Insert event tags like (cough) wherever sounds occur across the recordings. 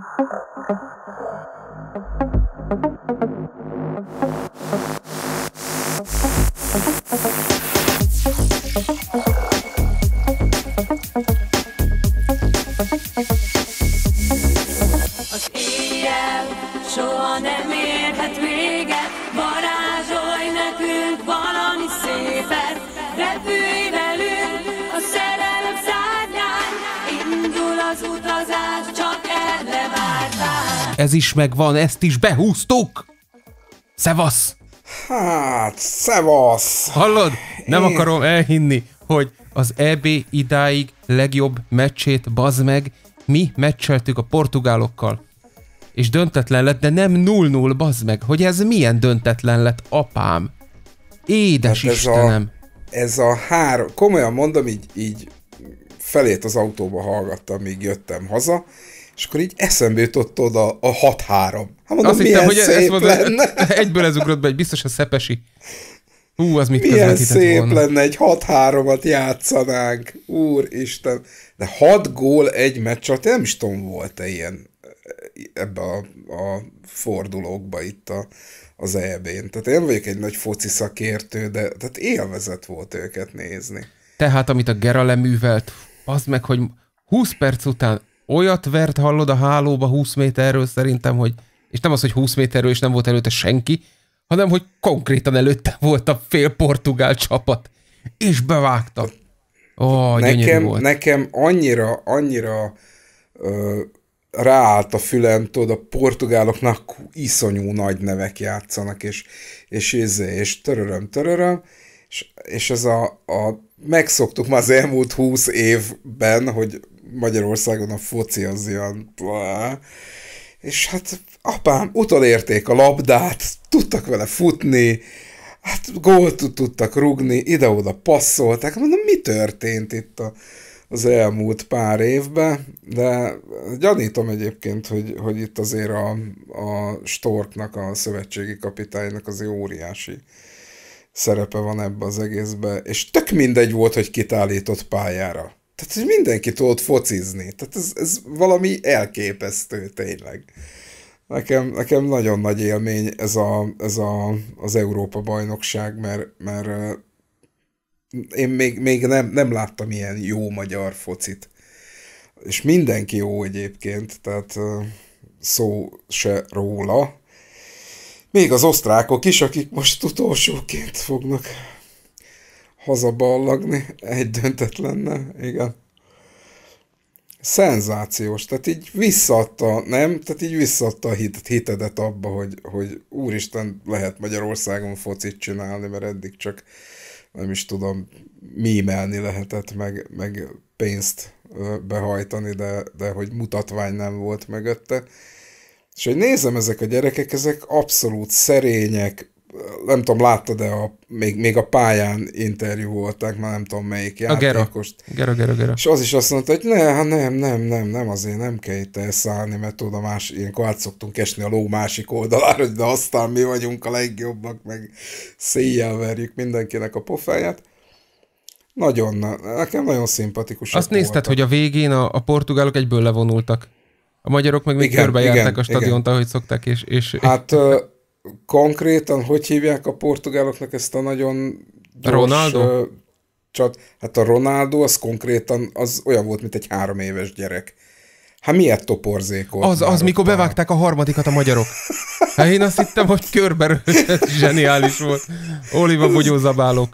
Thank (laughs) you. ez is megvan, ezt is behúztuk! Szevasz! Hát, szevasz! Hallod? Nem Én... akarom elhinni, hogy az EB idáig legjobb meccsét, bazd meg, mi meccseltük a portugálokkal. És döntetlen lett, de nem 0-0, bazd meg, hogy ez milyen döntetlen lett, apám. Édes hát ez Istenem. A, ez a három, komolyan mondom, így, így felét az autóba hallgattam, míg jöttem haza, és akkor így eszembe jutott oda a 6-3. Hát mondom, Azt hittem, hogy ez mondod, lenne. (laughs) egyből ez ugrott be, egy biztos a szepesi. Hú, az mit Milyen szép volna. lenne, egy 6-3-at játszanánk, úristen. De 6 gól egy meccs, hát nem is tudom, volt-e ilyen eh, ebbe a, a fordulókba itt a, az EB-n. Tehát én vagyok egy nagy foci szakértő, de tehát élvezet volt őket nézni. Tehát, amit a Gera leművelt, az meg, hogy 20 perc után olyat vert hallod a hálóba 20 méterről szerintem, hogy, és nem az, hogy 20 méterről és nem volt előtte senki, hanem hogy konkrétan előtte volt a fél portugál csapat, és bevágta. Ó, nekem, volt. nekem annyira, annyira ö, ráállt a fülem, tudod, a portugáloknak iszonyú nagy nevek játszanak, és, és, és, izé, és töröröm, töröröm, és, és ez a, a megszoktuk már az elmúlt húsz évben, hogy Magyarországon a foci az ilyen... És hát apám, utolérték a labdát, tudtak vele futni, hát gólt tudtak rugni, ide-oda passzolták, mondom, mi történt itt a, az elmúlt pár évben, de gyanítom egyébként, hogy, hogy itt azért a, a Storknak, a szövetségi kapitánynak az óriási szerepe van ebbe az egészbe, és tök mindegy volt, hogy kitállított pályára. Tehát, hogy mindenki tudott focizni. Tehát ez, ez valami elképesztő tényleg. Nekem, nekem nagyon nagy élmény ez, a, ez a, az Európa bajnokság, mert, mert eh, én még, még nem, nem láttam ilyen jó magyar focit. És mindenki jó egyébként, tehát eh, szó se róla. Még az osztrákok is, akik most utolsóként fognak hazaballagni egy döntetlenne, igen. Szenzációs, tehát így visszaadta, nem? Tehát így visszaadta a hit, hitedet abba, hogy, hogy úristen, lehet Magyarországon focit csinálni, mert eddig csak nem is tudom, mímelni lehetett, meg, meg pénzt behajtani, de, de hogy mutatvány nem volt mögötte. És hogy nézem, ezek a gyerekek, ezek abszolút szerények, nem tudom, láttad de a, még, még a pályán interjú volták, már nem tudom melyik játékost. A Gera, Gera, Gera. És az is azt mondta, hogy ne, hát nem, nem, nem, nem, azért nem kell itt elszállni, mert tudom, más, ilyenkor át szoktunk esni a ló másik oldalára, hogy de aztán mi vagyunk a legjobbak, meg széjjel verjük mindenkinek a pofáját. Nagyon, nekem nagyon szimpatikus. Azt nézted, voltak. hogy a végén a, a portugálok egyből levonultak. A magyarok meg még körbejártak a stadiont, igen. ahogy szokták, és... és hát konkrétan hogy hívják a portugáloknak ezt a nagyon gyors, Ronaldo? Uh, csat, hát a Ronaldo az konkrétan az olyan volt, mint egy három éves gyerek. Hát miért toporzékolt? Az, az, mikor bevágták a harmadikat a magyarok. Hát én azt hittem, hogy körberőzött, zseniális volt. Oliva zabálok.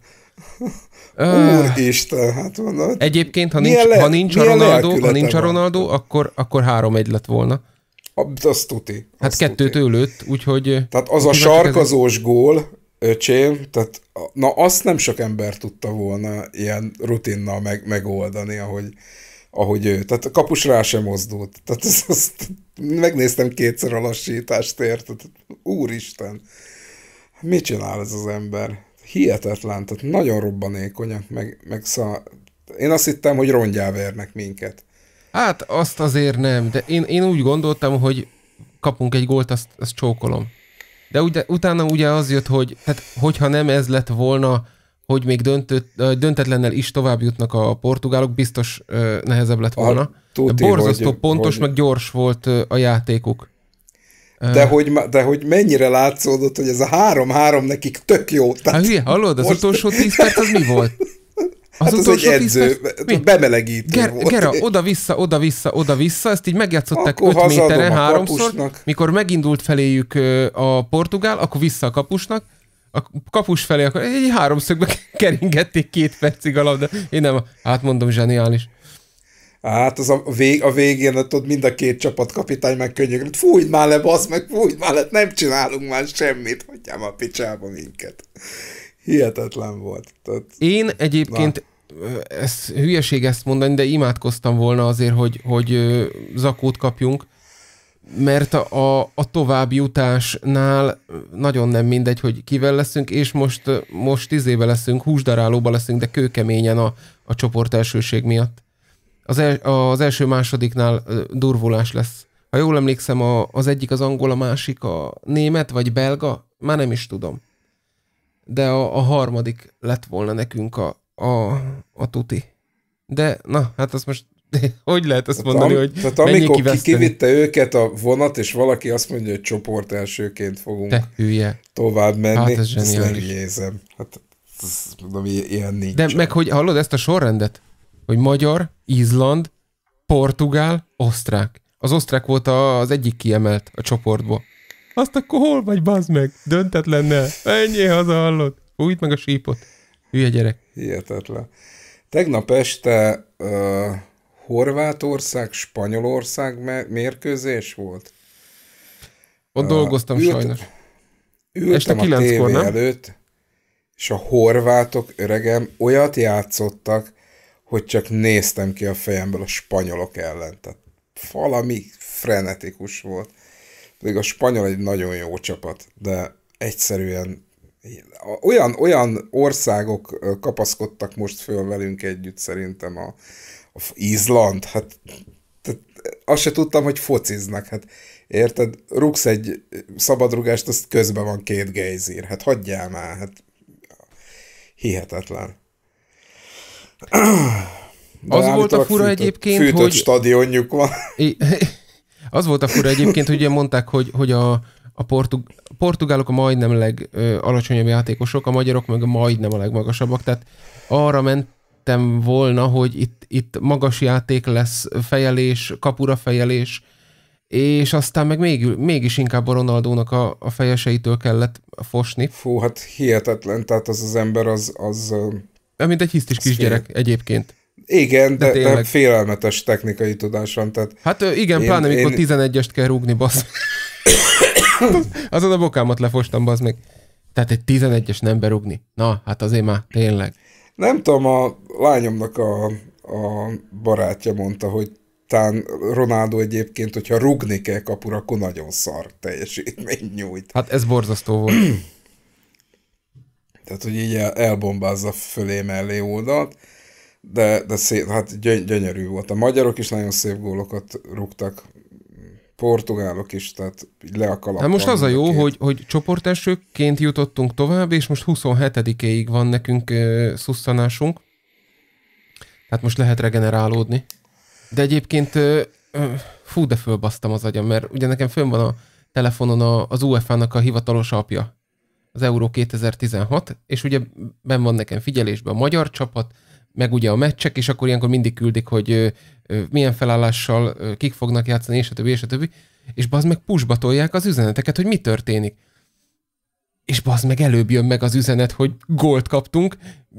Úristen, hát mondod. Egyébként, ha nincs, ha nincs a Ronaldo, ha nincs a Ronaldo, akkor, akkor három egy lett volna. Azt tuti. Azt hát kettőt tuti. ő lőtt, úgyhogy... Tehát az a sarkazós hát ez... gól, öcsém, tehát na azt nem sok ember tudta volna ilyen rutinnal meg, megoldani, ahogy, ahogy ő. Tehát a kapus rá sem mozdult. Tehát azt, azt megnéztem kétszer a lassítást, érted? Úristen, mit csinál ez az ember? Hihetetlen, tehát nagyon robbanékonyak, meg, meg szá... Én azt hittem, hogy rongyá vernek minket. Hát azt azért nem, de én, én úgy gondoltam, hogy kapunk egy gólt, azt, azt csókolom. De ugye, utána ugye az jött, hogy tehát, hogyha nem ez lett volna, hogy még döntött, döntetlennel is tovább jutnak a portugálok, biztos uh, nehezebb lett volna. A, de borzasztó hogy, pontos, hogy... meg gyors volt a játékuk. De, hogy, de hogy mennyire látszódott, hogy ez a három-három nekik tök jó. Hát, tehát hát hülye, hallod? Az most... utolsó tíz perc az mi volt? (laughs) Az hát az, az egy edző, hát bemelegítő Ger- volt. Gera, oda-vissza, oda-vissza, oda-vissza, ezt így megjátszották akkor 5 méteren háromszor, kapusnak. mikor megindult feléjük a portugál, akkor vissza a kapusnak, a kapus felé, akkor egy háromszögbe (laughs) keringették két percig a labda. Én nem, hát mondom, zseniális. Hát az a, vég, a végén ott, mind a két csapat csapatkapitány megkönnyögött, fújd már le, basz, meg fújd már le, nem csinálunk már semmit, hagyjál már picsába minket. Hihetetlen volt. Tehát, Én egyébként na ez hülyeség ezt mondani, de imádkoztam volna azért, hogy, hogy zakót kapjunk, mert a, a további jutásnál nagyon nem mindegy, hogy kivel leszünk, és most, most tíz éve leszünk, húsdarálóba leszünk, de kőkeményen a, a csoport elsőség miatt. Az, el, az első-másodiknál durvulás lesz. Ha jól emlékszem, a, az egyik az angol, a másik a német, vagy belga, már nem is tudom. De a, a harmadik lett volna nekünk a, a, a tuti. De, na, hát azt most (laughs) hogy lehet azt hát mondani, hogy Tehát amikor ki kivitte őket a vonat, és valaki azt mondja, hogy csoport elsőként fogunk Te hülye. tovább hát, menni, hát ez ezt nem nézem. Hát ez, mondom, ilyen nincs. De meg hogy hallod ezt a sorrendet? Hogy magyar, Izland, portugál, osztrák. Az osztrák volt a, az egyik kiemelt a csoportból. Azt akkor hol vagy, bazd meg? Döntetlenne. Ennyi haza hallod. Újt meg a sípot. Hülye gyerek. Hihetetlen. Tegnap este uh, Horvátország, Spanyolország mérkőzés volt. Ott uh, dolgoztam ült, sajnos. Ültem este a tévé nem? előtt, és a horvátok, öregem, olyat játszottak, hogy csak néztem ki a fejemből a spanyolok ellen. Tehát valami frenetikus volt. Még a spanyol egy nagyon jó csapat, de egyszerűen olyan, olyan országok kapaszkodtak most föl velünk együtt szerintem a, a Izland, hát tehát azt se tudtam, hogy fociznak, hát érted, rúgsz egy szabadrugást, azt közben van két gejzír, hát hagyjál már, hát hihetetlen. De az volt a fura fűtött, egyébként, fűtött hogy... stadionjuk van. (laughs) az volt a fura egyébként, hogy ugye mondták, hogy, hogy a, a portug- a portugálok a majdnem legalacsonyabb játékosok, a magyarok meg a majdnem a legmagasabbak, tehát arra mentem volna, hogy itt, itt magas játék lesz, fejelés, kapura fejelés, és aztán meg még, mégis inkább a Ronaldónak a, a fejeseitől kellett fosni. Fú, hát hihetetlen, tehát az az ember az... az Mint egy hisztis kisgyerek fél. egyébként. Igen, de, de, de félelmetes technikai tudás van. Tehát hát igen, én, pláne amikor én... 11-est kell rúgni, bassz. (laughs) (laughs) Azon a bokámat lefostam, az meg. Tehát egy 11-es nem berugni. Na, hát azért már, tényleg. Nem tudom, a lányomnak a, a barátja mondta, hogy tán Ronaldo egyébként, hogyha rugni kell kapura, akkor nagyon szar teljesítmény nyújt. Hát ez borzasztó volt. (clears throat) Tehát, hogy így elbombázza fölé mellé oldalt, de, de szép, hát gyönyörű volt. A magyarok is nagyon szép gólokat rúgtak, portugálok is, tehát le a kalapban. Hát most az a jó, két. hogy, hogy csoportesőként jutottunk tovább, és most 27 éig van nekünk uh, szusszanásunk. Tehát most lehet regenerálódni. De egyébként uh, uh, fú, de fölbasztam az agyam, mert ugye nekem fönn van a telefonon a, az UEFA-nak a hivatalos apja, az Euró 2016, és ugye ben van nekem figyelésben a magyar csapat, meg ugye a meccsek, és akkor ilyenkor mindig küldik, hogy milyen felállással kik fognak játszani, és a többi, és a többi. És bazd meg pushba tolják az üzeneteket, hogy mi történik. És bazd meg előbb jön meg az üzenet, hogy gólt kaptunk,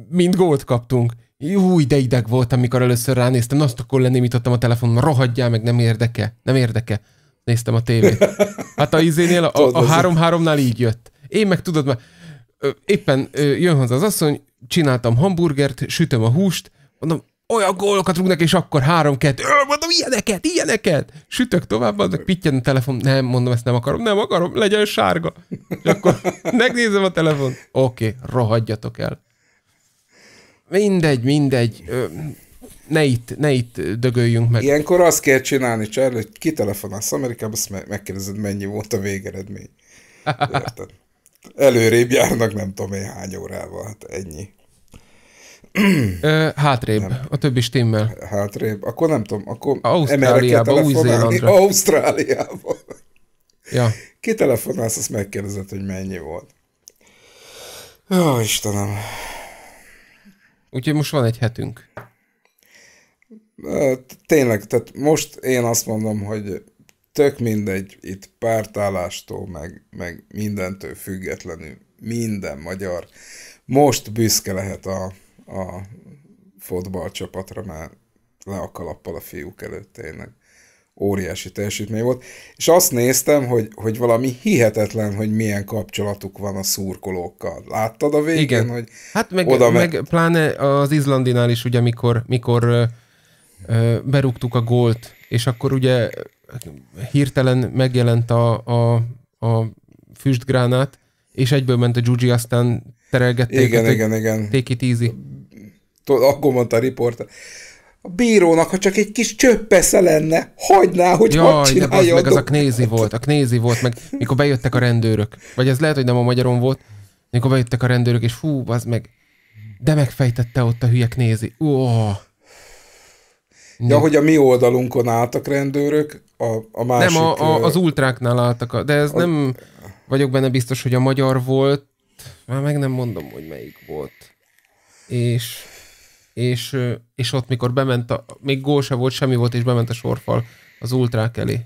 mint gólt kaptunk. Új, de ideg volt, amikor először ránéztem, azt akkor lenémítottam a telefonon, rohadjál meg, nem érdeke, nem érdeke. Néztem a tévét. Hát a izénél, a, a 3-3-nál így jött. Én meg tudod, mert éppen jön hozzá az asszony, csináltam hamburgert, sütöm a húst, mondom, olyan gólokat rúgnak, és akkor három-kettő, mondom, ilyeneket, ilyeneket. Sütök tovább, annak pittyen a telefon, nem, mondom, ezt nem akarom, nem akarom, legyen sárga. És akkor (laughs) megnézem a telefon, oké, okay, rohadjatok el. Mindegy, mindegy, ne itt, ne itt dögöljünk meg. Ilyenkor azt kell csinálni, Charlie, hogy kitelefonálsz Amerikába, azt megkérdezed, mennyi volt a végeredmény. (laughs) Érted? előrébb járnak nem tudom én hány órával, hát ennyi. hátrébb, nem. a többi stimmel. Hátrébb, akkor nem tudom, akkor Ausztráliába, Új-Zélandra. (laughs) Ausztráliába. Ja. Ki telefonálsz, azt megkérdezed, hogy mennyi volt. Ó, Istenem. Úgyhogy most van egy hetünk. Tényleg, tehát most én azt mondom, hogy tök mindegy, itt pártállástól, meg, meg mindentől függetlenül minden magyar most büszke lehet a, a fotballcsapatra, mert le a kalappal a fiúk előtt tényleg. Óriási teljesítmény volt. És azt néztem, hogy, hogy valami hihetetlen, hogy milyen kapcsolatuk van a szurkolókkal. Láttad a végén, Igen. hogy Hát meg, oda meg... meg pláne az Izlandinál is, ugye, mikor, mikor ö, ö, berúgtuk a gólt, és akkor ugye hát, hirtelen megjelent a, a, a füstgránát, és egyből ment a Juji, aztán terelgették. Igen, hát, igen, igen. Take it easy. Akkor mondta a riporter. A bírónak, ha csak egy kis csöppesze lenne, hagyná, hogy Jaj, hogy de az meg az a knézi volt, a knézi volt, meg mikor bejöttek a rendőrök. Vagy ez lehet, hogy nem a magyaron volt, mikor bejöttek a rendőrök, és fú, az meg, de megfejtette ott a hülye knézi. Oh. Ja, hogy a mi oldalunkon álltak rendőrök, a, a másik... Nem, a, a, az ultráknál álltak, de ez a... nem vagyok benne biztos, hogy a magyar volt, már meg nem mondom, hogy melyik volt. És, és, és ott, mikor bement, a, még gól se volt, semmi volt, és bement a sorfal az ultrák elé.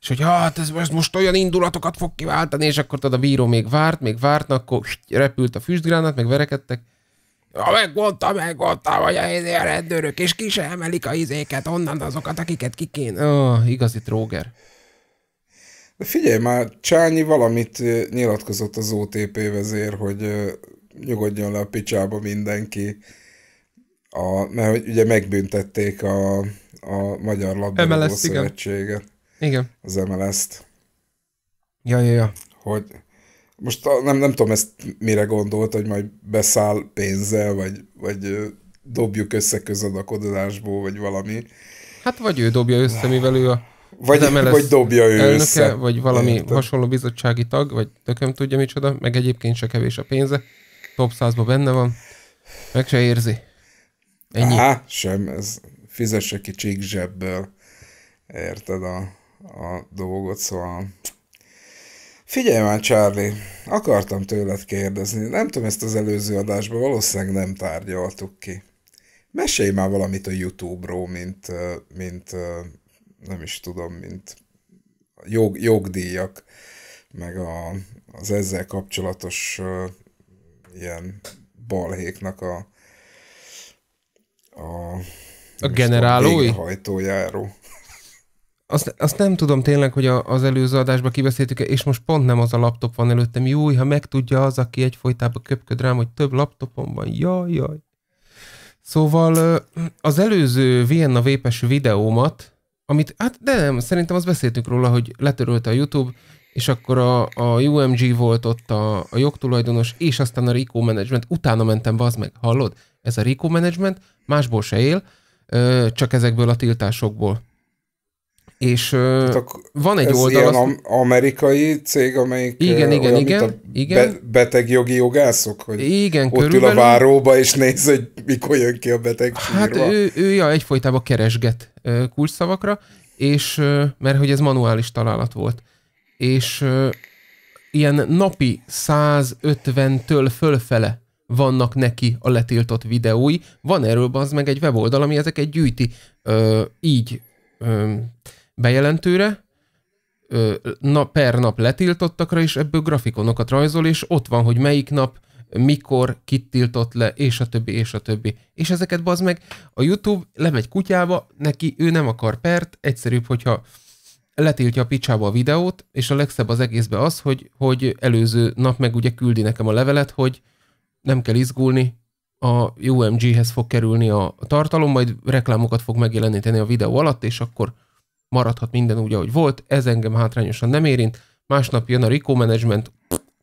És hogy hát ez most, most olyan indulatokat fog kiváltani, és akkor tudod, a bíró még várt, még várt, akkor repült a füstgránát, meg verekedtek, Ja, megmondta, megmondta, hogy a, izé rendőrök, és ki se emelik a izéket onnan azokat, akiket ki kéne. Oh, igazi tróger. De figyelj már, Csányi valamit nyilatkozott az OTP vezér, hogy nyugodjon le a picsába mindenki. A, mert ugye megbüntették a, a Magyar Labdarúgó Szövetséget. igen. Az MLS-t. Ja, ja, ja. Hogy, most nem, nem tudom ezt mire gondolt, hogy majd beszáll pénzzel, vagy, vagy dobjuk össze a kodolásból, vagy valami. Hát vagy ő dobja össze, mivel ő a vagy, nem vagy dobja ő elnöke, össze. vagy valami Értem. hasonló bizottsági tag, vagy tököm tudja micsoda, meg egyébként se kevés a pénze, top 100 benne van, meg se érzi. Ennyi. Aha, sem, ez fizesse ki csíkzsebből, érted a, a dolgot, szóval Figyelj már, Charlie, akartam tőled kérdezni. Nem tudom, ezt az előző adásban valószínűleg nem tárgyaltuk ki. Mesélj már valamit a YouTube-ról, mint, mint nem is tudom, mint jog, jogdíjak, meg a, az ezzel kapcsolatos ilyen balhéknak a a, a generálói? Tudom, azt, azt nem tudom tényleg, hogy a, az előző adásban kibeszéltük -e, és most pont nem az a laptop van előttem. Jó, ha megtudja az, aki egyfolytában köpköd rám, hogy több laptopom van. Jaj, jaj. Szóval az előző Vienna vépes videómat, amit, hát de nem, szerintem azt beszéltünk róla, hogy letörölte a YouTube, és akkor a, a UMG volt ott a, a jogtulajdonos, és aztán a Rico Management. Utána mentem, bazd meg, hallod? Ez a Rico Management, másból se él, csak ezekből a tiltásokból. És Tehát van egy ez oldal... Ilyen amerikai cég, amelyik igen, igen, olyan, igen, mint a igen. Be- beteg jogi jogászok, hogy igen, ott körülbelül... ül a váróba, és néz, hogy mikor jön ki a beteg Hát ő, ő ja, egyfolytában keresget kulcsszavakra, és mert hogy ez manuális találat volt. És ilyen napi 150-től fölfele vannak neki a letiltott videói. Van erről az meg egy weboldal, ami ezeket gyűjti ö, így ö, bejelentőre, na, per nap letiltottakra, és ebből grafikonokat rajzol, és ott van, hogy melyik nap, mikor, kit tiltott le, és a többi, és a többi. És ezeket bazd meg, a YouTube lemegy kutyába, neki ő nem akar pert, egyszerűbb, hogyha letiltja a picsába a videót, és a legszebb az egészbe az, hogy, hogy előző nap meg ugye küldi nekem a levelet, hogy nem kell izgulni, a UMG-hez fog kerülni a tartalom, majd reklámokat fog megjeleníteni a videó alatt, és akkor maradhat minden úgy, ahogy volt, ez engem hátrányosan nem érint, másnap jön a Rico Management,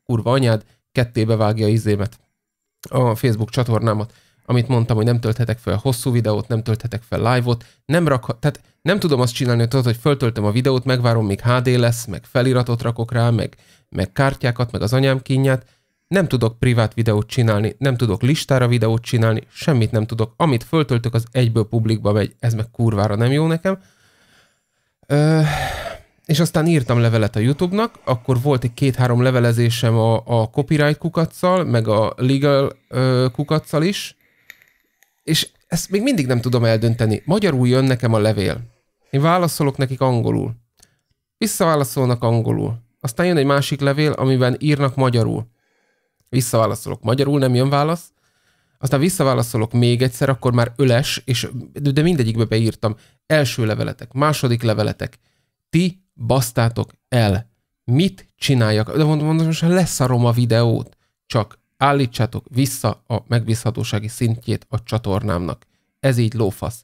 kurva anyád, kettébe vágja izémet, a Facebook csatornámat, amit mondtam, hogy nem tölthetek fel hosszú videót, nem tölthetek fel live-ot, nem rakha, tehát nem tudom azt csinálni, hogy tudod, hogy föltöltöm a videót, megvárom, még HD lesz, meg feliratot rakok rá, meg, meg kártyákat, meg az anyám kínját, nem tudok privát videót csinálni, nem tudok listára videót csinálni, semmit nem tudok. Amit föltöltök, az egyből publikba megy, ez meg kurvára nem jó nekem. Ö, és aztán írtam levelet a YouTube-nak, akkor volt egy két-három levelezésem a, a copyright kukacsal, meg a legal ö, kukacsal is, és ezt még mindig nem tudom eldönteni. Magyarul jön nekem a levél. Én válaszolok nekik angolul. Visszaválaszolnak angolul. Aztán jön egy másik levél, amiben írnak magyarul. Visszaválaszolok magyarul, nem jön válasz. Aztán visszaválaszolok még egyszer, akkor már öles, és, de mindegyikbe beírtam. Első leveletek, második leveletek. Ti basztátok el. Mit csináljak? De mondom, mondom most leszarom a videót. Csak állítsátok vissza a megbízhatósági szintjét a csatornámnak. Ez így lófasz.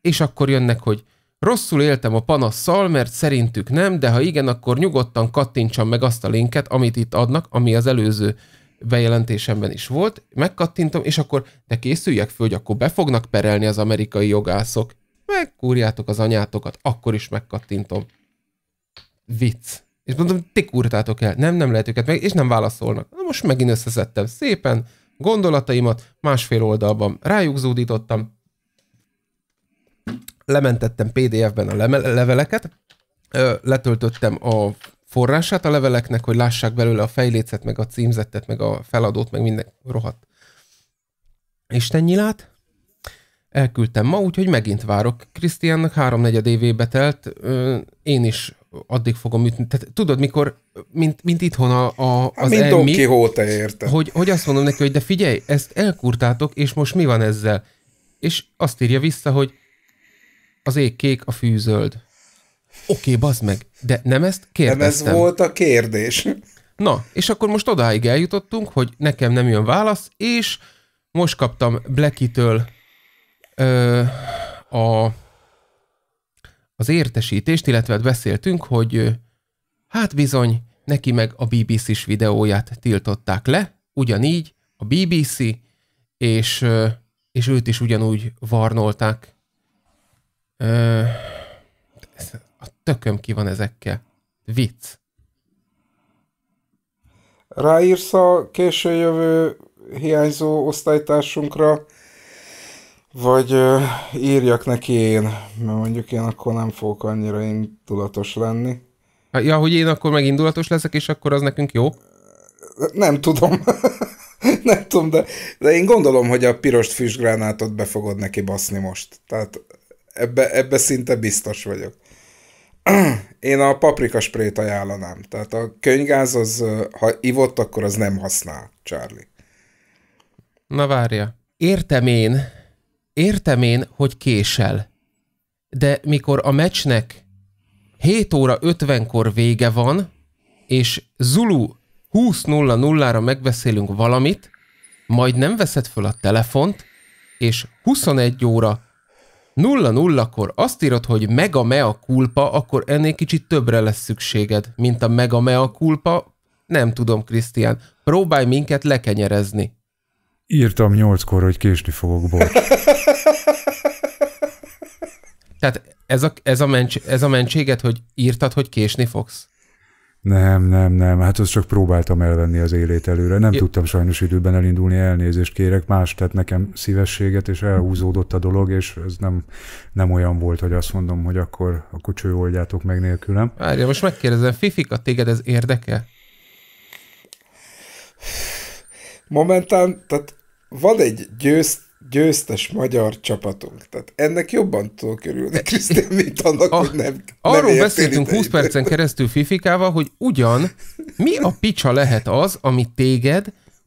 És akkor jönnek, hogy Rosszul éltem a panasszal, mert szerintük nem, de ha igen, akkor nyugodtan kattintsam meg azt a linket, amit itt adnak, ami az előző bejelentésemben is volt, megkattintom, és akkor de készüljek föl, hogy akkor be fognak perelni az amerikai jogászok. Megkúrjátok az anyátokat, akkor is megkattintom. Vicc. És mondom, ti kúrtátok el, nem, nem lehet őket meg, és nem válaszolnak. Na most megint összeszedtem szépen, gondolataimat másfél oldalban rájuk zúdítottam, lementettem PDF-ben a leveleket, letöltöttem a forrását a leveleknek, hogy lássák belőle a fejlécet, meg a címzettet, meg a feladót, meg minden rohadt istennyilát. Elküldtem ma, úgyhogy megint várok. Krisztiánnak háromnegyed évébe telt, én is addig fogom ütni. Tehát tudod, mikor, mint, mint itthon a, a, hát az mint Don Quixote, érte. Hogy, hogy azt mondom neki, hogy de figyelj, ezt elkurtátok, és most mi van ezzel? És azt írja vissza, hogy az ég kék, a fűzöld. Oké, bazd meg, de nem ezt kérdeztem. Nem ez volt a kérdés. Na, és akkor most odáig eljutottunk, hogy nekem nem jön válasz, és most kaptam Blackitől ö, a, az értesítést, illetve beszéltünk, hogy hát bizony, neki meg a BBC-s videóját tiltották le, ugyanígy a BBC, és, és őt is ugyanúgy varnolták. Ö, tököm ki van ezekkel. Vicc. Ráírsz a késő jövő hiányzó osztálytársunkra, vagy uh, írjak neki én, mert mondjuk én akkor nem fogok annyira indulatos lenni. Ja, hogy én akkor meg indulatos leszek, és akkor az nekünk jó? Nem tudom. (laughs) nem tudom, de, de én gondolom, hogy a piros füstgránátot be fogod neki baszni most. Tehát ebbe, ebbe szinte biztos vagyok. (clears throat) Én a paprikasprét ajánlanám. Tehát a könygáz az, ha ivott, akkor az nem használ, Charlie. Na várja. Értem én, értem én, hogy késel. De mikor a meccsnek 7 óra 50-kor vége van, és Zulu 20.00-ra megbeszélünk valamit, majd nem veszed föl a telefont, és 21 óra nulla nullakor azt írod, hogy mega mea kulpa, akkor ennél kicsit többre lesz szükséged, mint a mega mea kulpa. Nem tudom, Krisztián. Próbálj minket lekenyerezni. Írtam nyolckor, hogy késni fogok, bocs. Tehát ez a, ez, a mencs, ez a mentséget, hogy írtad, hogy késni fogsz? Nem, nem, nem. Hát azt csak próbáltam elvenni az élét előre. Nem J- tudtam sajnos időben elindulni, elnézést kérek. Más tett nekem szívességet, és elhúzódott a dolog, és ez nem, nem olyan volt, hogy azt mondom, hogy akkor, a kocsó oldjátok meg nélkülem. Várja, most megkérdezem, Fifika, téged ez érdekel? Momentán, tehát van egy győz győztes magyar csapatunk. Tehát ennek jobban tudok örülni, (laughs) Krisztián, mint annak, a, ah, hogy nem, nem Arról beszéltünk 20 percen keresztül Fifikával, hogy ugyan mi a picsa lehet az, ami téged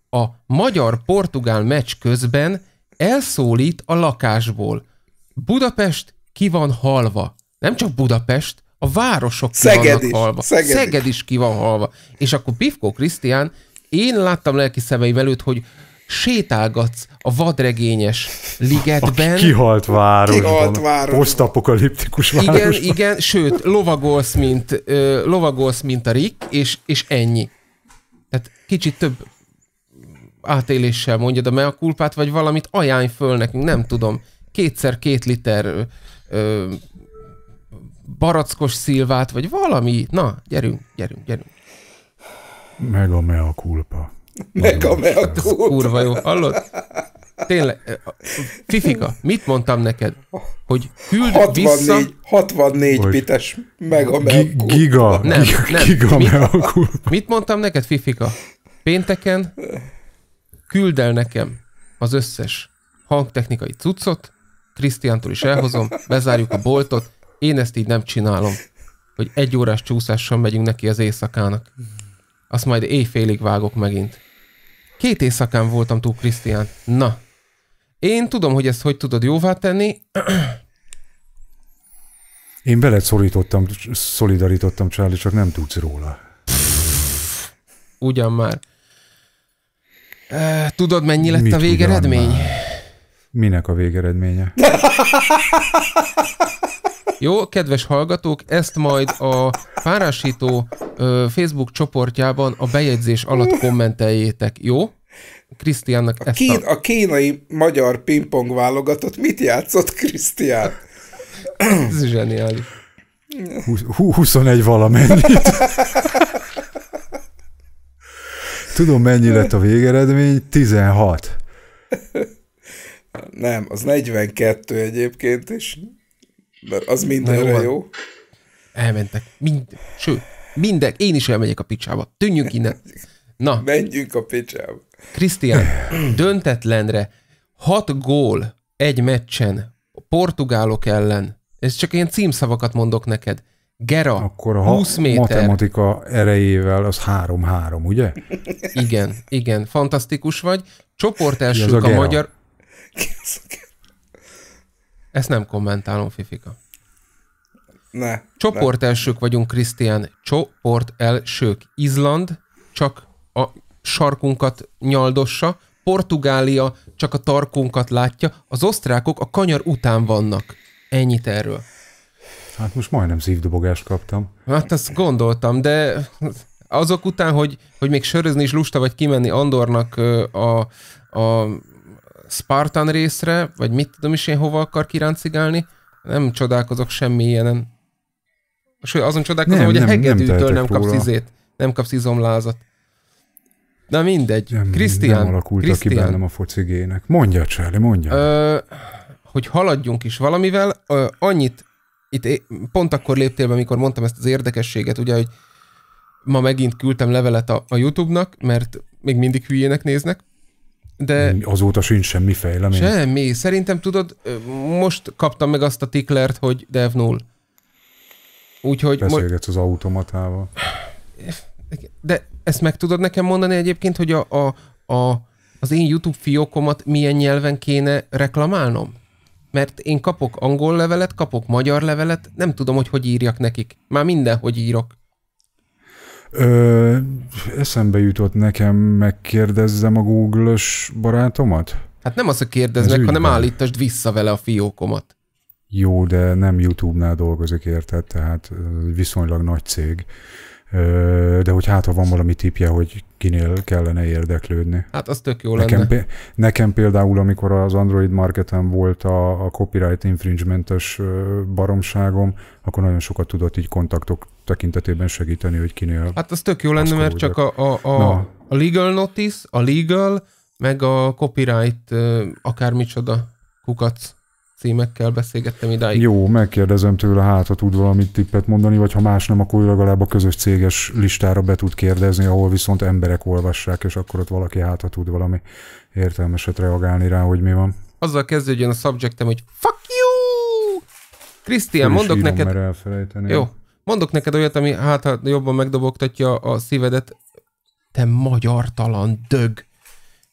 a magyar-portugál meccs közben elszólít a lakásból. Budapest ki van halva. Nem csak Budapest, a városok ki Szeged vannak is, halva. Szeged, Szeged is ki van halva. És akkor Pivko Krisztián, én láttam lelki szemeim előtt, hogy sétálgatsz a vadregényes ligetben. A kihalt városban. városban. Posztapokaliptikus városban. Igen, igen, sőt, lovagolsz, mint, ö, lovagolsz, mint a Rick, és, és ennyi. Tehát kicsit több átéléssel mondjad a mea kulpát, vagy valamit ajánlj föl nekünk, nem tudom. Kétszer két liter ö, barackos szilvát, vagy valami. Na, gyerünk, gyerünk, gyerünk. Meg a mea kulpa. Meg a mea kurva jó, hallod? Tényleg, eh, Fifika, mit mondtam neked? Hogy küld 64, vissza... 64 hogy bites meg a mea Giga, nem, nem. giga mit, mea mit mondtam neked, Fifika? Pénteken küld el nekem az összes hangtechnikai cuccot, Krisztiántól is elhozom, bezárjuk a boltot, én ezt így nem csinálom, hogy egy órás csúszással megyünk neki az éjszakának. Azt majd éjfélig vágok megint. Két éjszakán voltam túl, Krisztián. Na. Én tudom, hogy ezt hogy tudod jóvá tenni. (clears throat) Én veled szorítottam, szolidarítottam, Charlie, csak nem tudsz róla. Ugyan már. Tudod, mennyi lett Mit a végeredmény? Minek a végeredménye? (laughs) Jó, kedves hallgatók, ezt majd a párásító ö, Facebook csoportjában a bejegyzés alatt kommenteljétek, jó? Krisztiánnak a ezt kín, a... a kínai magyar pingpong válogatott mit játszott Krisztián? Ez zseniális. 21 valamennyit. Tudom, mennyi lett a végeredmény? 16. Nem, az 42 egyébként, és mert az mindenre jó. Elmentek. Mind, sőt, mindek, Én is elmegyek a picsába. Tűnjünk innen. Na. Menjünk a picsába. Krisztián, döntetlenre hat gól egy meccsen a portugálok ellen. Ez csak ilyen címszavakat mondok neked. Gera, Akkor a 20 méter. matematika erejével az 3-3, ugye? Igen, igen, fantasztikus vagy. Csoport elsők a, a magyar... Ki az a Gera? Ezt nem kommentálom, Fifika. Ne. Csoport ne. elsők vagyunk, Krisztián. Csoport elsők. Izland csak a sarkunkat nyaldossa, Portugália csak a tarkunkat látja, az osztrákok a kanyar után vannak. Ennyit erről. Hát most majdnem szívdobogást kaptam. Hát azt gondoltam, de azok után, hogy, hogy még sörözni is lusta vagy kimenni Andornak a, a Spartan részre, vagy mit tudom is én hova akar kiráncigálni, nem csodálkozok semmi ilyenen. És azon csodálkozom, nem, hogy nem, a hegedűtől nem, nem kapsz róla. izét, nem kapsz izomlázat. Na mindegy. Nem, Krisztián. Nem alakult Krisztián. ki bennem a focigének. Mondja, Csáli, mondja. Ö, hogy haladjunk is valamivel, ö, annyit, itt pont akkor léptél be, amikor mondtam ezt az érdekességet, ugye, hogy ma megint küldtem levelet a, a YouTube-nak, mert még mindig hülyének néznek, de Azóta sincs semmi fejlemény. Semmi. Szerintem tudod, most kaptam meg azt a tiklert, hogy Dev 0. Úgyhogy... Beszélgetsz mo- az automatával. De ezt meg tudod nekem mondani egyébként, hogy a, a, a, az én YouTube fiókomat milyen nyelven kéne reklamálnom? Mert én kapok angol levelet, kapok magyar levelet, nem tudom, hogy hogy írjak nekik. Már minden, hogy írok. Ö, eszembe jutott nekem, megkérdezzem a Google-ös barátomat? Hát nem az, hogy kérdeznek, Ez hanem állítasd vissza vele a fiókomat. Jó, de nem YouTube-nál dolgozik, érted? Tehát viszonylag nagy cég. De hogy hát, ha van valami tipje, hogy kinél kellene érdeklődni. Hát az tök jó nekem, lenne. Nekem például, amikor az Android marketen volt a, a copyright infringementes baromságom, akkor nagyon sokat tudott így kontaktok tekintetében segíteni, hogy kinél. Hát az tök jó lenne, mert csak a, a, a, a legal notice, a legal, meg a copyright akármicsoda kukac címekkel beszélgettem idáig. Jó, megkérdezem tőle, hát ha tud valamit tippet mondani, vagy ha más nem, akkor legalább a közös céges listára be tud kérdezni, ahol viszont emberek olvassák, és akkor ott valaki hát ha tud valami értelmeset reagálni rá, hogy mi van. Azzal kezdődjön a subjectem, hogy fuck you! Krisztián, mondok neked... Jó, Mondok neked olyat, ami hát, hát jobban megdobogtatja a szívedet. Te magyartalan dög.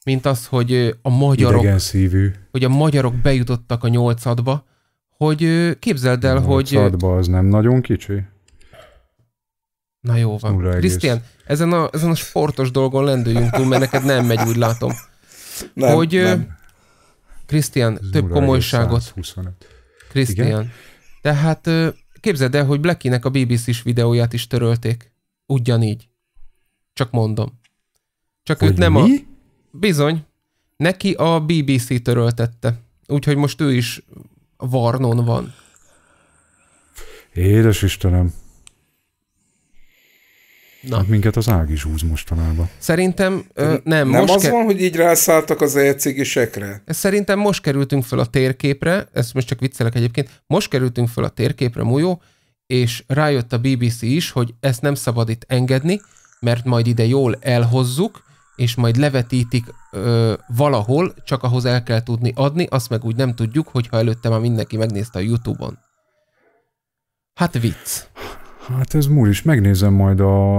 Mint az, hogy a magyarok... szívű. Hogy a magyarok bejutottak a nyolcadba, hogy képzeld el, a hogy... A az nem nagyon kicsi? Na jó van. Krisztián, ezen a, ezen a sportos dolgon lendüljünk túl, mert neked nem megy, úgy látom. (laughs) Nem, hogy Krisztián, több komolyságot. Krisztián, tehát képzeld el, hogy Blackinek a BBC-s videóját is törölték. Ugyanígy. Csak mondom. Csak hogy őt nem mi? a... Bizony. Neki a BBC töröltette. Úgyhogy most ő is varnon van. Édes Istenem. Na. Hát minket az ág is húz mostanában. Szerintem ö, nem. Nem most az ke- van, hogy így rászálltak az ECG-sekre? Szerintem most kerültünk föl a térképre, ezt most csak viccelek egyébként, most kerültünk föl a térképre, Mújó, és rájött a BBC is, hogy ezt nem szabad itt engedni, mert majd ide jól elhozzuk, és majd levetítik ö, valahol, csak ahhoz el kell tudni adni, azt meg úgy nem tudjuk, hogyha előtte már mindenki megnézte a Youtube-on. Hát vicc. Hát ez is megnézem majd a,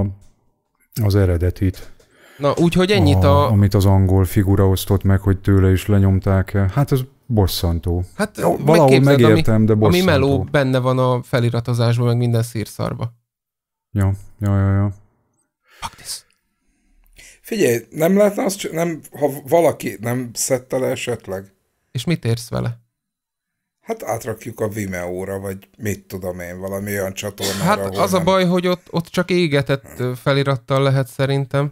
az eredetit. Na, úgyhogy ennyit a, a... Amit az angol figura osztott meg, hogy tőle is lenyomták -e. Hát ez bosszantó. Hát Jó, valahol megértem, ami, de bosszantó. Ami meló benne van a feliratozásban, meg minden szírszarba. Ja, ja, ja, ja. Faktisz. Figyelj, nem lehetne azt, nem, ha valaki nem szedte le esetleg. És mit érsz vele? Hát átrakjuk a Vimeo-ra, vagy mit tudom én, valami olyan csatornára. Hát az nem... a baj, hogy ott, ott csak égetett felirattal lehet szerintem.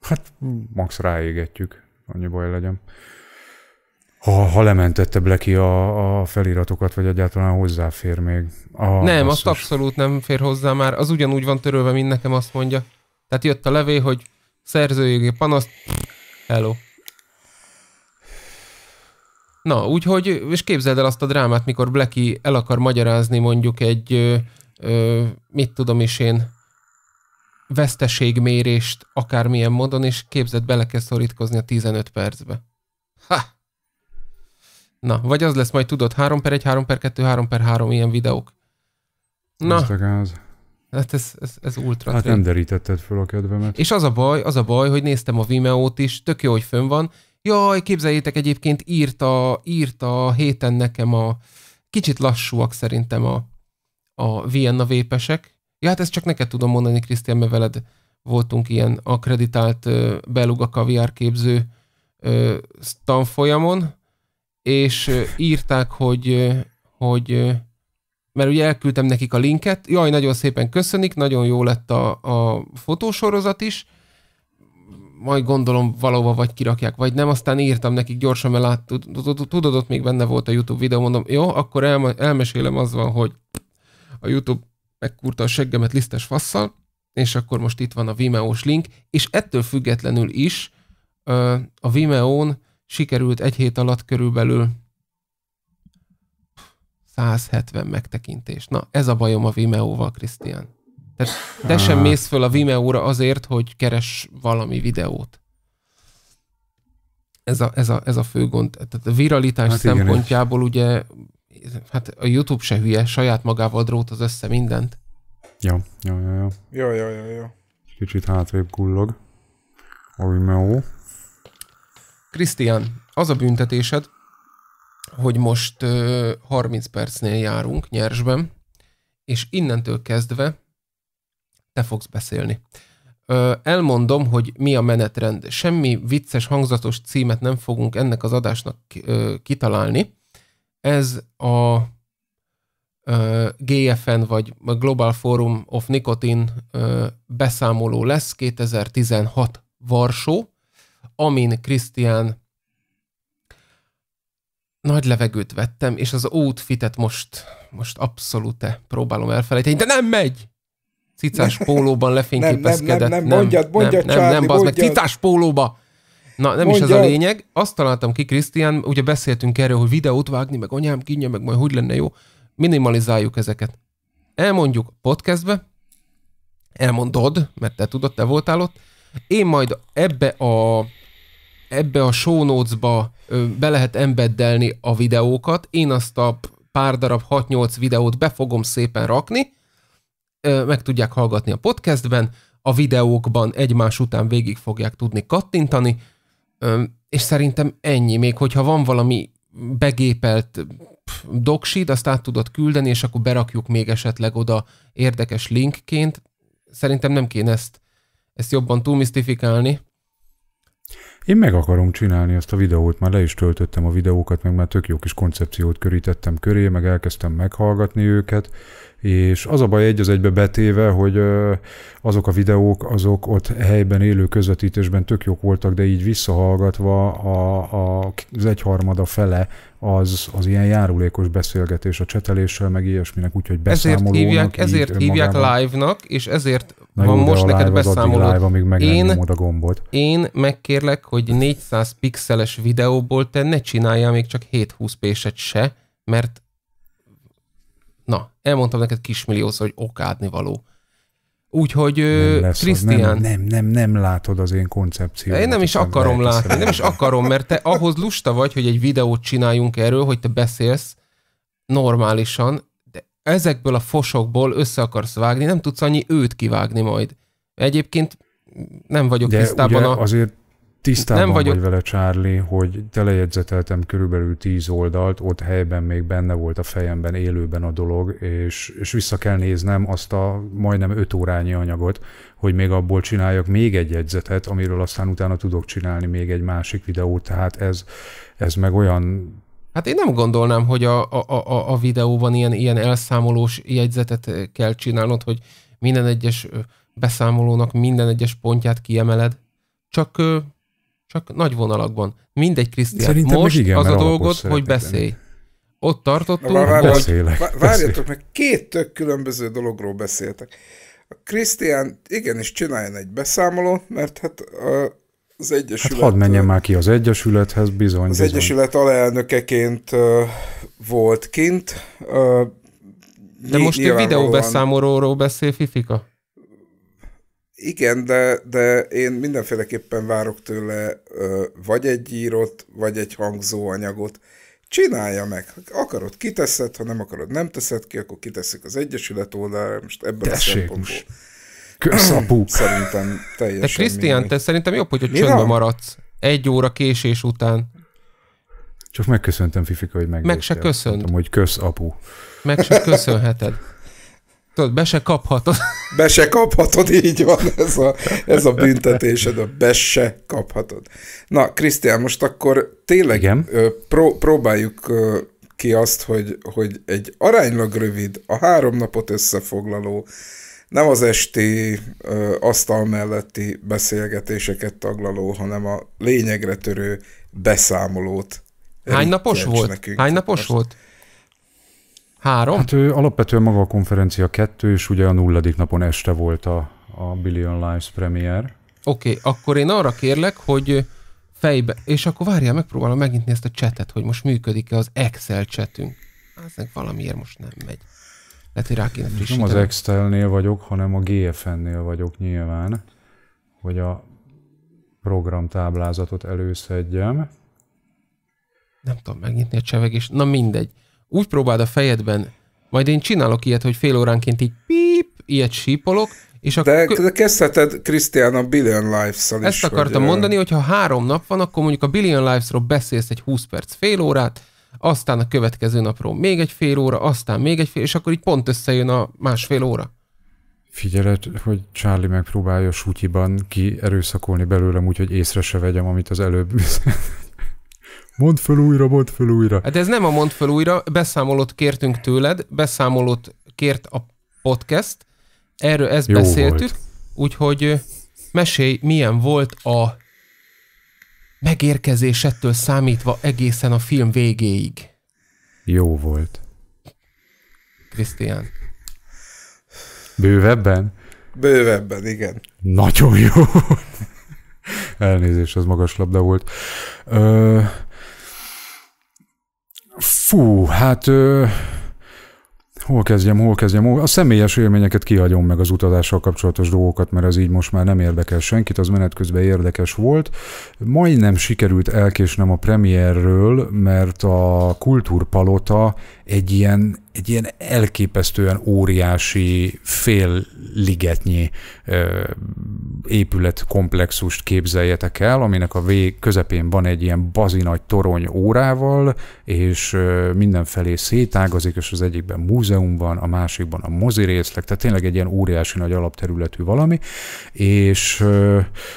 Hát max ráégetjük, annyi baj legyen. Ha, ha lementette Blacky a, a feliratokat, vagy egyáltalán hozzáfér még. A, nem, azt abszolút nem fér hozzá már. Az ugyanúgy van törölve, mint nekem azt mondja. Tehát jött a levé, hogy szerzőjégi panaszt, hello. Na, úgyhogy, és képzeld el azt a drámát, mikor Blacky el akar magyarázni mondjuk egy, ö, ö, mit tudom is én, veszteségmérést akármilyen módon, és képzeld, bele kell szorítkozni a 15 percbe. Ha! Na, vagy az lesz majd tudod, 3 per 1, 3 per 2, 3 per 3 ilyen videók. Na. ez a gáz. Hát ez, ez, ez ultra Hát trend. nem derítetted föl a kedvemet. És az a baj, az a baj, hogy néztem a Vimeót is, tök jó, hogy fönn van, Jaj, képzeljétek egyébként írt a, írt a héten nekem a kicsit lassúak szerintem a, a Vienna vépesek. Ja, hát ezt csak neked tudom mondani, Krisztián, mert veled voltunk ilyen akreditált beluga kaviár képző tanfolyamon, és írták, hogy, hogy mert ugye elküldtem nekik a linket, jaj, nagyon szépen köszönik, nagyon jó lett a, a fotósorozat is, majd gondolom valóban vagy kirakják, vagy nem, aztán írtam nekik gyorsan, mert lát, tudod, ott még benne volt a YouTube videó, mondom, jó, akkor elme, elmesélem az van, hogy a YouTube megkurta a seggemet lisztes fasszal, és akkor most itt van a Vimeo-s link, és ettől függetlenül is a Vimeo-n sikerült egy hét alatt körülbelül 170 megtekintés. Na, ez a bajom a Vimeo-val, Krisztián. Tehát te sem ah. mész föl a Vimeo-ra azért, hogy keres valami videót. Ez a, ez a, ez a fő gond. Tehát a viralitás hát szempontjából igen. ugye hát a YouTube se hülye, saját magával az össze mindent. Ja, ja, ja, ja. Ja, ja, ja, ja. Kicsit hátrébb kullog. A Vimeo. Krisztián, az a büntetésed, hogy most ö, 30 percnél járunk nyersben, és innentől kezdve te fogsz beszélni. Elmondom, hogy mi a menetrend. Semmi vicces, hangzatos címet nem fogunk ennek az adásnak kitalálni. Ez a GFN, vagy Global Forum of Nicotine beszámoló lesz 2016 Varsó, amin Krisztián nagy levegőt vettem, és az outfitet most, most abszolút próbálom elfelejteni, de nem megy! cicás pólóban lefényképezkedett. Nem, nem, nem, nem, mondjad, mondjad, nem, nem, nem, nem, meg cicás pólóba! Na, nem mondjad. is ez a lényeg. Azt találtam ki, Krisztián, ugye beszéltünk erről, hogy videót vágni, meg anyám kínja, meg majd hogy lenne jó. Minimalizáljuk ezeket. Elmondjuk podcastbe, elmondod, mert te tudod, te voltál ott. Én majd ebbe a ebbe a show notes-ba be lehet embeddelni a videókat. Én azt a pár darab 6-8 videót be fogom szépen rakni, meg tudják hallgatni a podcastben, a videókban egymás után végig fogják tudni kattintani, és szerintem ennyi, még hogyha van valami begépelt doksid, azt át tudod küldeni, és akkor berakjuk még esetleg oda érdekes linkként. Szerintem nem kéne ezt, ezt jobban túlmisztifikálni. Én meg akarom csinálni azt a videót, már le is töltöttem a videókat, meg már tök jó kis koncepciót körítettem köré, meg elkezdtem meghallgatni őket, és az a baj egy az egybe betéve, hogy azok a videók, azok ott helyben élő közvetítésben tök jók voltak, de így visszahallgatva a, a, az egyharmada fele az, az ilyen járulékos beszélgetés a cseteléssel, meg ilyesminek, úgyhogy beszámolónak. Ezért hívják, ezért hívják live-nak, és ezért Na van jó, most neked beszámoló. amíg meg én, a gombot. Én megkérlek, hogy 400 pixeles videóból te ne csináljál még csak 720p-set se, mert na, elmondtam neked kismilliósz, hogy okádni való. Úgyhogy Krisztián... Nem, nem, nem, nem látod az én koncepciómat. Én nem is akarom látni, nem is akarom, mert te ahhoz lusta vagy, hogy egy videót csináljunk erről, hogy te beszélsz normálisan, ezekből a fosokból össze akarsz vágni, nem tudsz annyi őt kivágni majd. Egyébként nem vagyok De tisztában ugye a... azért tisztában nem vagyok... vagy vele, Charlie, hogy telejegyzeteltem körülbelül tíz oldalt, ott helyben még benne volt a fejemben élőben a dolog, és, és vissza kell néznem azt a majdnem öt órányi anyagot, hogy még abból csináljak még egy jegyzetet, amiről aztán utána tudok csinálni még egy másik videót, tehát ez, ez meg olyan Hát én nem gondolnám, hogy a, a, a, a videóban ilyen, ilyen elszámolós jegyzetet eh, kell csinálnod, hogy minden egyes beszámolónak minden egyes pontját kiemeled. Csak, csak nagy vonalakban. Mindegy, Krisztián. Szerintem Most igen, az a dolgod, hogy beszélj. Ott tartottunk, Na, várjál, hogy... Beszélek, várjatok, meg két tök különböző dologról beszéltek. A Krisztián igenis csináljon egy beszámolót, mert hát az Egyesület... Hát hadd menjen már ki az Egyesülethez, bizony. Az bizony. Egyesület alelnökeként volt kint. De most egy videóbeszámolóról beszél Fifika? Igen, de, de én mindenféleképpen várok tőle vagy egy írót, vagy egy hangzóanyagot. Csinálja meg. Ha akarod, kiteszed, ha nem akarod, nem teszed ki, akkor kiteszik az Egyesület oldalára. Most ebből Tessék a szempontból. Most Köszapú. (clears throat) Szerintem teljesen De Krisztián, te szerintem jobb, hogy a csöndbe maradsz. Egy óra késés után. Csak megköszöntem, Fifika, hogy meg. Meg se köszönt. Mondtam, hogy kösz, apu. Meg se köszönheted. Tudod, be se kaphatod. Be se kaphatod, így van ez a, ez a büntetésed, a be se kaphatod. Na, Krisztián, most akkor tényleg Igen? Pró- próbáljuk ki azt, hogy, hogy egy aránylag rövid, a három napot összefoglaló nem az esti ö, asztal melletti beszélgetéseket taglaló, hanem a lényegre törő beszámolót. Hány napos volt? Nekünk. Hány napos Most... volt? Három? Hát ő, alapvetően maga a konferencia kettő, és ugye a nulladik napon este volt a, a Billion Lives premier. Oké, okay, akkor én arra kérlek, hogy fejbe, és akkor várjál, megpróbálom megnyitni ezt a csetet, hogy most működik-e az Excel csetünk. Hát valamiért most nem megy. Lehet, hogy rá kéne frissíteni. Nem az Excel Excel-nél vagyok, hanem a GFN-nél vagyok nyilván, hogy a programtáblázatot előszedjem. Nem tudom megnyitni a csevegés. Na mindegy. Úgy próbáld a fejedben, majd én csinálok ilyet, hogy fél óránként így píp, ilyet sípolok, és akkor de, de kezdheted Krisztián a Billion Lives-szal Ezt is, akartam hogy mondani, hogy ha három nap van, akkor mondjuk a Billion Lives-ról beszélsz egy 20 perc, fél órát, aztán a következő napról még egy fél óra, aztán még egy fél, és akkor így pont összejön a másfél óra. Figyeled, hogy Charlie megpróbálja sútyiban ki erőszakolni belőlem, úgyhogy észre se vegyem, amit az előbb. (laughs) mond föl újra, mondd föl újra. Hát ez nem a mond föl újra, beszámolót kértünk tőled, beszámolót kért a podcast, erről ezt Jó beszéltük, volt. úgyhogy mesélj, milyen volt a megérkezésettől számítva egészen a film végéig. Jó volt. Krisztián. Bővebben? Bővebben, igen. Nagyon jó. Elnézés, az magas labda volt. Ö... Fú, hát... Ö hol kezdjem, hol kezdjem, hol... a személyes élményeket kihagyom meg az utazással kapcsolatos dolgokat, mert ez így most már nem érdekel senkit, az menet közben érdekes volt. Majdnem sikerült elkésnem a premierről, mert a kultúrpalota egy ilyen, egy ilyen elképesztően óriási fél ligetnyi épületkomplexust képzeljetek el, aminek a vég közepén van egy ilyen bazinagy torony órával, és mindenfelé szétágazik, és az egyikben múzeum van, a másikban a mozi részleg, tehát tényleg egy ilyen óriási nagy alapterületű valami, és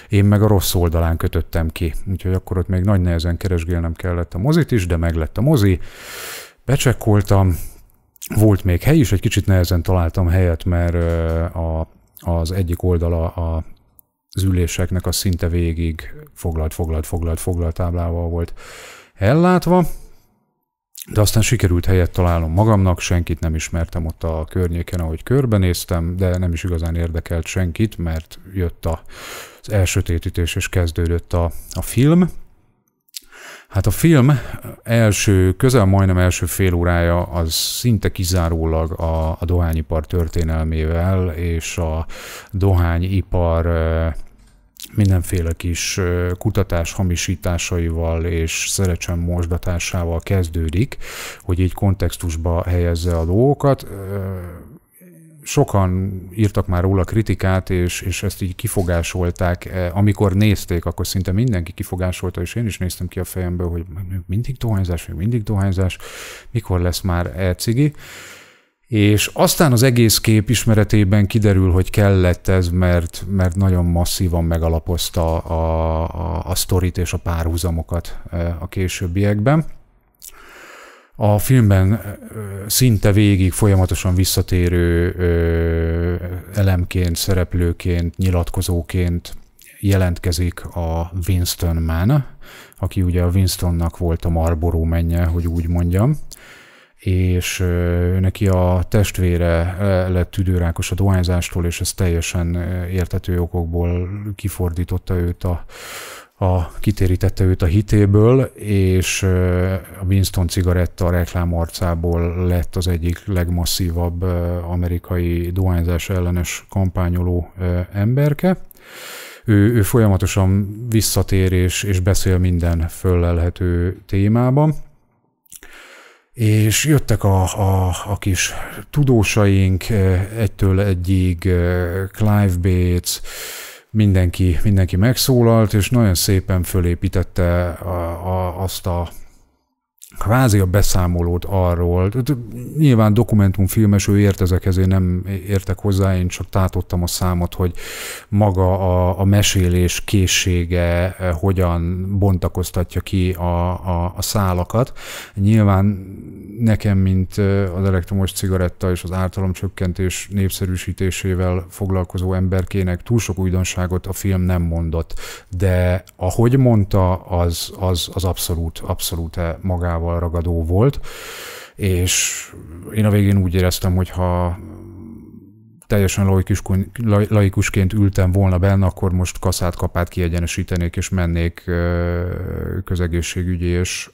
én meg a rossz oldalán kötöttem ki, úgyhogy akkor ott még nagy nehezen keresgélnem kellett a mozit is, de meg lett a mozi, becsekkoltam, volt még hely is, egy kicsit nehezen találtam helyet, mert a, az egyik oldala a az üléseknek a szinte végig foglalt, foglalt, foglalt, foglalt táblával volt ellátva, de aztán sikerült helyet találnom magamnak, senkit nem ismertem ott a környéken, ahogy körbenéztem, de nem is igazán érdekelt senkit, mert jött a, az elsötétítés, és kezdődött a, a film. Hát a film első, közel majdnem első fél órája az szinte kizárólag a, a dohányipar történelmével és a dohányipar mindenféle kis kutatás hamisításaival és szerecsen mosdatásával kezdődik, hogy így kontextusba helyezze a dolgokat sokan írtak már róla kritikát, és, és ezt így kifogásolták. E, amikor nézték, akkor szinte mindenki kifogásolta, és én is néztem ki a fejemből, hogy mindig dohányzás, még mindig dohányzás, mikor lesz már elcigi. És aztán az egész kép ismeretében kiderül, hogy kellett ez, mert, mert nagyon masszívan megalapozta a, a, a sztorit és a párhuzamokat e, a későbbiekben a filmben szinte végig folyamatosan visszatérő elemként, szereplőként, nyilatkozóként jelentkezik a Winston Man, aki ugye a Winstonnak volt a Marlboro menye, hogy úgy mondjam, és neki a testvére lett tüdőrákos a dohányzástól, és ez teljesen értető okokból kifordította őt a, a, kitérítette őt a hitéből, és a Winston cigaretta reklámarcából reklám arcából lett az egyik legmasszívabb amerikai dohányzás ellenes kampányoló emberke. Ő, ő folyamatosan visszatér és, és beszél minden föllelhető témában. És jöttek a, a, a kis tudósaink, egytől egyig, Clive Bates, mindenki, mindenki megszólalt, és nagyon szépen fölépítette a, a, azt a kvázi a beszámolót arról, nyilván dokumentumfilmes, ő ért ezekhez, én nem értek hozzá, én csak tátottam a számot, hogy maga a, a mesélés készsége eh, hogyan bontakoztatja ki a, a, a szálakat. Nyilván nekem, mint az elektromos cigaretta és az ártalomcsökkentés népszerűsítésével foglalkozó emberkének túl sok újdonságot a film nem mondott, de ahogy mondta, az, az, az abszolút, abszolút -e magával ragadó volt, és én a végén úgy éreztem, hogy ha teljesen laikusként, laikusként ültem volna benne, akkor most kaszát kapát kiegyenesítenék, és mennék közegészségügyi és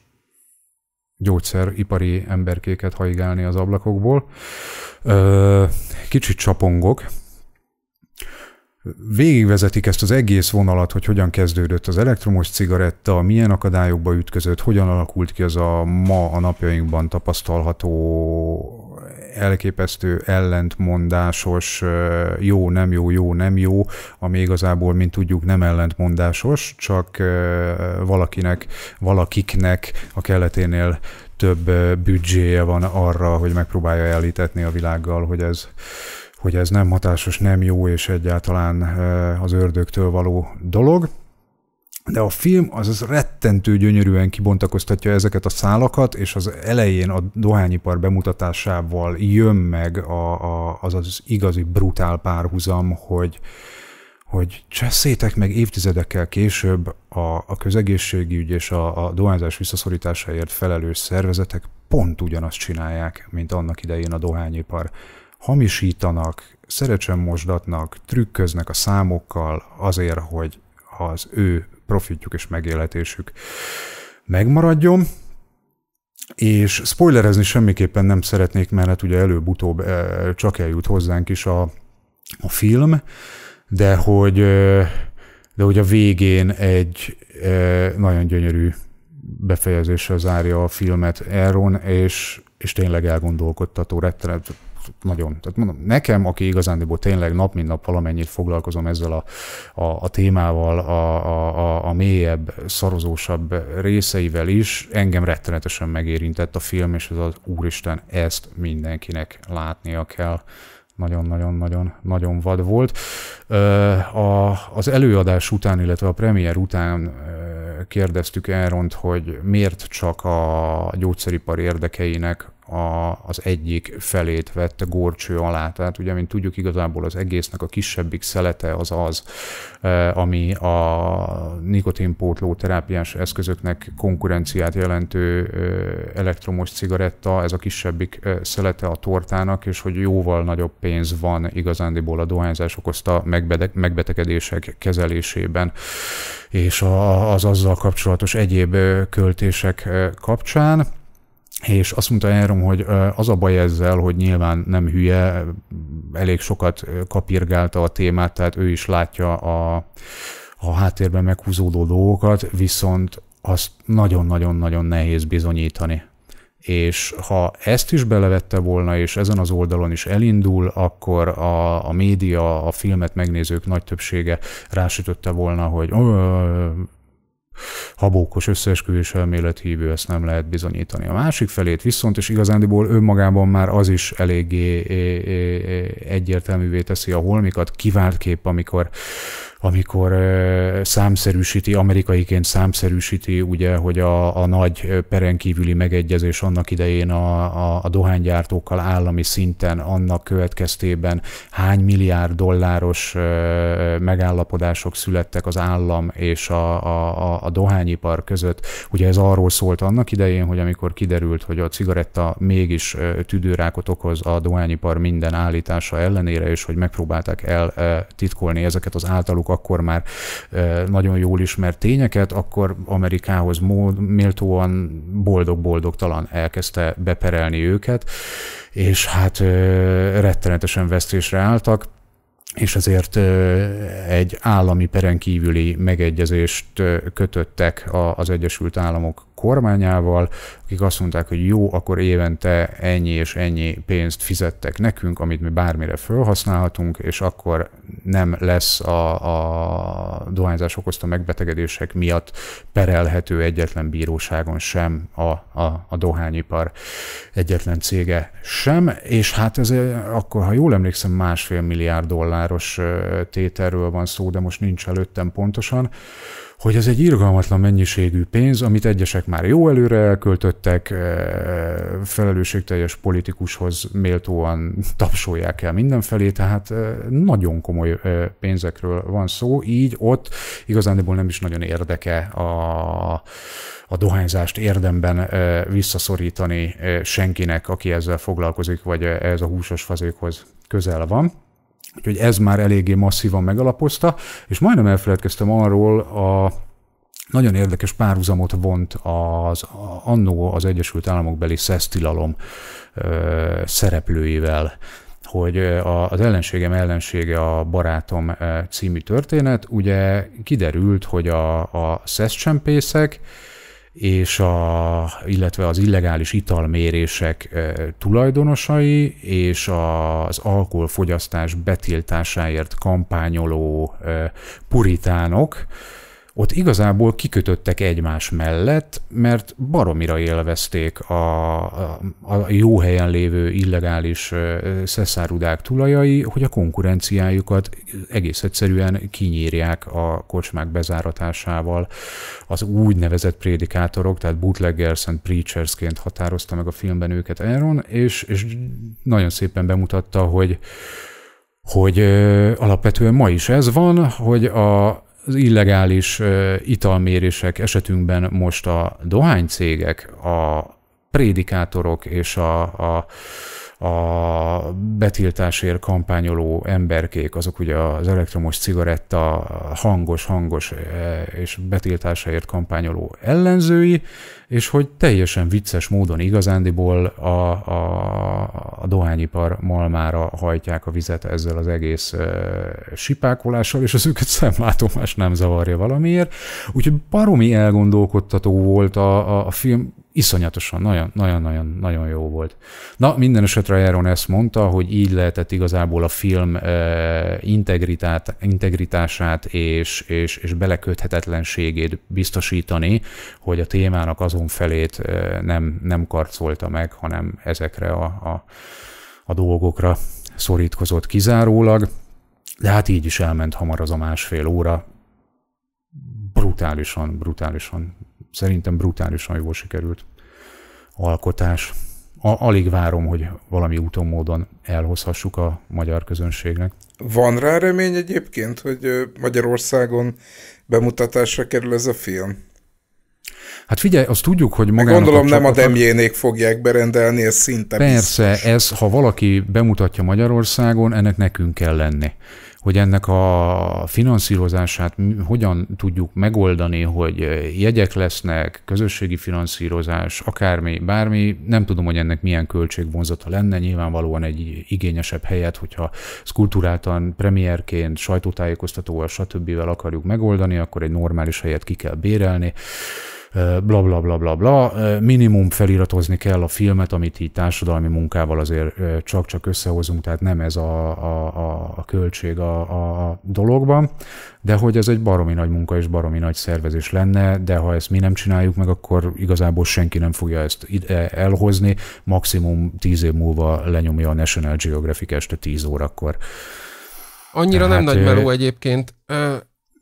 gyógyszeripari emberkéket haigálni az ablakokból. Kicsit csapongok. Végigvezetik ezt az egész vonalat, hogy hogyan kezdődött az elektromos cigaretta, milyen akadályokba ütközött, hogyan alakult ki az a ma a napjainkban tapasztalható elképesztő ellentmondásos jó, nem jó, jó, nem jó, ami igazából, mint tudjuk, nem ellentmondásos, csak valakinek, valakiknek a keleténél több büdzséje van arra, hogy megpróbálja elítetni a világgal, hogy ez hogy ez nem hatásos, nem jó, és egyáltalán az ördögtől való dolog de a film az, az rettentő gyönyörűen kibontakoztatja ezeket a szálakat, és az elején a dohányipar bemutatásával jön meg a, a, az az igazi brutál párhuzam, hogy hogy cseszétek meg évtizedekkel később a, a közegészségügy és a, a dohányzás visszaszorításáért felelős szervezetek pont ugyanazt csinálják, mint annak idején a dohányipar. Hamisítanak, szerecsen mosdatnak, trükköznek a számokkal azért, hogy az ő profitjuk és megélhetésük megmaradjon. És spoilerezni semmiképpen nem szeretnék, mert hát ugye előbb-utóbb eh, csak eljut hozzánk is a, a film, de hogy, eh, de hogy a végén egy eh, nagyon gyönyörű befejezéssel zárja a filmet Aaron, és, és tényleg elgondolkodtató, rettenet, nagyon. Tehát mondom, nekem, aki igazándiból tényleg nap mint nap valamennyit foglalkozom ezzel a, a, a témával, a, a, a, mélyebb, szarozósabb részeivel is, engem rettenetesen megérintett a film, és ez az úristen, ezt mindenkinek látnia kell nagyon-nagyon-nagyon-nagyon vad volt. A, az előadás után, illetve a premier után kérdeztük Elront, hogy miért csak a gyógyszeripar érdekeinek a, az egyik felét vette górcső alá. Tehát ugye, mint tudjuk, igazából az egésznek a kisebbik szelete az az, e, ami a nikotinpótló terápiás eszközöknek konkurenciát jelentő e, elektromos cigaretta, ez a kisebbik e, szelete a tortának, és hogy jóval nagyobb pénz van igazándiból a dohányzás okozta megbetegedések kezelésében és az azzal kapcsolatos egyéb költések kapcsán és azt mondta Elrom, hogy az a baj ezzel, hogy nyilván nem hülye, elég sokat kapirgálta a témát, tehát ő is látja a, a háttérben meghúzódó dolgokat, viszont azt nagyon-nagyon-nagyon nehéz bizonyítani. És ha ezt is belevette volna, és ezen az oldalon is elindul, akkor a, a média, a filmet megnézők nagy többsége rásütötte volna, hogy habókos összeesküvés elmélet hívő, ezt nem lehet bizonyítani. A másik felét viszont, és igazándiból önmagában már az is eléggé egyértelművé teszi a holmikat, kivált kép, amikor amikor számszerűsíti, amerikaiként számszerűsíti, ugye, hogy a, a nagy perenkívüli megegyezés annak idején a, a, a dohánygyártókkal állami szinten, annak következtében hány milliárd dolláros megállapodások születtek az állam és a, a, a dohányipar között. Ugye ez arról szólt annak idején, hogy amikor kiderült, hogy a cigaretta mégis tüdőrákot okoz a dohányipar minden állítása ellenére, és hogy megpróbálták eltitkolni ezeket az általuk akkor már nagyon jól ismert tényeket, akkor Amerikához méltóan boldog-boldogtalan elkezdte beperelni őket, és hát rettenetesen vesztésre álltak és ezért egy állami peren kívüli megegyezést kötöttek az Egyesült Államok kormányával, akik azt mondták, hogy jó, akkor évente ennyi és ennyi pénzt fizettek nekünk, amit mi bármire felhasználhatunk, és akkor nem lesz a, a dohányzás okozta megbetegedések miatt perelhető egyetlen bíróságon sem a, a, a dohányipar egyetlen cége sem, és hát ez eh, akkor, ha jól emlékszem, másfél milliárd dolláros eh, tételről van szó, de most nincs előttem pontosan hogy ez egy irgalmatlan mennyiségű pénz, amit egyesek már jó előre elköltöttek, eh, felelősségteljes politikushoz méltóan tapsolják el mindenfelé, tehát eh, nagyon komoly eh, pénzekről van szó, így ott igazándiból nem is nagyon érdeke a, a dohányzást érdemben visszaszorítani senkinek, aki ezzel foglalkozik, vagy ez a húsos fazékhoz közel van. Úgyhogy ez már eléggé masszívan megalapozta, és majdnem elfeledkeztem arról a nagyon érdekes párhuzamot vont az annó az Egyesült Államokbeli szesztilalom ö, szereplőivel hogy az ellenségem ellensége a barátom című történet, ugye kiderült, hogy a, a szeszcsempészek és a, illetve az illegális italmérések tulajdonosai és az alkoholfogyasztás betiltásáért kampányoló puritánok, ott igazából kikötöttek egymás mellett, mert baromira élvezték a, a, a jó helyen lévő illegális szeszárudák tulajai, hogy a konkurenciájukat egész egyszerűen kinyírják a kocsmák bezáratásával. Az úgynevezett prédikátorok, tehát bootleggers and preachersként határozta meg a filmben őket Aaron, és, és nagyon szépen bemutatta, hogy hogy ö, alapvetően ma is ez van, hogy a az illegális italmérések esetünkben most a dohánycégek, a prédikátorok és a, a a betiltásért kampányoló emberkék, azok ugye az elektromos cigaretta hangos-hangos e, és betiltásáért kampányoló ellenzői, és hogy teljesen vicces módon igazándiból a, a, a dohányipar malmára hajtják a vizet ezzel az egész e, sipákolással, és az őket szemlátomás nem zavarja valamiért. Úgyhogy baromi elgondolkodtató volt a, a, a film, iszonyatosan, nagyon-nagyon-nagyon jó volt. Na, minden esetre Aaron ezt mondta, hogy így lehetett igazából a film integritát, integritását és, és, és beleköthetetlenségét biztosítani, hogy a témának azon felét nem, nem karcolta meg, hanem ezekre a, a, a dolgokra szorítkozott kizárólag. De hát így is elment hamar az a másfél óra. Brutálisan, brutálisan szerintem brutálisan jól sikerült alkotás. A- alig várom, hogy valami úton, módon elhozhassuk a magyar közönségnek. Van rá remény egyébként, hogy Magyarországon bemutatásra kerül ez a film? Hát figyelj, azt tudjuk, hogy magának Gondolom a nem a demjénék fogják berendelni, ez szinte Persze, biztos. ez, ha valaki bemutatja Magyarországon, ennek nekünk kell lenni hogy ennek a finanszírozását hogyan tudjuk megoldani, hogy jegyek lesznek, közösségi finanszírozás, akármi, bármi, nem tudom, hogy ennek milyen költségvonzata lenne, nyilvánvalóan egy igényesebb helyet, hogyha szkultúráltan, premierként, sajtótájékoztatóval, stb. akarjuk megoldani, akkor egy normális helyet ki kell bérelni bla bla bla bla bla, minimum feliratozni kell a filmet, amit így társadalmi munkával azért csak-csak összehozunk, tehát nem ez a, a, a költség a, a dologban, de hogy ez egy baromi nagy munka és baromi nagy szervezés lenne, de ha ezt mi nem csináljuk meg, akkor igazából senki nem fogja ezt e, elhozni, maximum tíz év múlva lenyomja a National Geographic este tíz órakor. Annyira Tehát, nem nagy meló egyébként.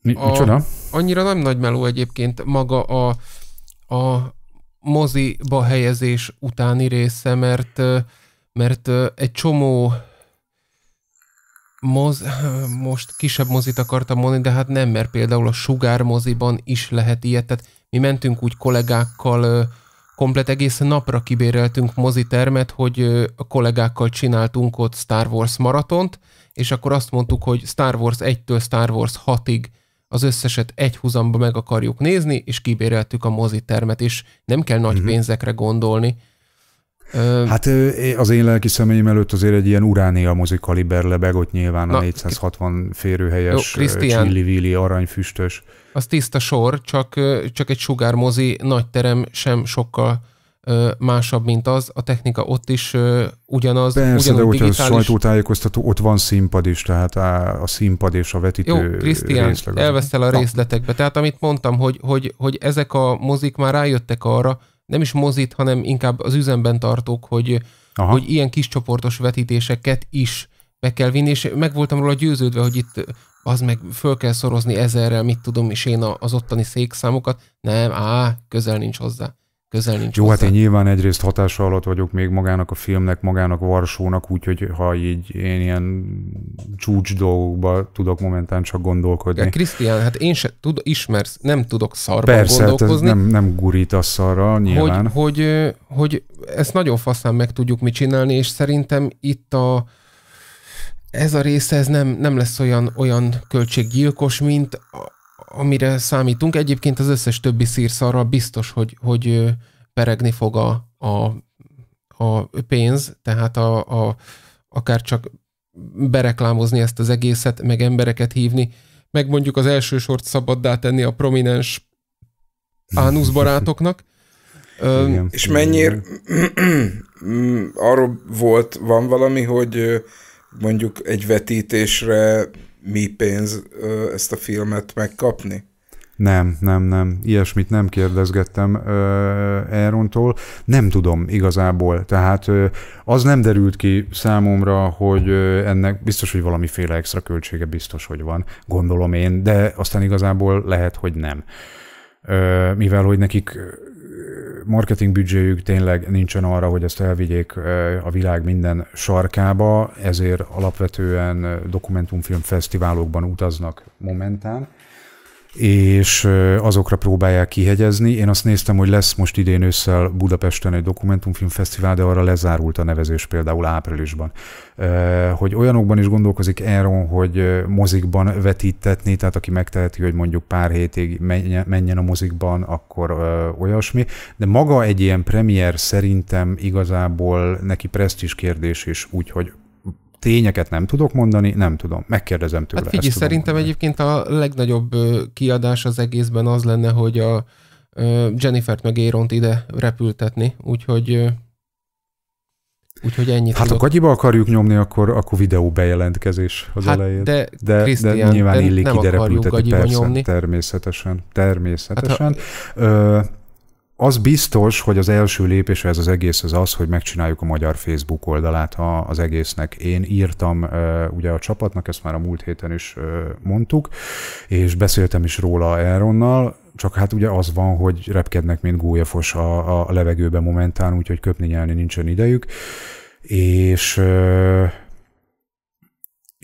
Mi, a, micsoda? Annyira nem nagy meló egyébként maga a, a moziba helyezés utáni része, mert, mert egy csomó moz, most kisebb mozit akartam mondani, de hát nem, mert például a Sugár moziban is lehet ilyet, tehát mi mentünk úgy kollégákkal, komplet egész napra kibéreltünk mozitermet, hogy a kollégákkal csináltunk ott Star Wars maratont, és akkor azt mondtuk, hogy Star Wars 1-től Star Wars 6-ig az összeset egy húzamba meg akarjuk nézni, és kibéreltük a mozitermet is. Nem kell nagy uh-huh. pénzekre gondolni. Hát az én lelki személyem előtt azért egy ilyen Uránia muzikaliber lebegott nyilván Na, a 460 férőhelyes csillivíli aranyfüstös. Az tiszta sor, csak, csak egy sugármozi nagy terem sem sokkal másabb, mint az. A technika ott is ugyanaz, Persze, de de digitális. a sajtótájékoztató, ott van színpad is, tehát a színpad és a vetítő Jó, Krisztián, elvesztel a részletekbe. Tehát amit mondtam, hogy, hogy, hogy ezek a mozik már rájöttek arra, nem is mozit, hanem inkább az üzemben tartók, hogy, Aha. hogy ilyen kis csoportos vetítéseket is be kell vinni, és meg voltam róla győződve, hogy itt az meg föl kell szorozni ezerrel, mit tudom is én az ottani székszámokat. Nem, á, közel nincs hozzá közel nincs Jó, hát hozzá. hát én nyilván egyrészt hatása alatt vagyok még magának a filmnek, magának Varsónak, úgyhogy ha így én ilyen csúcs dolgokba tudok momentán csak gondolkodni. De Krisztián, hát én se tud, ismersz, nem tudok szarba Persze, hát gondolkozni. Persze, nem, nem gurítasz szarra, nyilván. Hogy, hogy, hogy ezt nagyon faszán meg tudjuk mi csinálni, és szerintem itt a ez a része ez nem, nem lesz olyan, olyan költséggyilkos, mint amire számítunk. Egyébként az összes többi szírszarra biztos, hogy, hogy peregni fog a, a, a pénz, tehát a, a, akár csak bereklámozni ezt az egészet, meg embereket hívni, meg mondjuk az első sort szabaddá tenni a prominens ánusz barátoknak. Ö, Igen. És mennyire (clears throat) mm, arról volt, van valami, hogy mondjuk egy vetítésre mi pénz ezt a filmet megkapni? Nem, nem, nem. Ilyesmit nem kérdezgettem Árontól. Nem tudom igazából. Tehát ö, az nem derült ki számomra, hogy ö, ennek biztos, hogy valamiféle extra költsége biztos, hogy van, gondolom én, de aztán igazából lehet, hogy nem. Ö, mivel, hogy nekik marketing büdzséjük tényleg nincsen arra, hogy ezt elvigyék a világ minden sarkába, ezért alapvetően dokumentumfilm fesztiválokban utaznak momentán, és azokra próbálják kihegyezni. Én azt néztem, hogy lesz most idén ősszel Budapesten egy dokumentumfilmfesztivál, de arra lezárult a nevezés például áprilisban. Hogy olyanokban is gondolkozik Aaron, hogy mozikban vetítetni, tehát aki megteheti, hogy mondjuk pár hétig menjen a mozikban, akkor olyasmi. De maga egy ilyen premier szerintem igazából neki presztis kérdés is, úgyhogy tényeket nem tudok mondani, nem tudom. Megkérdezem tőle. Hát figyelj, szerintem mondani. egyébként a legnagyobb kiadás az egészben az lenne, hogy a Jennifer-t meg Éront ide repültetni, úgyhogy Úgyhogy ennyit. Hát tudok. a kagyiba akarjuk nyomni, akkor, akkor videó bejelentkezés az hát elején. De, de, de nyilván de illik ide repültetni, persze, nyomni. természetesen. Természetesen. Hát, ha... Ö, az biztos, hogy az első lépés ez az egész az az, hogy megcsináljuk a magyar Facebook oldalát ha az egésznek. Én írtam ugye a csapatnak, ezt már a múlt héten is mondtuk, és beszéltem is róla Elronnal, csak hát ugye az van, hogy repkednek, mint gólyafos a, a levegőben momentán, úgyhogy köpni nyelni nincsen idejük, és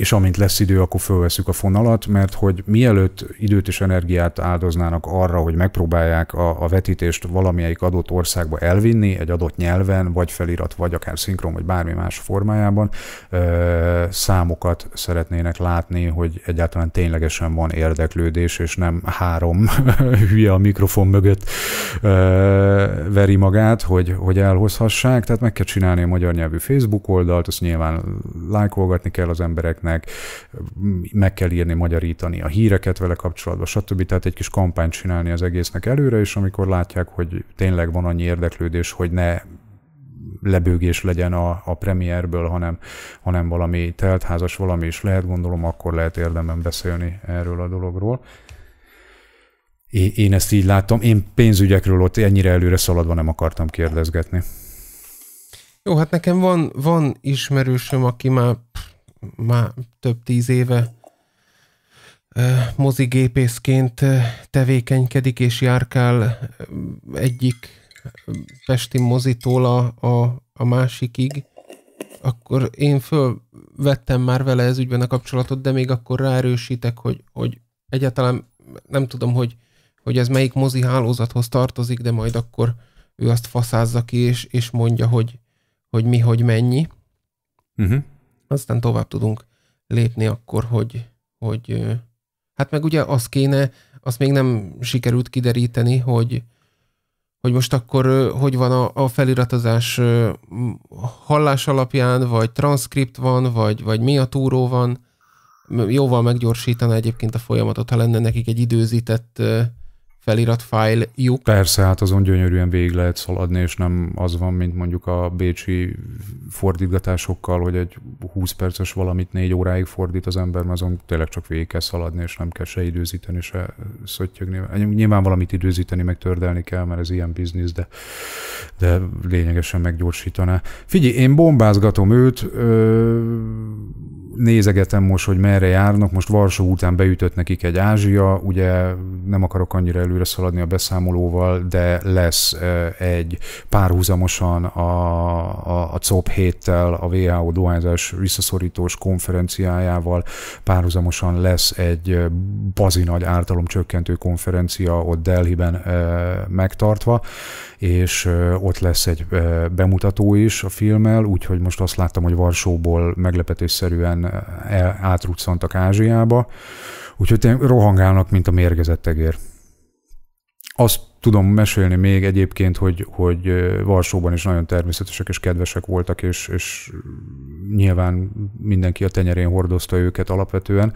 és amint lesz idő, akkor fölveszük a fonalat, mert hogy mielőtt időt és energiát áldoznának arra, hogy megpróbálják a, a vetítést valamelyik adott országba elvinni, egy adott nyelven, vagy felirat, vagy akár szinkron, vagy bármi más formájában, ö, számokat szeretnének látni, hogy egyáltalán ténylegesen van érdeklődés, és nem három (laughs) hülye a mikrofon mögött ö, veri magát, hogy, hogy elhozhassák, tehát meg kell csinálni a magyar nyelvű Facebook oldalt, azt nyilván lájkolgatni kell az embereknek, meg, meg kell írni, magyarítani a híreket vele kapcsolatban, stb. Tehát egy kis kampányt csinálni az egésznek előre, és amikor látják, hogy tényleg van annyi érdeklődés, hogy ne lebőgés legyen a, a premierből, hanem, hanem valami teltházas valami is lehet, gondolom, akkor lehet érdemben beszélni erről a dologról. Én ezt így látom. Én pénzügyekről ott ennyire előre szaladva nem akartam kérdezgetni. Jó, hát nekem van, van ismerősöm, aki már már több tíz éve mozigépészként tevékenykedik és járkál egyik pesti mozitól a, a, a másikig, akkor én fölvettem már vele ez ügyben a kapcsolatot, de még akkor ráerősítek, hogy, hogy egyáltalán nem tudom, hogy, hogy ez melyik mozi hálózathoz tartozik, de majd akkor ő azt faszázza ki, és, és mondja, hogy, hogy mi, hogy mennyi. Uh-huh aztán tovább tudunk lépni akkor, hogy, hogy hát meg ugye az kéne, azt még nem sikerült kideríteni, hogy, hogy most akkor hogy van a, a feliratozás hallás alapján, vagy transzkript van, vagy, vagy mi a túró van. Jóval meggyorsítana egyébként a folyamatot, ha lenne nekik egy időzített feliratfájljuk. Persze, hát azon gyönyörűen végig lehet szaladni, és nem az van, mint mondjuk a bécsi fordítgatásokkal, hogy egy 20 perces valamit négy óráig fordít az ember, mert azon tényleg csak végig kell szaladni, és nem kell se időzíteni, se szöttyögni. Nyilván valamit időzíteni, meg tördelni kell, mert ez ilyen biznisz, de, de lényegesen meggyorsítaná. Figyelj, én bombázgatom őt, ö- nézegetem most, hogy merre járnak, most Varsó után beütött nekik egy Ázsia, ugye nem akarok annyira előre szaladni a beszámolóval, de lesz egy párhuzamosan a, a, a COP 7-tel, a WHO dohányzás visszaszorítós konferenciájával párhuzamosan lesz egy bazi nagy ártalomcsökkentő konferencia ott Delhiben megtartva, és ott lesz egy bemutató is a filmmel, úgyhogy most azt láttam, hogy Varsóból meglepetésszerűen innen el, átruccantak Ázsiába, úgyhogy rohangálnak, mint a mérgezett egér. Azt tudom mesélni még egyébként, hogy, hogy Varsóban is nagyon természetesek és kedvesek voltak, és, és nyilván mindenki a tenyerén hordozta őket alapvetően,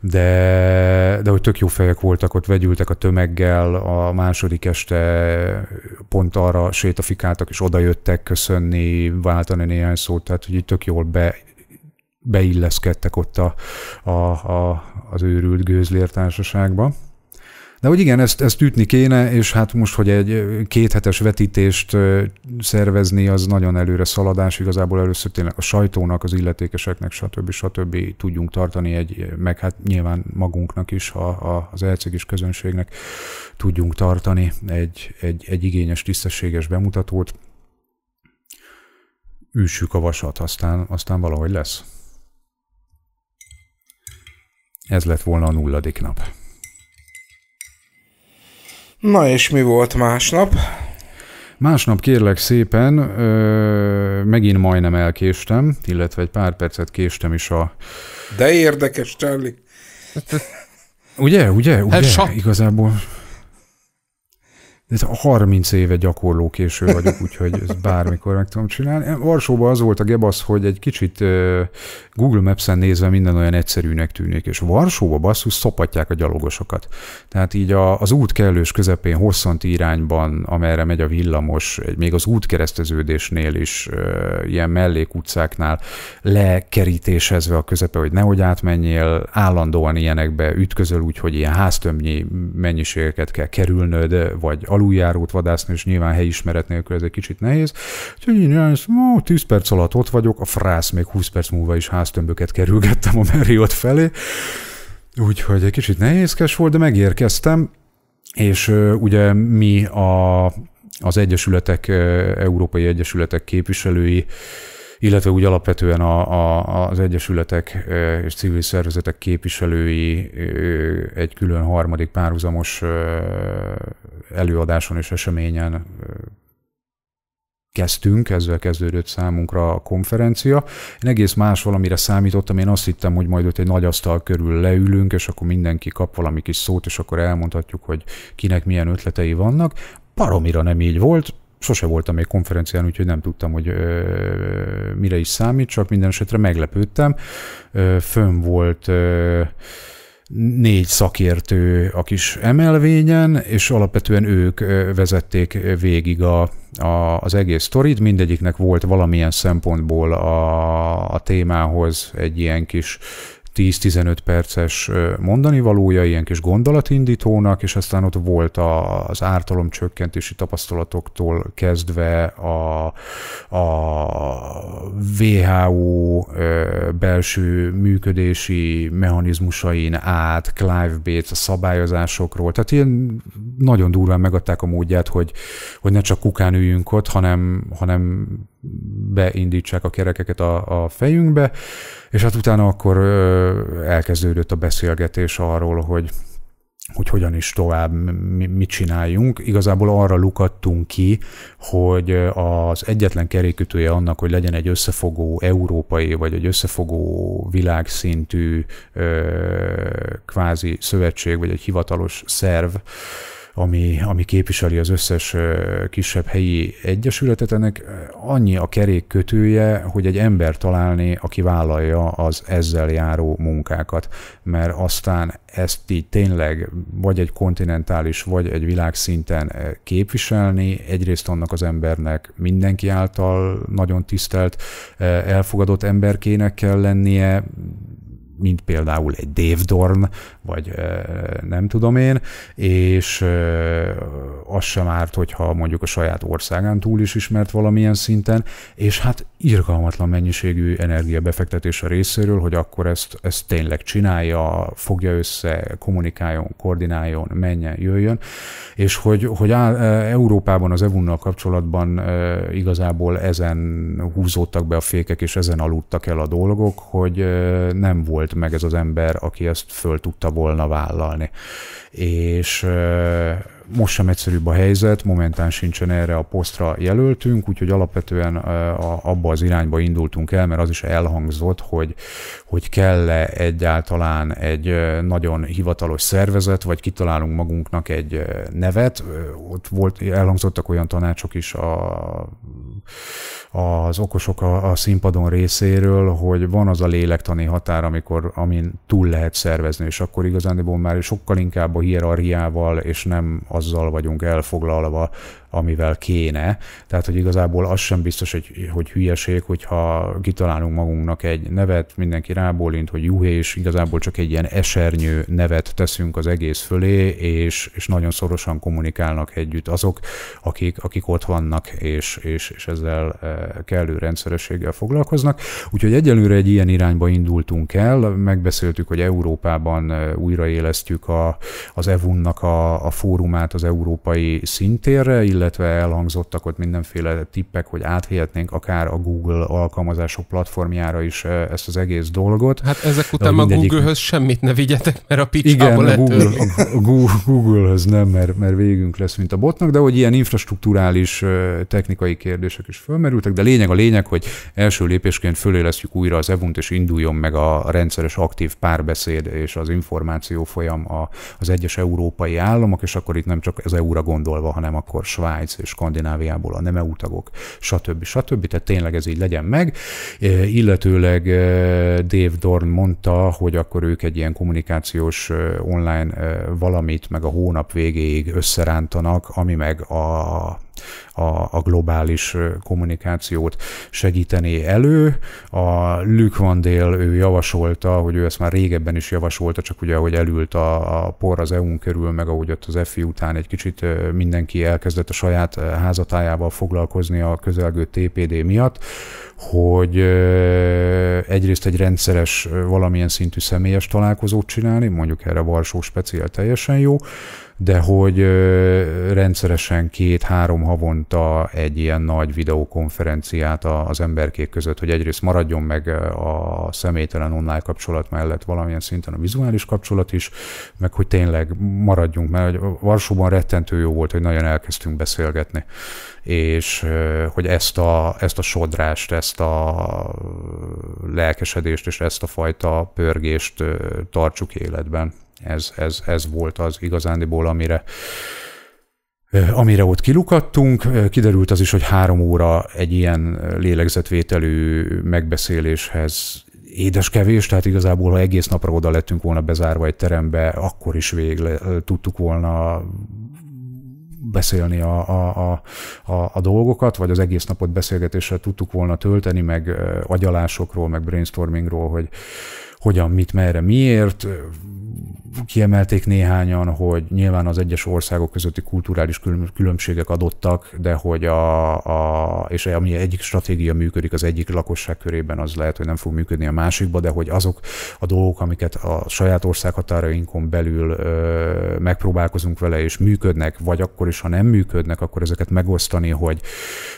de, de hogy tök jó fejek voltak, ott vegyültek a tömeggel, a második este pont arra sétafikáltak, és odajöttek köszönni, váltani néhány szót, tehát hogy így tök jól be, beilleszkedtek ott a, a, a, az őrült gőzlértársaságba. De hogy igen, ezt, ezt ütni kéne, és hát most, hogy egy kéthetes vetítést szervezni, az nagyon előre szaladás, igazából először tényleg a sajtónak, az illetékeseknek, stb. stb. tudjunk tartani egy, meg hát nyilván magunknak is, ha az elcégis közönségnek tudjunk tartani egy, egy, egy igényes, tisztességes bemutatót. Üssük a vasat, aztán, aztán valahogy lesz. Ez lett volna a nulladik nap. Na és mi volt másnap? Másnap kérlek szépen, ö, megint majdnem elkéstem, illetve egy pár percet késtem is a... De érdekes, Charlie. Ugye, ugye, ugye? Igazából de 30 éve gyakorló késő vagyok, úgyhogy ezt bármikor meg tudom csinálni. Varsóban az volt a gebasz, hogy egy kicsit Google Maps-en nézve minden olyan egyszerűnek tűnik, és Varsóban basszus szopatják a gyalogosokat. Tehát így a, az út kellős közepén, hosszanti irányban, amerre megy a villamos, még az útkereszteződésnél is, ilyen mellékutcáknál lekerítésezve a közepe, hogy nehogy átmenjél, állandóan ilyenekbe ütközöl, úgyhogy ilyen háztömnyi mennyiségeket kell kerülnöd, vagy aluljárót vadászni, és nyilván helyismeret nélkül ez egy kicsit nehéz. Úgyhogy én 10 perc alatt ott vagyok, a frász még 20 perc múlva is háztömböket kerülgettem a Marriott felé. Úgyhogy egy kicsit nehézkes volt, de megérkeztem, és ugye mi a, az egyesületek, európai egyesületek képviselői, illetve úgy alapvetően a, a, az egyesületek és civil szervezetek képviselői egy külön harmadik párhuzamos előadáson és eseményen kezdtünk, ezzel kezdődött számunkra a konferencia. Én egész más valamire számítottam, én azt hittem, hogy majd ott egy nagy asztal körül leülünk, és akkor mindenki kap valami kis szót, és akkor elmondhatjuk, hogy kinek milyen ötletei vannak. Paromira nem így volt, sose voltam még konferencián, úgyhogy nem tudtam, hogy ö, mire is számít, csak minden esetre meglepődtem. Ö, fönn volt ö, négy szakértő a kis emelvényen, és alapvetően ők vezették végig a, a, az egész sztorit. Mindegyiknek volt valamilyen szempontból a, a témához egy ilyen kis 10-15 perces mondani valója, ilyen kis gondolatindítónak, és aztán ott volt a, az ártalomcsökkentési tapasztalatoktól kezdve a, a WHO belső működési mechanizmusain át, Clive Bates a szabályozásokról, tehát ilyen nagyon durván megadták a módját, hogy, hogy ne csak kukán üljünk ott, hanem, hanem beindítsák a kerekeket a, a fejünkbe, és hát utána akkor elkezdődött a beszélgetés arról, hogy hogy hogyan is tovább, mit csináljunk. Igazából arra lukadtunk ki, hogy az egyetlen kerékütője annak, hogy legyen egy összefogó európai, vagy egy összefogó világszintű kvázi szövetség, vagy egy hivatalos szerv, ami, ami képviseli az összes kisebb helyi egyesületet, ennek annyi a kerék kötője, hogy egy ember találni, aki vállalja az ezzel járó munkákat, mert aztán ezt így tényleg vagy egy kontinentális, vagy egy világszinten képviselni, egyrészt annak az embernek mindenki által nagyon tisztelt, elfogadott emberkének kell lennie, mint például egy Dave Dorn, vagy nem tudom én, és az sem árt, hogyha mondjuk a saját országán túl is ismert valamilyen szinten, és hát irgalmatlan mennyiségű energia befektetés a részéről, hogy akkor ezt, ezt tényleg csinálja, fogja össze, kommunikáljon, koordináljon, menjen, jöjjön, és hogy, hogy á, Európában az eu kapcsolatban igazából ezen húzódtak be a fékek, és ezen aludtak el a dolgok, hogy nem volt volt meg ez az ember, aki ezt föl tudta volna vállalni. És most sem egyszerűbb a helyzet, momentán sincsen erre a posztra jelöltünk, úgyhogy alapvetően abba az irányba indultunk el, mert az is elhangzott, hogy, hogy kell-e egyáltalán egy nagyon hivatalos szervezet, vagy kitalálunk magunknak egy nevet. Ott volt, elhangzottak olyan tanácsok is a az okosok a, a színpadon részéről, hogy van az a lélektani határ, amikor, amin túl lehet szervezni, és akkor igazándiból már sokkal inkább a hierarchiával, és nem azzal vagyunk elfoglalva, amivel kéne. Tehát, hogy igazából az sem biztos, hogy, hogy hülyeség, hogyha kitalálunk magunknak egy nevet, mindenki rábólint, hogy juhé, és igazából csak egy ilyen esernyő nevet teszünk az egész fölé, és, és nagyon szorosan kommunikálnak együtt azok, akik, akik ott vannak, és, és, és ezzel eh, kellő rendszerességgel foglalkoznak. Úgyhogy egyelőre egy ilyen irányba indultunk el, megbeszéltük, hogy Európában újraélesztjük a, az EVUN-nak a, a fórumát az európai szintérre, illetve elhangzottak ott mindenféle tippek, hogy áthelyetnénk akár a Google alkalmazások platformjára is ezt az egész dolgot. Hát ezek után a mindegyik... Google-höz semmit ne vigyetek, mert a picsába Igen, a Google, a Google-höz nem, mert, mert végünk lesz, mint a botnak, de hogy ilyen infrastruktúrális technikai kérdések is fölmerült, beszéltek, de lényeg a lényeg, hogy első lépésként fölélesztjük újra az evunt, és induljon meg a rendszeres aktív párbeszéd és az információ folyam az egyes európai államok, és akkor itt nem csak az EU-ra gondolva, hanem akkor Svájc és Skandináviából a nem EU tagok, stb. stb. Tehát tényleg ez így legyen meg. E, illetőleg e, Dave Dorn mondta, hogy akkor ők egy ilyen kommunikációs e, online valamit meg a hónap végéig összerántanak, ami meg a a, a globális kommunikációt segíteni elő. A Luc Van ő javasolta, hogy ő ezt már régebben is javasolta, csak ugye ahogy elült a, a por az EU-n körül, meg ahogy ott az FI után egy kicsit mindenki elkezdett a saját házatájával foglalkozni a közelgő TPD miatt, hogy egyrészt egy rendszeres, valamilyen szintű személyes találkozót csinálni, mondjuk erre Varsó speciál teljesen jó, de hogy rendszeresen két-három havonta egy ilyen nagy videokonferenciát az emberkék között, hogy egyrészt maradjon meg a személytelen online kapcsolat mellett valamilyen szinten a vizuális kapcsolat is, meg hogy tényleg maradjunk, mert Varsóban rettentő jó volt, hogy nagyon elkezdtünk beszélgetni, és hogy ezt a, ezt a sodrást, ezt a lelkesedést és ezt a fajta pörgést tartsuk életben. Ez, ez, ez volt az igazándiból, amire amire ott kilukadtunk, kiderült az is, hogy három óra egy ilyen lélegzetvételű megbeszéléshez édes kevés, tehát igazából, ha egész napra oda lettünk volna bezárva egy terembe, akkor is végig tudtuk volna beszélni a, a, a, a, a dolgokat, vagy az egész napot beszélgetéssel tudtuk volna tölteni, meg agyalásokról, meg brainstormingról, hogy hogyan, mit, merre, miért, kiemelték néhányan, hogy nyilván az egyes országok közötti kulturális különbségek adottak, de hogy a, a és ami egyik stratégia működik az egyik lakosság körében, az lehet, hogy nem fog működni a másikba, de hogy azok a dolgok, amiket a saját ország határainkon belül ö, megpróbálkozunk vele, és működnek, vagy akkor is, ha nem működnek, akkor ezeket megosztani, hogy,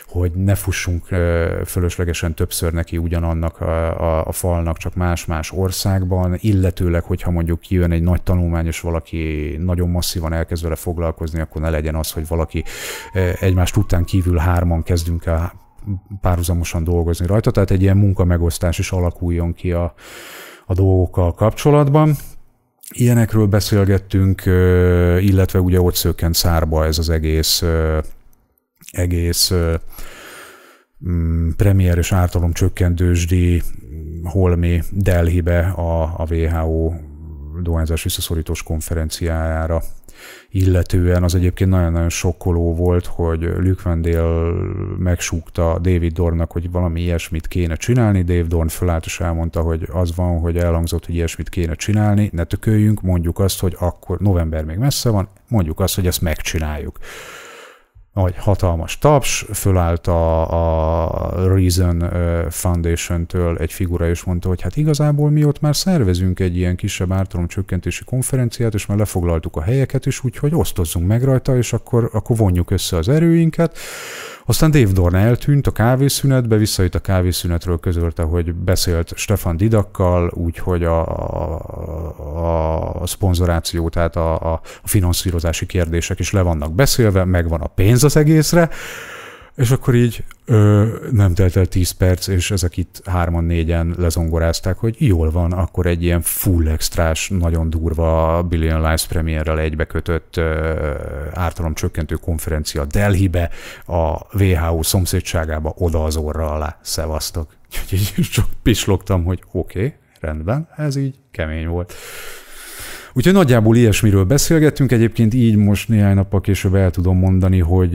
hogy ne fussunk ö, fölöslegesen többször neki ugyanannak a, a, a falnak, csak más-más országban, illetőleg, hogyha mondjuk kijön egy nagy tanulmányos valaki nagyon masszívan elkezd vele foglalkozni, akkor ne legyen az, hogy valaki eh, egymást után kívül hárman kezdünk el párhuzamosan dolgozni rajta, tehát egy ilyen munkamegosztás is alakuljon ki a, a dolgokkal kapcsolatban. Ilyenekről beszélgettünk, eh, illetve ugye ott szökkent szárba ez az egész, eh, egész mm, premier és ártalom csökkentősdi holmi Delhibe a, a WHO dohányzás visszaszorítós konferenciájára illetően az egyébként nagyon-nagyon sokkoló volt, hogy Luke Vendale megsúgta David Dornnak, hogy valami ilyesmit kéne csinálni, Dave Dorn fölállt és elmondta, hogy az van, hogy elhangzott, hogy ilyesmit kéne csinálni, ne tököljünk, mondjuk azt, hogy akkor november még messze van, mondjuk azt, hogy ezt megcsináljuk nagy hatalmas taps, fölállt a, a Reason Foundation-től egy figura, és mondta, hogy hát igazából mi ott már szervezünk egy ilyen kisebb ártalomcsökkentési konferenciát, és már lefoglaltuk a helyeket is, úgyhogy osztozzunk meg rajta, és akkor, akkor vonjuk össze az erőinket, aztán Dave Dorn eltűnt a kávészünetbe, visszajött a kávészünetről, közölte, hogy beszélt Stefan Didakkal, úgyhogy a, a, a szponzoráció, tehát a, a finanszírozási kérdések is le vannak beszélve, megvan a pénz az egészre. És akkor így ö, nem telt el 10 perc, és ezek itt hárman, négyen lezongorázták, hogy jól van, akkor egy ilyen full extrás, nagyon durva Billion Lives Premierrel egybekötött ö, ártalomcsökkentő konferencia Delhibe, a WHO szomszédságába, oda az orra alá, szevasztok. (laughs) Úgyhogy csak pislogtam, hogy oké, okay, rendben, ez így kemény volt. Úgyhogy nagyjából ilyesmiről beszélgettünk, egyébként így most néhány nappal később el tudom mondani, hogy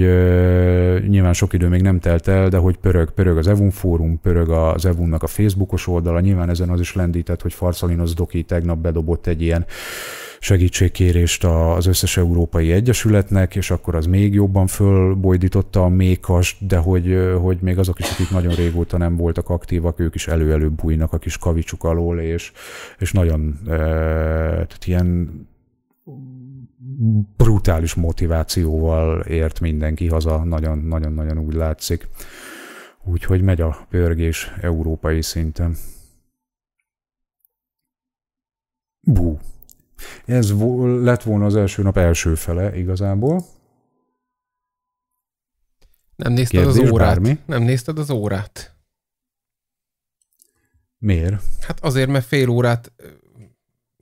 nyilván sok idő még nem telt el, de hogy pörög, pörög az Evun fórum, pörög az Evunnak a Facebookos oldala, nyilván ezen az is lendített, hogy Farszalinos Doki tegnap bedobott egy ilyen segítségkérést az összes európai egyesületnek, és akkor az még jobban fölbojdította a mékast, de hogy, hogy még azok is, akik nagyon régóta nem voltak aktívak, ők is elő-elő bújnak a kis kavicsuk alól, és, és nagyon tehát ilyen brutális motivációval ért mindenki haza, nagyon-nagyon-nagyon úgy látszik. Úgyhogy megy a pörgés európai szinten. Bú. Ez vol, lett volna az első nap első fele igazából. Nem nézted Kérdés, az órát? Bármi? Nem nézted az órát? Miért? Hát azért, mert fél órát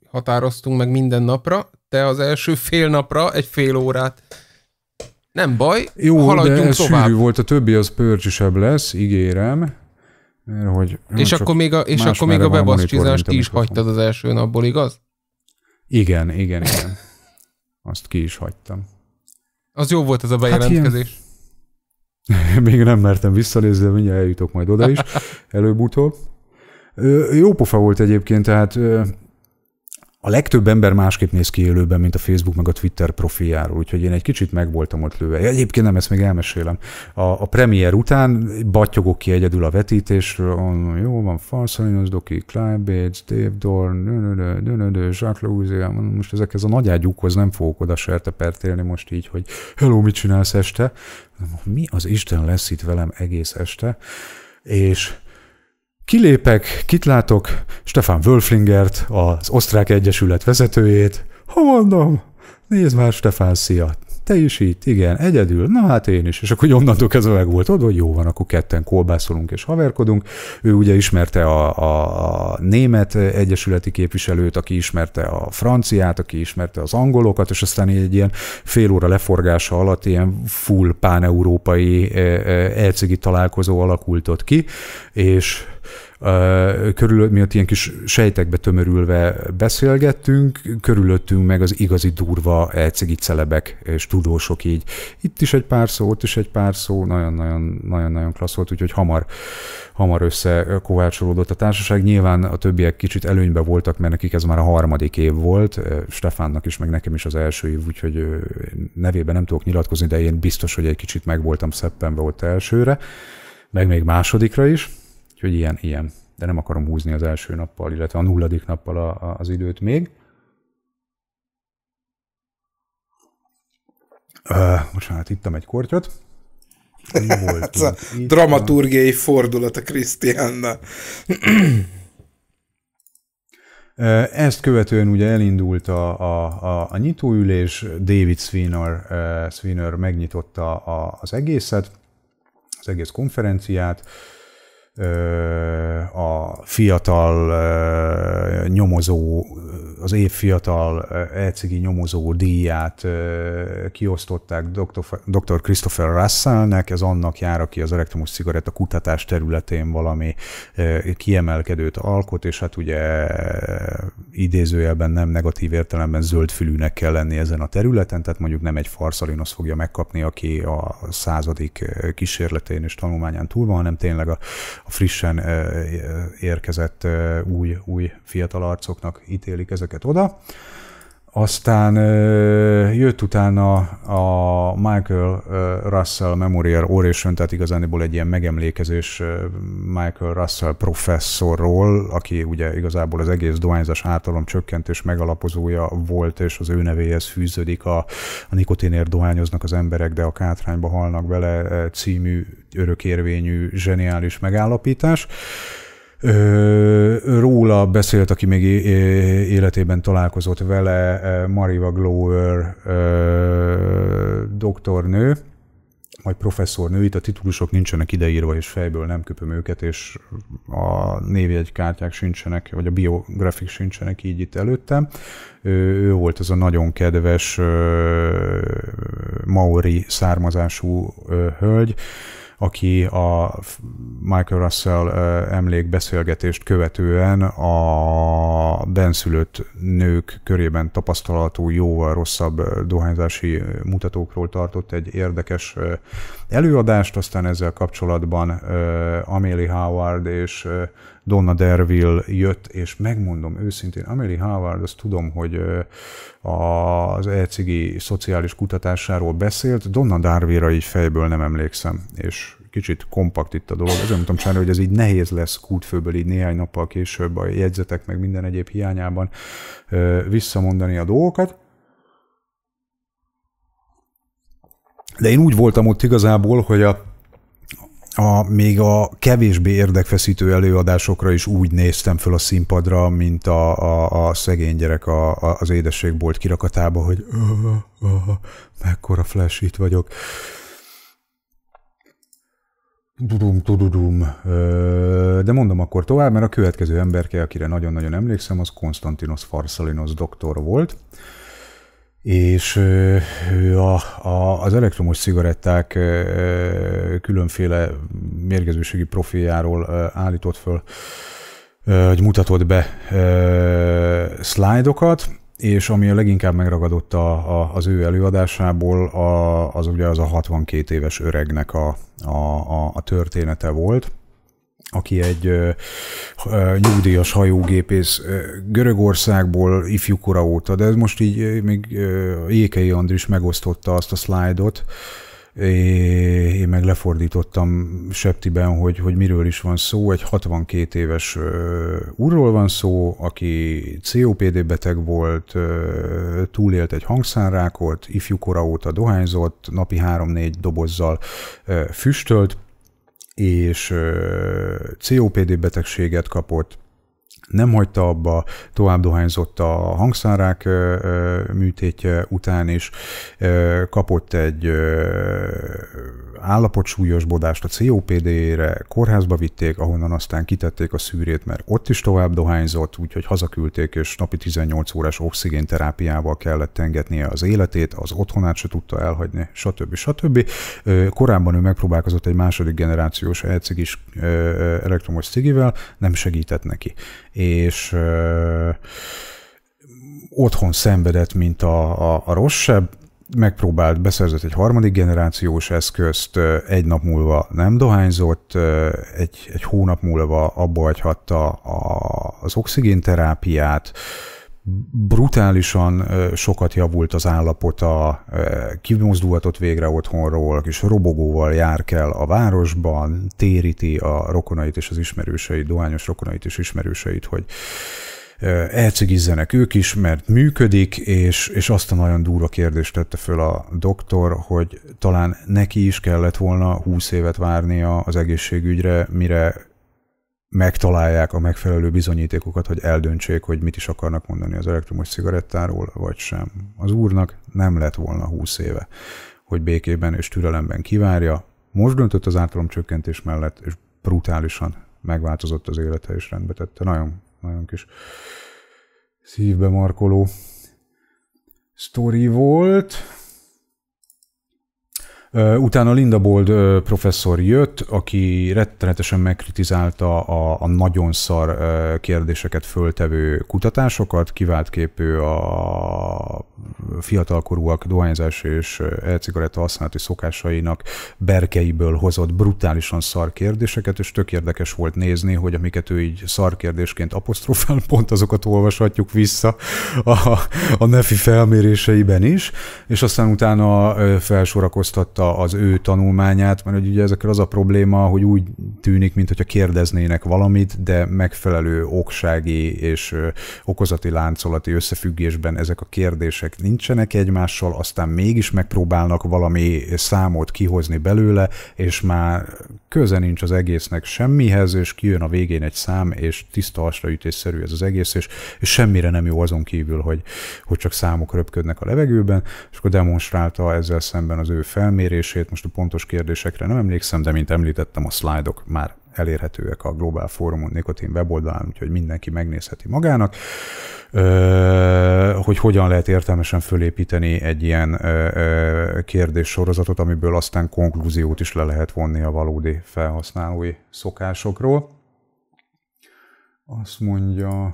határoztunk meg minden napra, te az első fél napra egy fél órát. Nem baj, Jó, haladjunk de ez tovább. sűrű volt, a többi az pörcsisebb lesz, ígérem. Mert hogy és akkor még a, és akkor még a bebaszcsizást is hagytad az első napból, igaz? Igen, igen, igen. Azt ki is hagytam. Az jó volt ez a hát bejelentkezés. Hát ilyen... (laughs) Még nem mertem visszanézni, de mindjárt eljutok majd oda is, (laughs) előbb-utóbb. Jó pofa volt egyébként, tehát a legtöbb ember másképp néz ki élőben, mint a Facebook meg a Twitter profiljáról, úgyhogy én egy kicsit meg voltam ott lőve. Egyébként nem, ezt még elmesélem. A, a premier után batyogok ki egyedül a vetítésről, jó van, Falsalinos, Doki, Clive Bates, Dave Dorn, nö, nö, Jacques Lauzia, most ezekhez a nagy ágyúkhoz nem fogok oda sertepertélni most így, hogy hello, mit csinálsz este? Mi az Isten lesz itt velem egész este? És Kilépek, kit látok? Stefan Wölflingert, az Osztrák Egyesület vezetőjét. Ha mondom, nézd már Stefan, szia, te is itt, igen, egyedül, na hát én is. És akkor onnantól kezdve meg volt oda, hogy jó van, akkor ketten kolbászolunk és haverkodunk. Ő ugye ismerte a, a, a német egyesületi képviselőt, aki ismerte a franciát, aki ismerte az angolokat, és aztán egy ilyen fél óra leforgása alatt ilyen full páneurópai eh, eh, elcigi találkozó alakult ott ki, és Körülött mi ilyen kis sejtekbe tömörülve beszélgettünk, körülöttünk meg az igazi durva elcegi celebek és tudósok így. Itt is egy pár szó, ott is egy pár szó, nagyon-nagyon klassz volt, úgyhogy hamar, hamar összekovácsolódott a társaság. Nyilván a többiek kicsit előnybe voltak, mert nekik ez már a harmadik év volt, Stefánnak is, meg nekem is az első év, úgyhogy nevében nem tudok nyilatkozni, de én biztos, hogy egy kicsit meg voltam szeppenve ott elsőre, meg még másodikra is Úgyhogy ilyen, ilyen. De nem akarom húzni az első nappal, illetve a nulladik nappal a, a, az időt még. Uh, bocsánat, ittam egy kortyot. (laughs) Ez a dramaturgiai a... fordulat a Krisztiánna. Ezt követően ugye elindult a, a, a, a nyitóülés, David Sweener, uh, Sweener megnyitotta a, az egészet, az egész konferenciát, a fiatal nyomozó az év fiatal elcigi nyomozó díját kiosztották dr. dr. Christopher Russellnek, ez annak jár, aki az elektromos cigaretta kutatás területén valami kiemelkedőt alkot, és hát ugye idézőjelben nem negatív értelemben zöldfülűnek kell lenni ezen a területen, tehát mondjuk nem egy farszalinos fogja megkapni, aki a századik kísérletén és tanulmányán túl van, hanem tényleg a, a frissen érkezett új, új fiatal arcoknak ítélik ezeket ezeket oda. Aztán jött utána a Michael Russell Memorial Oration, tehát igazániból egy ilyen megemlékezés Michael Russell professzorról, aki ugye igazából az egész dohányzás általam csökkentés megalapozója volt, és az ő nevéhez fűződik a, a nikotinért dohányoznak az emberek, de a kátrányba halnak vele című örökérvényű zseniális megállapítás róla beszélt, aki még életében találkozott vele, Mariva Glower doktornő, vagy professzornő, itt a titulusok nincsenek ideírva, és fejből nem köpöm őket, és a névjegykártyák sincsenek, vagy a biografik sincsenek így itt előttem. Ő volt ez a nagyon kedves maori származású hölgy, aki a Michael Russell emlékbeszélgetést követően a benszülött nők körében tapasztalható jóval rosszabb dohányzási mutatókról tartott egy érdekes előadást, aztán ezzel kapcsolatban Amélie Howard és Donna Derville jött, és megmondom őszintén, Amelie Howard, azt tudom, hogy az ECG szociális kutatásáról beszélt, Donna Darvira így fejből nem emlékszem, és kicsit kompakt itt a dolog. Ezért mondtam Csári, hogy ez így nehéz lesz kútfőből így néhány nappal később a jegyzetek meg minden egyéb hiányában visszamondani a dolgokat. De én úgy voltam ott igazából, hogy a a, még a kevésbé érdekfeszítő előadásokra is úgy néztem föl a színpadra, mint a, a, a szegény gyerek a, a, az édességbolt kirakatába, hogy uh, uh, mekkora flash itt vagyok. Dudum, tududum. De mondom akkor tovább, mert a következő emberke, akire nagyon-nagyon emlékszem, az Konstantinos Farsalinos doktor volt, és a, a, az elektromos cigaretták különféle mérgezőségi profiljáról állított föl, hogy mutatott be szlájdokat, és ami a leginkább megragadott a, a, az ő előadásából, a, az ugye az a 62 éves öregnek a, a, a, a története volt, aki egy ö, ö, nyugdíjas hajógépész Görögországból ifjúkora óta, de ez most így még Ékei Jékei Andris megosztotta azt a szlájdot, én meg lefordítottam Septiben, hogy, hogy miről is van szó. Egy 62 éves úrról van szó, aki COPD beteg volt, túlélt egy hangszárrákot, ifjúkora óta dohányzott, napi 3-4 dobozzal füstölt, és COPD betegséget kapott, nem hagyta abba, tovább dohányzott a hangszárák műtétje után is, kapott egy állapotsúlyosbodást a COPD-re, kórházba vitték, ahonnan aztán kitették a szűrét, mert ott is tovább dohányzott, úgyhogy hazaküldték, és napi 18 órás oxigénterápiával kellett engednie az életét, az otthonát se tudta elhagyni, stb. stb. Korábban ő megpróbálkozott egy második generációs elcigis elektromos cigivel, nem segített neki és otthon szenvedett, mint a, a, a rosszabb, megpróbált, beszerzett egy harmadik generációs eszközt, egy nap múlva nem dohányzott, egy, egy hónap múlva abba hagyhatta az oxigénterápiát, brutálisan sokat javult az állapota, kimozdulhatott végre otthonról, és robogóval jár kell a városban, téríti a rokonait és az ismerőseit, dohányos rokonait és ismerőseit, hogy elcigizzenek ők is, mert működik, és, és azt a nagyon durva kérdést tette föl a doktor, hogy talán neki is kellett volna 20 évet várnia az egészségügyre, mire megtalálják a megfelelő bizonyítékokat, hogy eldöntsék, hogy mit is akarnak mondani az elektromos cigarettáról, vagy sem. Az úrnak nem lett volna 20 éve, hogy békében és türelemben kivárja. Most döntött az ártalomcsökkentés mellett, és brutálisan megváltozott az élete, és rendbe tette. Nagyon, nagyon kis szívbe markoló sztori volt. Utána Linda Bold professzor jött, aki rettenetesen megkritizálta a, a nagyon szar kérdéseket föltevő kutatásokat, kiváltképő a fiatalkorúak dohányzás és elcigaretta használati szokásainak berkeiből hozott brutálisan szar kérdéseket, és tök érdekes volt nézni, hogy amiket ő így szar kérdésként apostrofál, (laughs) pont azokat olvashatjuk vissza a, a NEFI felméréseiben is, és aztán utána felsorakoztatta a, az ő tanulmányát, mert ugye ezekkel az a probléma, hogy úgy tűnik, mintha kérdeznének valamit, de megfelelő oksági és okozati láncolati összefüggésben ezek a kérdések nincsenek egymással, aztán mégis megpróbálnak valami számot kihozni belőle, és már köze nincs az egésznek semmihez, és kijön a végén egy szám, és tiszta hasraütésszerű ez az egész, és, és semmire nem jó azon kívül, hogy, hogy csak számok röpködnek a levegőben, és akkor demonstrálta ezzel szemben az ő felmérését, most a pontos kérdésekre nem emlékszem, de mint említettem, a szlájdok már elérhetőek a Global Forumon, Nikotin weboldalán, úgyhogy mindenki megnézheti magának, hogy hogyan lehet értelmesen fölépíteni egy ilyen kérdéssorozatot, amiből aztán konklúziót is le lehet vonni a valódi felhasználói szokásokról. Azt mondja,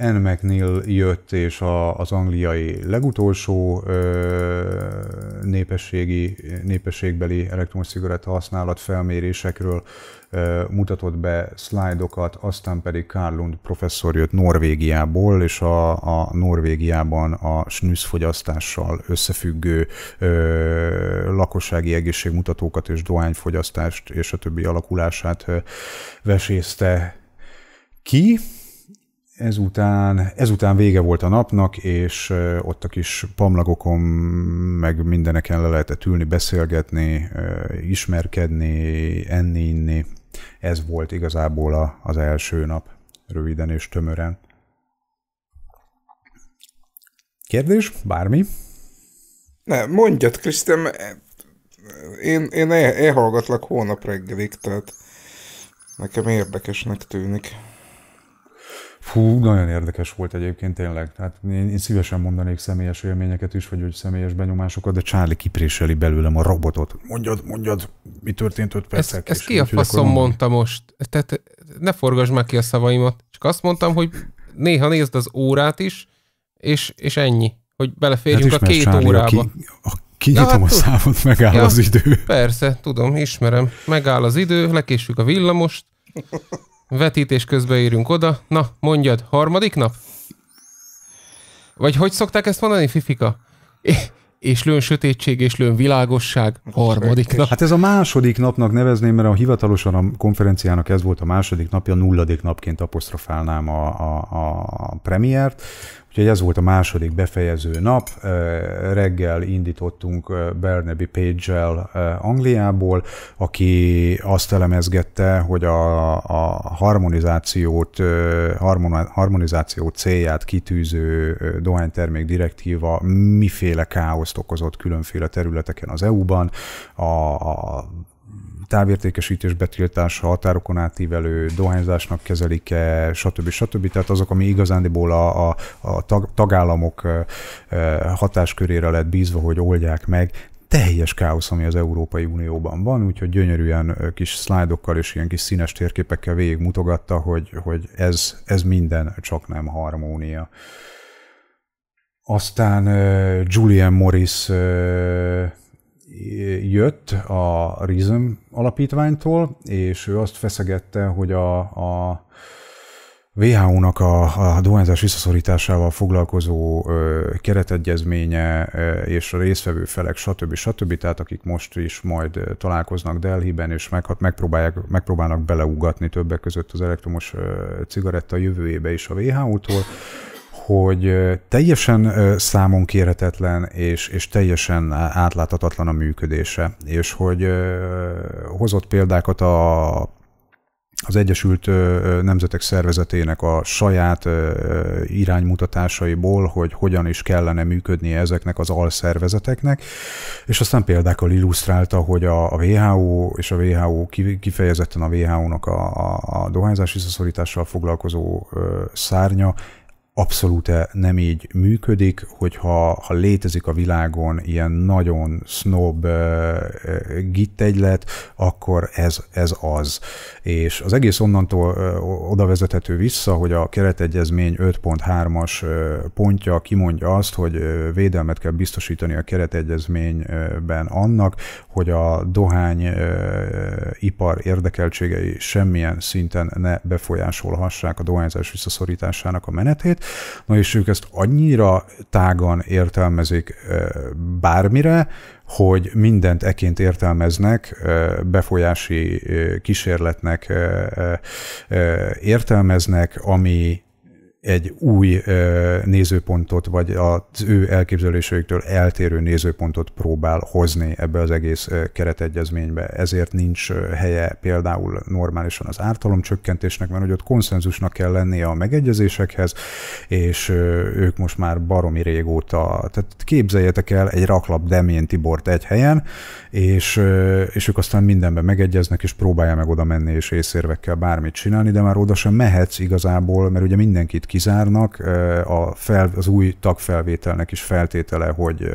Anne McNeil jött, és a, az angliai legutolsó ö, népességi, népességbeli elektromos cigaretta használat felmérésekről ö, mutatott be szlájdokat, aztán pedig Karl Lund professzor jött Norvégiából, és a, a Norvégiában a snüsz fogyasztással összefüggő ö, lakossági egészségmutatókat és dohányfogyasztást és a többi alakulását ö, vesészte ki ezután, ezután vége volt a napnak, és ott a kis pamlagokon meg mindeneken le lehetett ülni, beszélgetni, ismerkedni, enni, inni. Ez volt igazából a, az első nap, röviden és tömören. Kérdés? Bármi? Ne, mondjad, Krisztem, én, én elhallgatlak hónap reggelig, tehát nekem érdekesnek tűnik. Fú, nagyon érdekes volt egyébként tényleg. Hát én, én szívesen mondanék személyes élményeket is, vagy hogy személyes benyomásokat, de Charlie kipréseli belőlem a robotot. Mondjad, mondjad, mi történt öt perccel ezt, ezt ki a faszom mondta most? Tehát ne forgasd meg ki a szavaimat. Csak azt mondtam, hogy néha nézd az órát is, és, és ennyi. Hogy beleférjünk hát a két Charlie, órába. ki, a Kinyitom ja, hát, a számot, megáll ja, az idő. Persze, tudom, ismerem. Megáll az idő, lekésük a villamost, Vetítés közben érünk oda. Na, mondjad, harmadik nap? Vagy hogy szokták ezt mondani, Fifika? É, és lőn sötétség, és lőn világosság, harmadik nap. Hát ez a második napnak nevezném, mert a hivatalosan a konferenciának ez volt a második napja, nulladik napként apostrofálnám a, a, a premiért. Úgyhogy ez volt a második befejező nap. Reggel indítottunk Bernaby Page-el Angliából, aki azt elemezgette, hogy a, a harmonizációt, harmonizáció célját kitűző dohánytermék direktíva miféle káoszt okozott különféle területeken az EU-ban, a, a távértékesítés betiltása, határokon átívelő dohányzásnak kezelik-e, stb. stb. Tehát azok, ami igazándiból a, a, a tag, tagállamok hatáskörére lett bízva, hogy oldják meg, teljes káosz, ami az Európai Unióban van, úgyhogy gyönyörűen kis szlájdokkal és ilyen kis színes térképekkel végig mutogatta, hogy, hogy ez, ez minden csak nem harmónia. Aztán Julian Morris jött a Rizm alapítványtól, és ő azt feszegette, hogy a, a WHO-nak a, a dohányzás visszaszorításával foglalkozó ö, keretegyezménye ö, és a részvevő felek, stb. stb. Tehát akik most is majd találkoznak Delhi-ben, és meg, megpróbálják, megpróbálnak beleugatni többek között az elektromos ö, cigaretta jövőjébe is a WHO-tól, hogy teljesen számon kérhetetlen és, és teljesen átláthatatlan a működése, és hogy hozott példákat a az Egyesült Nemzetek Szervezetének a saját iránymutatásaiból, hogy hogyan is kellene működnie ezeknek az alszervezeteknek, és aztán példákkal illusztrálta, hogy a WHO és a WHO, kifejezetten a WHO-nak a, a dohányzási szaszorítással foglalkozó szárnya abszolút -e nem így működik, hogyha ha létezik a világon ilyen nagyon snob uh, gittegylet, akkor ez, ez az. És az egész onnantól uh, oda vezethető vissza, hogy a keretegyezmény 5.3-as uh, pontja kimondja azt, hogy védelmet kell biztosítani a keretegyezményben annak, hogy a dohány ipar érdekeltségei semmilyen szinten ne befolyásolhassák a dohányzás visszaszorításának a menetét, Na és ők ezt annyira tágan értelmezik bármire, hogy mindent eként értelmeznek, befolyási kísérletnek értelmeznek, ami egy új nézőpontot, vagy az ő elképzeléseiktől eltérő nézőpontot próbál hozni ebbe az egész keretegyezménybe. Ezért nincs helye például normálisan az ártalomcsökkentésnek, mert hogy ott konszenzusnak kell lennie a megegyezésekhez, és ők most már baromi régóta, tehát képzeljetek el egy raklap Demjén Tibort egy helyen, és, és ők aztán mindenben megegyeznek, és próbálja meg oda menni és észérvekkel bármit csinálni, de már oda sem mehetsz igazából, mert ugye mindenkit kizárnak. A fel, az új tagfelvételnek is feltétele, hogy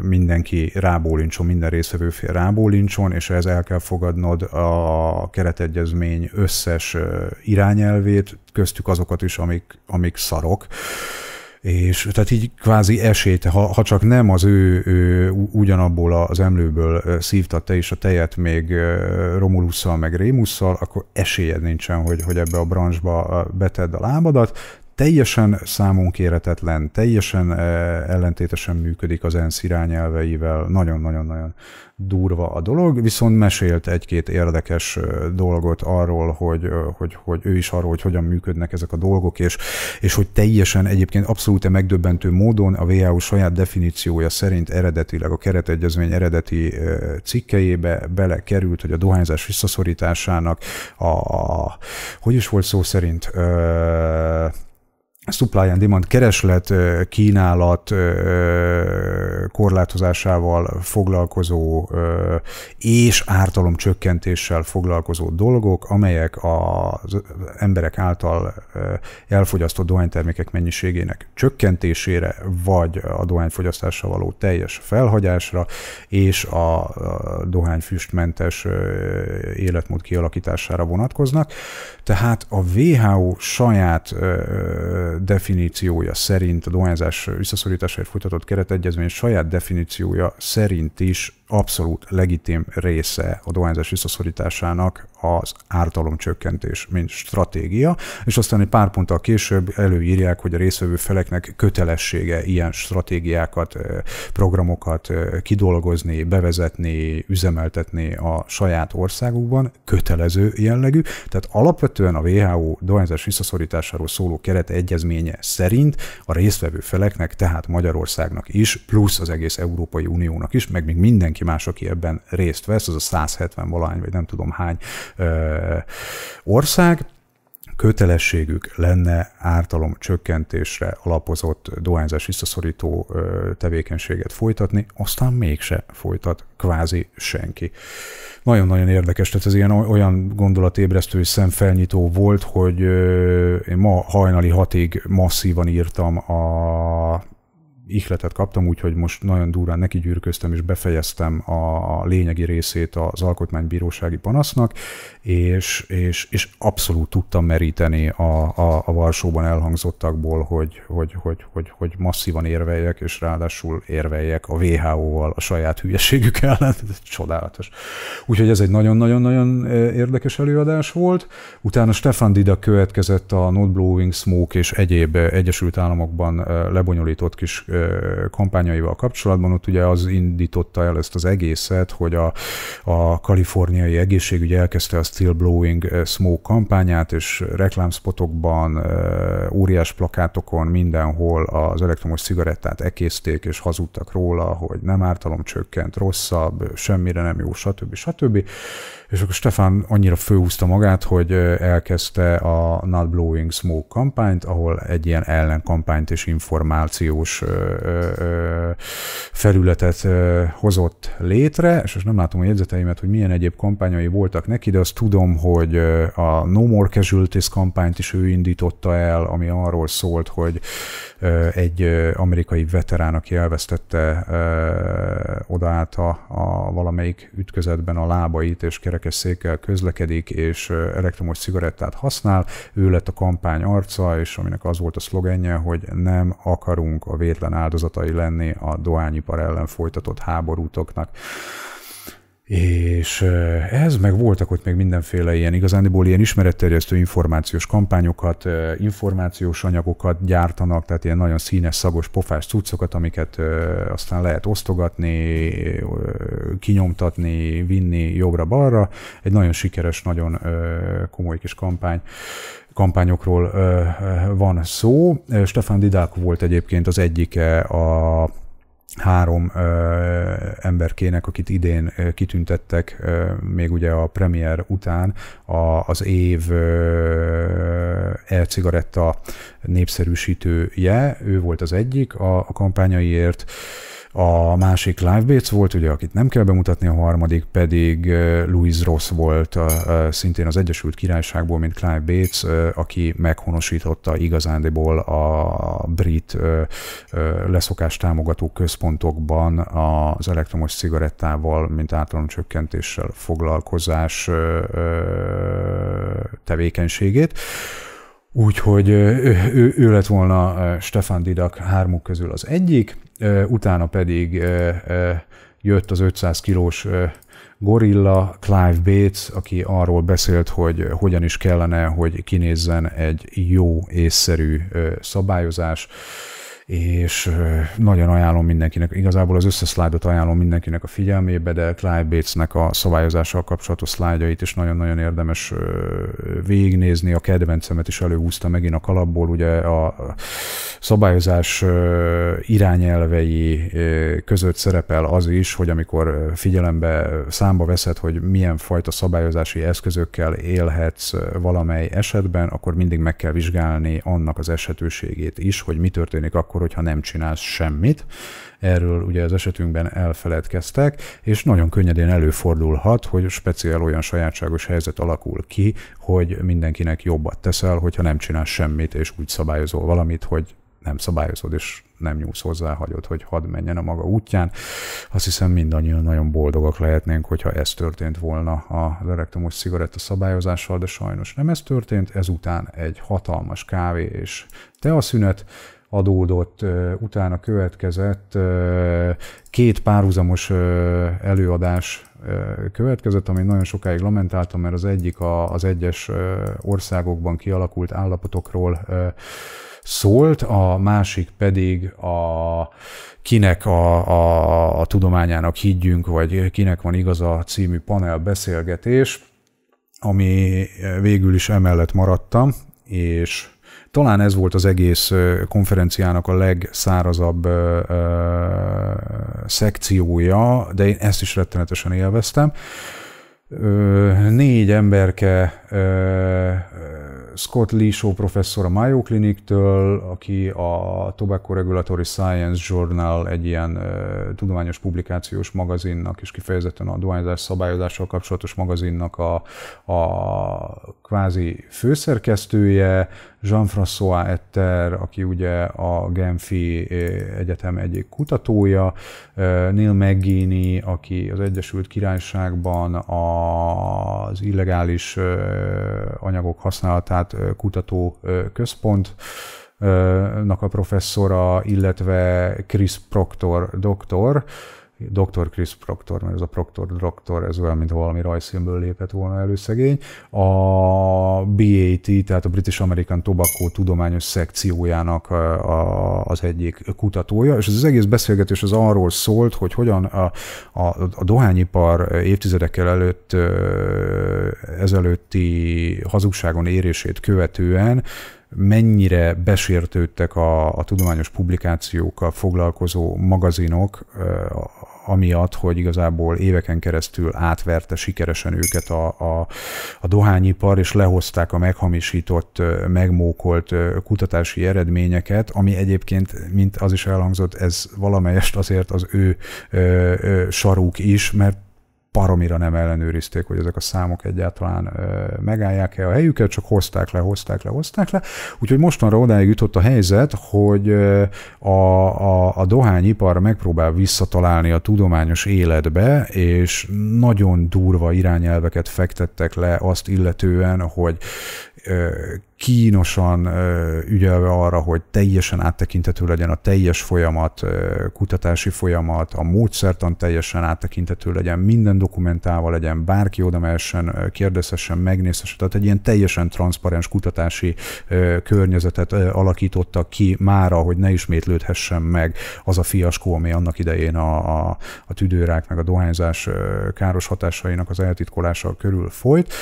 mindenki rábólincson, minden részvevő fél rábólincson, és ez el kell fogadnod a keretegyezmény összes irányelvét, köztük azokat is, amik, amik szarok és tehát így kvázi esélyt, ha, ha csak nem az ő, ő ugyanabból az emlőből szívta te is a tejet még Romulusszal, meg Rémusszal, akkor esélyed nincsen, hogy, hogy ebbe a branchba beted a lábadat, teljesen számonkéretetlen, teljesen eh, ellentétesen működik az ENSZ irányelveivel, nagyon-nagyon-nagyon durva a dolog, viszont mesélt egy-két érdekes eh, dolgot arról, hogy, eh, hogy, hogy ő is arról, hogy hogyan működnek ezek a dolgok, és, és hogy teljesen egyébként abszolút megdöbbentő módon a WHO saját definíciója szerint eredetileg a keretegyezmény eredeti cikkejébe belekerült, hogy a dohányzás visszaszorításának a, a hogy is volt szó szerint, supply and demand kereslet kínálat korlátozásával foglalkozó és ártalom csökkentéssel foglalkozó dolgok, amelyek az emberek által elfogyasztott dohánytermékek mennyiségének csökkentésére, vagy a dohányfogyasztásra való teljes felhagyásra, és a dohányfüstmentes életmód kialakítására vonatkoznak. Tehát a WHO saját definíciója szerint, a dohányzás visszaszorításáért folytatott keretegyezmény saját definíciója szerint is abszolút legitim része a dohányzás visszaszorításának az ártalomcsökkentés, mint stratégia, és aztán egy pár ponttal később előírják, hogy a részvevő feleknek kötelessége ilyen stratégiákat, programokat kidolgozni, bevezetni, üzemeltetni a saját országukban, kötelező jellegű. Tehát alapvetően a WHO dohányzás visszaszorításáról szóló keret egyezménye szerint a részvevő feleknek, tehát Magyarországnak is, plusz az egész Európai Uniónak is, meg még minden mindenki más, aki ebben részt vesz, az a 170 valány, vagy nem tudom hány ország, kötelességük lenne ártalom csökkentésre alapozott dohányzás visszaszorító tevékenységet folytatni, aztán mégse folytat kvázi senki. Nagyon-nagyon érdekes, tehát ez ilyen olyan gondolatébresztő és szemfelnyitó volt, hogy én ma hajnali hatig masszívan írtam a ihletet kaptam, úgyhogy most nagyon durán neki gyűrköztem, és befejeztem a, a lényegi részét az alkotmánybírósági panasznak, és, és, és abszolút tudtam meríteni a, a, a Varsóban elhangzottakból, hogy, hogy, hogy, hogy, hogy masszívan érveljek, és ráadásul érveljek a WHO-val a saját hülyeségük ellen. Ez csodálatos. Úgyhogy ez egy nagyon-nagyon-nagyon érdekes előadás volt. Utána Stefan Dida következett a Not Blowing Smoke és egyéb Egyesült Államokban lebonyolított kis kampányaival kapcsolatban, ott ugye az indította el ezt az egészet, hogy a, a kaliforniai egészségügy elkezdte a Still Blowing Smoke kampányát, és reklámspotokban, óriás plakátokon mindenhol az elektromos cigarettát ekészték, és hazudtak róla, hogy nem ártalom csökkent, rosszabb, semmire nem jó, stb. stb. És akkor Stefan annyira főhúzta magát, hogy elkezdte a Not Blowing Smoke kampányt, ahol egy ilyen ellenkampányt és információs felületet hozott létre, és most nem látom a jegyzeteimet, hogy milyen egyéb kampányai voltak neki, de azt tudom, hogy a No More Casualties kampányt is ő indította el, ami arról szólt, hogy egy amerikai veterán, aki elvesztette odaát a, a valamelyik ütközetben a lábait és kerek székkel közlekedik, és elektromos cigarettát használ. Ő lett a kampány arca, és aminek az volt a szlogenje, hogy nem akarunk a vétlen áldozatai lenni a dohányipar ellen folytatott háborútoknak és ez meg voltak ott még mindenféle ilyen igazániból ilyen ismeretterjesztő információs kampányokat, információs anyagokat gyártanak, tehát ilyen nagyon színes, szagos, pofás cuccokat, amiket aztán lehet osztogatni, kinyomtatni, vinni jobbra-balra. Egy nagyon sikeres, nagyon komoly kis kampány kampányokról van szó. Stefan Didák volt egyébként az egyike a három ö, emberkének, akit idén ö, kitüntettek, ö, még ugye a premier után a, az év ö, e-cigaretta népszerűsítője, ő volt az egyik a, a kampányaiért, a másik Live Bates volt, ugye, akit nem kell bemutatni, a harmadik pedig Louis Ross volt, szintén az Egyesült Királyságból, mint Clive Bates, aki meghonosította igazándiból a brit leszokás támogató központokban az elektromos cigarettával, mint általános csökkentéssel foglalkozás tevékenységét. Úgyhogy ő, ő, ő lett volna Stefan Didak hármuk közül az egyik, utána pedig jött az 500 kilós gorilla Clive Bates, aki arról beszélt, hogy hogyan is kellene, hogy kinézzen egy jó észszerű szabályozás és nagyon ajánlom mindenkinek, igazából az összes szlájdot ajánlom mindenkinek a figyelmébe, de Clive Batesnek a szabályozással kapcsolatos szlájdjait is nagyon-nagyon érdemes végignézni, a kedvencemet is előhúzta megint a kalapból, ugye a szabályozás irányelvei között szerepel az is, hogy amikor figyelembe, számba veszed, hogy milyen fajta szabályozási eszközökkel élhetsz valamely esetben, akkor mindig meg kell vizsgálni annak az esetőségét is, hogy mi történik akkor, akkor, hogyha nem csinálsz semmit. Erről ugye az esetünkben elfeledkeztek, és nagyon könnyedén előfordulhat, hogy speciál olyan sajátságos helyzet alakul ki, hogy mindenkinek jobbat teszel, hogyha nem csinálsz semmit, és úgy szabályozol valamit, hogy nem szabályozod, és nem nyúlsz hozzá, hagyod, hogy hadd menjen a maga útján. Azt hiszem mindannyian nagyon boldogak lehetnénk, hogyha ez történt volna az elektromos cigaretta szabályozással, de sajnos nem ez történt. Ezután egy hatalmas kávé és te szünet adódott, utána következett két párhuzamos előadás következett, amit nagyon sokáig lamentáltam, mert az egyik az egyes országokban kialakult állapotokról szólt, a másik pedig a kinek a, a, a tudományának higgyünk, vagy kinek van igaza című panel beszélgetés, ami végül is emellett maradtam, és talán ez volt az egész konferenciának a legszárazabb szekciója, de én ezt is rettenetesen élveztem. Négy emberke Scott Lee Show professzor a Mayo Clinic-től, aki a Tobacco Regulatory Science Journal egy ilyen uh, tudományos publikációs magazinnak, és kifejezetten a dohányzás szabályozással kapcsolatos magazinnak a, a kvázi főszerkesztője, Jean-François Etter, aki ugye a Genfi Egyetem egyik kutatója, Neil Meggini, aki az Egyesült Királyságban az illegális anyagok használatát Kárpát Kutató Központ a professzora, illetve Chris Proctor doktor, Dr. Chris Proctor, mert ez a Proctor Doctor, ez olyan, mint valami rajzfilmből lépett volna előszegény. A BAT, tehát a British American Tobacco tudományos szekciójának az egyik kutatója, és ez az egész beszélgetés az arról szólt, hogy hogyan a, a, a dohányipar évtizedekkel előtt ezelőtti hazugságon érését követően mennyire besértődtek a, a tudományos publikációkkal foglalkozó magazinok, amiatt, hogy igazából éveken keresztül átverte sikeresen őket a, a, a dohányipar, és lehozták a meghamisított, megmókolt kutatási eredményeket, ami egyébként, mint az is elhangzott, ez valamelyest azért az ő ö, ö, saruk is, mert paromira nem ellenőrizték, hogy ezek a számok egyáltalán megállják-e a helyüket, csak hozták le, hozták le, hozták le. Úgyhogy mostanra odáig jutott a helyzet, hogy a, a, a dohányipar megpróbál visszatalálni a tudományos életbe, és nagyon durva irányelveket fektettek le azt illetően, hogy kínosan ügyelve arra, hogy teljesen áttekintető legyen a teljes folyamat, kutatási folyamat, a módszertan teljesen áttekintető legyen, minden dokumentálva legyen, bárki oda mehessen, kérdezhessen, megnézhessen. Tehát egy ilyen teljesen transzparens kutatási környezetet alakítottak ki mára, hogy ne ismétlődhessen meg az a fiaskó, ami annak idején a, a, a tüdőrák meg a dohányzás káros hatásainak az eltitkolása körül folyt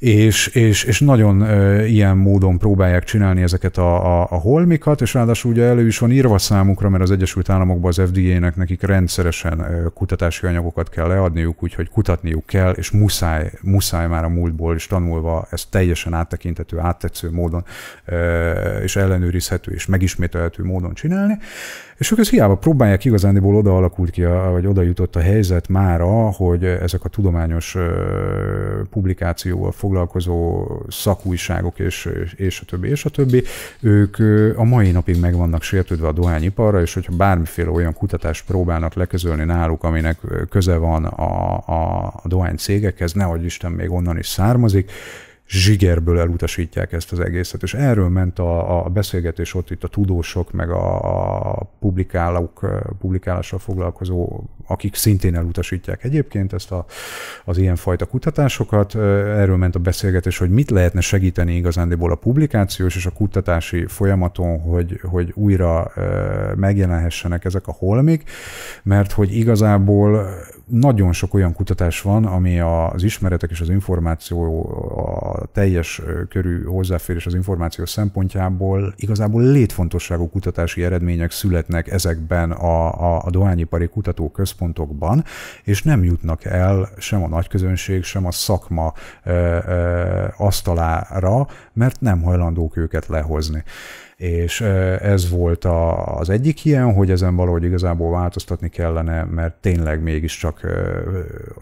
és, és, és nagyon ilyen módon próbálják csinálni ezeket a, a, a holmikat, és ráadásul ugye elő is van írva számukra, mert az Egyesült Államokban az FDA-nek nekik rendszeresen kutatási anyagokat kell leadniuk, úgyhogy kutatniuk kell, és muszáj, muszáj már a múltból is tanulva ezt teljesen áttekintető, áttetsző módon és ellenőrizhető és megismételhető módon csinálni. És ők ezt hiába próbálják igazániból oda alakult ki, a, vagy oda jutott a helyzet mára, hogy ezek a tudományos publikációval foglalkozó szakújságok és, és a többi, és a többi, ők a mai napig meg vannak sértődve a dohányiparra, és hogyha bármiféle olyan kutatást próbálnak leközölni náluk, aminek köze van a, a, a dohány cégekhez, nehogy Isten még onnan is származik, zsigerből elutasítják ezt az egészet. És erről ment a, a beszélgetés ott itt a tudósok, meg a, a publikálók, publikálással foglalkozó, akik szintén elutasítják egyébként ezt a, az ilyenfajta kutatásokat. Erről ment a beszélgetés, hogy mit lehetne segíteni igazándiból a publikációs és a kutatási folyamaton, hogy, hogy újra megjelenhessenek ezek a holmik, mert hogy igazából nagyon sok olyan kutatás van, ami az ismeretek és az információ a a teljes körű hozzáférés az információ szempontjából igazából létfontosságú kutatási eredmények születnek ezekben a, a, a dohányipari kutatóközpontokban, és nem jutnak el sem a nagyközönség, sem a szakma ö, ö, asztalára, mert nem hajlandók őket lehozni. És ez volt az egyik ilyen, hogy ezen valahogy igazából változtatni kellene, mert tényleg mégiscsak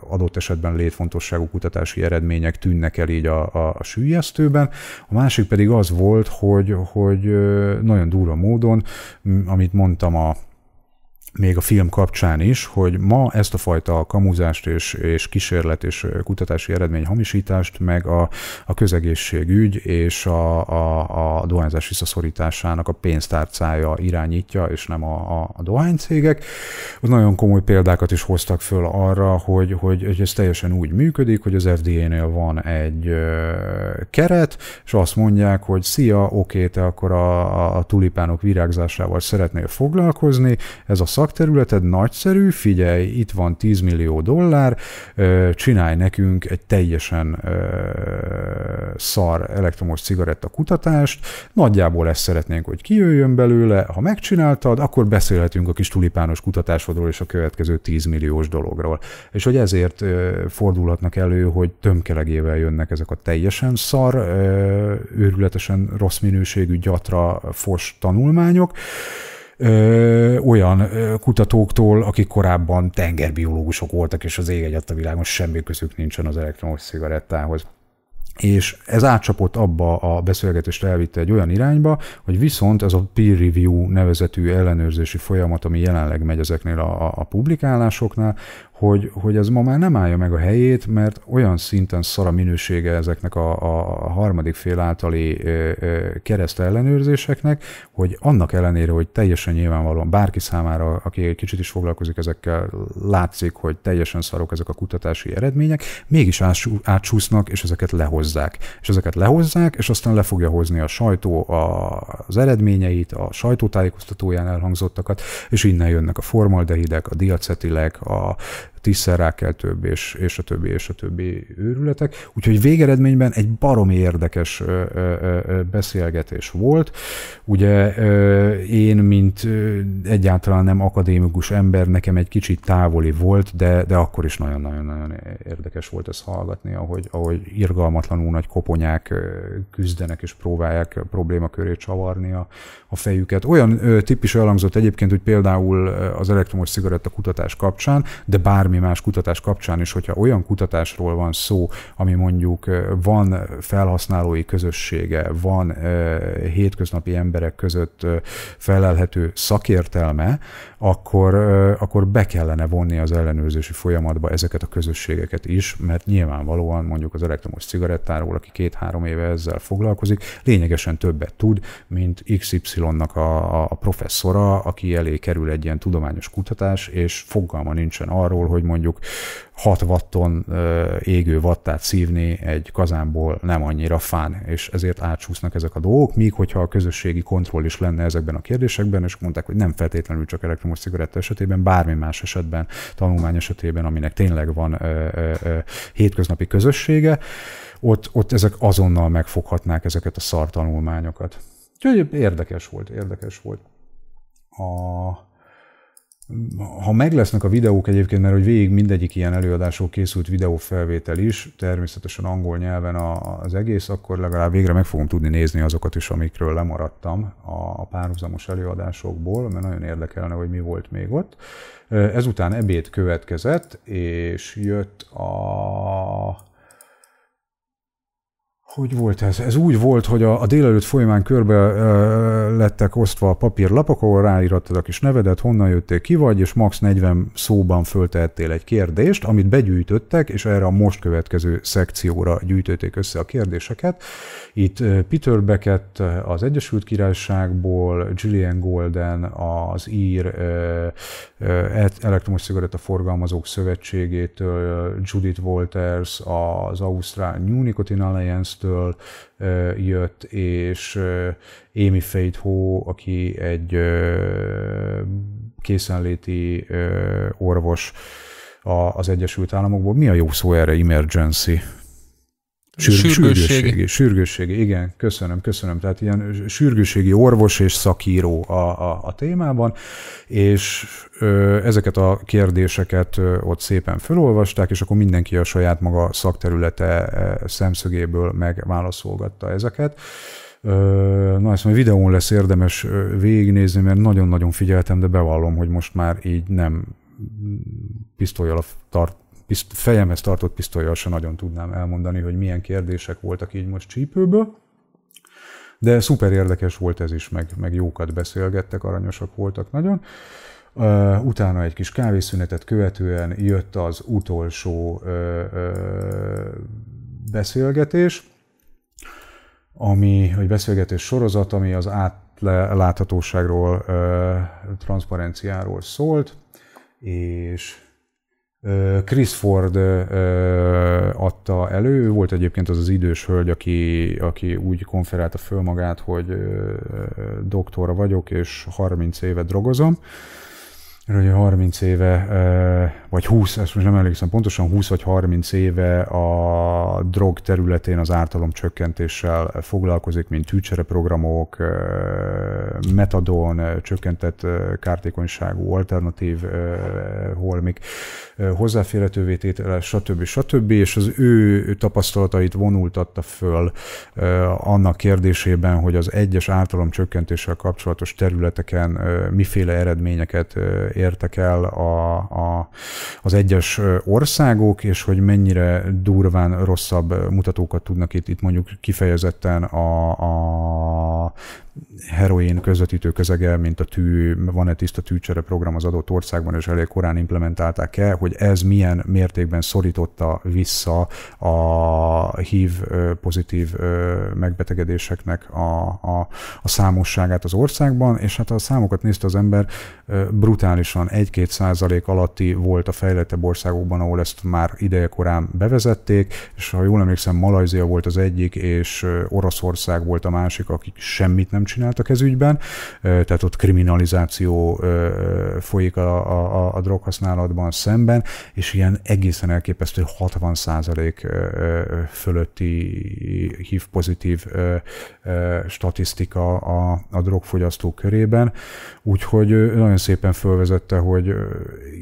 adott esetben létfontosságú kutatási eredmények tűnnek el így a, a, a sűjesztőben. A másik pedig az volt, hogy, hogy nagyon durva módon, amit mondtam a még a film kapcsán is, hogy ma ezt a fajta kamuzást és, és kísérlet és kutatási eredmény hamisítást, meg a, a közegészségügy és a, a, a dohányzás visszaszorításának a pénztárcája irányítja, és nem a, a, a dohánycégek. Ott nagyon komoly példákat is hoztak föl arra, hogy, hogy, hogy ez teljesen úgy működik, hogy az FDA-nél van egy keret, és azt mondják, hogy szia, oké, te akkor a, a tulipánok virágzásával szeretnél foglalkozni, ez a szak szakterületed nagyszerű, figyelj, itt van 10 millió dollár, csinálj nekünk egy teljesen szar elektromos cigaretta kutatást, nagyjából ezt szeretnénk, hogy kijöjjön belőle, ha megcsináltad, akkor beszélhetünk a kis tulipános kutatásodról és a következő 10 milliós dologról. És hogy ezért fordulhatnak elő, hogy tömkelegével jönnek ezek a teljesen szar, őrületesen rossz minőségű gyatra fos tanulmányok, ö, olyan ö, kutatóktól, akik korábban tengerbiológusok voltak, és az ég a világon semmi közük nincsen az elektromos cigarettához. És ez átcsapott abba a beszélgetést elvitte egy olyan irányba, hogy viszont ez a peer review nevezetű ellenőrzési folyamat, ami jelenleg megy ezeknél a, a publikálásoknál, hogy, hogy ez ma már nem állja meg a helyét, mert olyan szinten szara minősége ezeknek a, a harmadik fél általi ö, ö, kereszt ellenőrzéseknek, hogy annak ellenére, hogy teljesen nyilvánvalóan bárki számára, aki egy kicsit is foglalkozik ezekkel, látszik, hogy teljesen szarok ezek a kutatási eredmények, mégis átsúsznak, és ezeket lehozzák. És ezeket lehozzák, és aztán le fogja hozni a sajtó a, az eredményeit, a sajtótájékoztatóján elhangzottakat, és innen jönnek a formaldehidek, a diacetilek, a tízszer több, és, és a többi, és a többi őrületek. Úgyhogy végeredményben egy baromi érdekes beszélgetés volt. Ugye én, mint egyáltalán nem akadémikus ember, nekem egy kicsit távoli volt, de, de akkor is nagyon-nagyon érdekes volt ezt hallgatni, ahogy, ahogy irgalmatlanul nagy koponyák küzdenek és próbálják probléma köré csavarni a, a fejüket. Olyan tipp elhangzott egyébként, hogy például az elektromos cigaretta kutatás kapcsán, de bármi bármi más kutatás kapcsán is, hogyha olyan kutatásról van szó, ami mondjuk van felhasználói közössége, van hétköznapi emberek között felelhető szakértelme, akkor, akkor be kellene vonni az ellenőrzési folyamatba ezeket a közösségeket is, mert nyilvánvalóan mondjuk az elektromos cigarettáról, aki két-három éve ezzel foglalkozik, lényegesen többet tud, mint XY-nak a, a professzora, aki elé kerül egy ilyen tudományos kutatás, és fogalma nincsen arról, hogy hogy mondjuk 6 watton égő vattát szívni egy kazánból nem annyira fán, és ezért átsúsznak ezek a dolgok, míg hogyha a közösségi kontroll is lenne ezekben a kérdésekben, és mondták, hogy nem feltétlenül csak elektromos cigaretta esetében, bármi más esetben, tanulmány esetében, aminek tényleg van ö, ö, ö, hétköznapi közössége, ott, ott ezek azonnal megfoghatnák ezeket a szartanulmányokat. Úgyhogy érdekes volt, érdekes volt. A ha meg lesznek a videók egyébként, mert hogy végig mindegyik ilyen előadásról készült videófelvétel is, természetesen angol nyelven az egész, akkor legalább végre meg fogom tudni nézni azokat is, amikről lemaradtam a párhuzamos előadásokból, mert nagyon érdekelne, hogy mi volt még ott. Ezután ebéd következett, és jött a hogy volt ez? Ez úgy volt, hogy a, a délelőtt folyamán körbe ö, lettek osztva a papírlapok, ahol ráírattad a kis nevedet, honnan jöttél, ki vagy, és max. 40 szóban föltehettél egy kérdést, amit begyűjtöttek, és erre a most következő szekcióra gyűjtötték össze a kérdéseket. Itt Peter Beckett az Egyesült Királyságból, Gillian Golden az ír ö, ö, elektromos cigaretta forgalmazók szövetségétől, Judith Walters az Ausztrál New Nicotine Alliance Jones-től jött, és Amy Faith Ho, aki egy készenléti orvos az Egyesült Államokból. Mi a jó szó erre, emergency? sürgősségi. sürgősségi. igen, köszönöm, köszönöm. Tehát ilyen sürgősségi orvos és szakíró a, a, a témában, és ö, ezeket a kérdéseket ö, ott szépen felolvasták, és akkor mindenki a saját maga szakterülete e, szemszögéből megválaszolgatta ezeket. Na, ezt majd videón lesz érdemes végignézni, mert nagyon-nagyon figyeltem, de bevallom, hogy most már így nem a tart, piszt, fejemhez tartott pisztolyjal sem nagyon tudnám elmondani, hogy milyen kérdések voltak így most csípőből. De szuper érdekes volt ez is, meg, meg jókat beszélgettek, aranyosak voltak nagyon. Uh, utána egy kis kávészünetet követően jött az utolsó uh, uh, beszélgetés, ami, egy beszélgetés sorozat, ami az átláthatóságról, transzparenciáról szólt, és Chris Ford adta elő, ő volt egyébként az az idős hölgy, aki, aki úgy konferálta föl magát, hogy doktora vagyok, és 30 éve drogozom, ugye 30 éve, vagy 20, ezt most nem emlékszem pontosan, 20 vagy 30 éve a drog területén az ártalom csökkentéssel foglalkozik, mint tűcsereprogramok, metadon, csökkentett kártékonyságú alternatív holmik, hozzáférhetővé tétele, stb. stb. És az ő tapasztalatait vonultatta föl annak kérdésében, hogy az egyes ártalom csökkentéssel kapcsolatos területeken miféle eredményeket értek el a, a, az egyes országok, és hogy mennyire durván rosszabb mutatókat tudnak itt, itt mondjuk kifejezetten a, a heroin közvetítő közege, mint a tű, van-e tiszta tűcsere program az adott országban, és elég korán implementálták-e, hogy ez milyen mértékben szorította vissza a HIV pozitív megbetegedéseknek a, a, a számosságát az országban, és hát a számokat nézte az ember, brutálisan 1-2 százalék alatti volt a fejlettebb országokban, ahol ezt már ideje korán bevezették, és ha jól emlékszem, Malajzia volt az egyik, és Oroszország volt a másik, akik semmit nem csináltak ez ügyben, tehát ott kriminalizáció folyik a, a, a droghasználatban szemben, és ilyen egészen elképesztő 60% fölötti HIV pozitív statisztika a, a drogfogyasztók körében, úgyhogy nagyon szépen fölvezette, hogy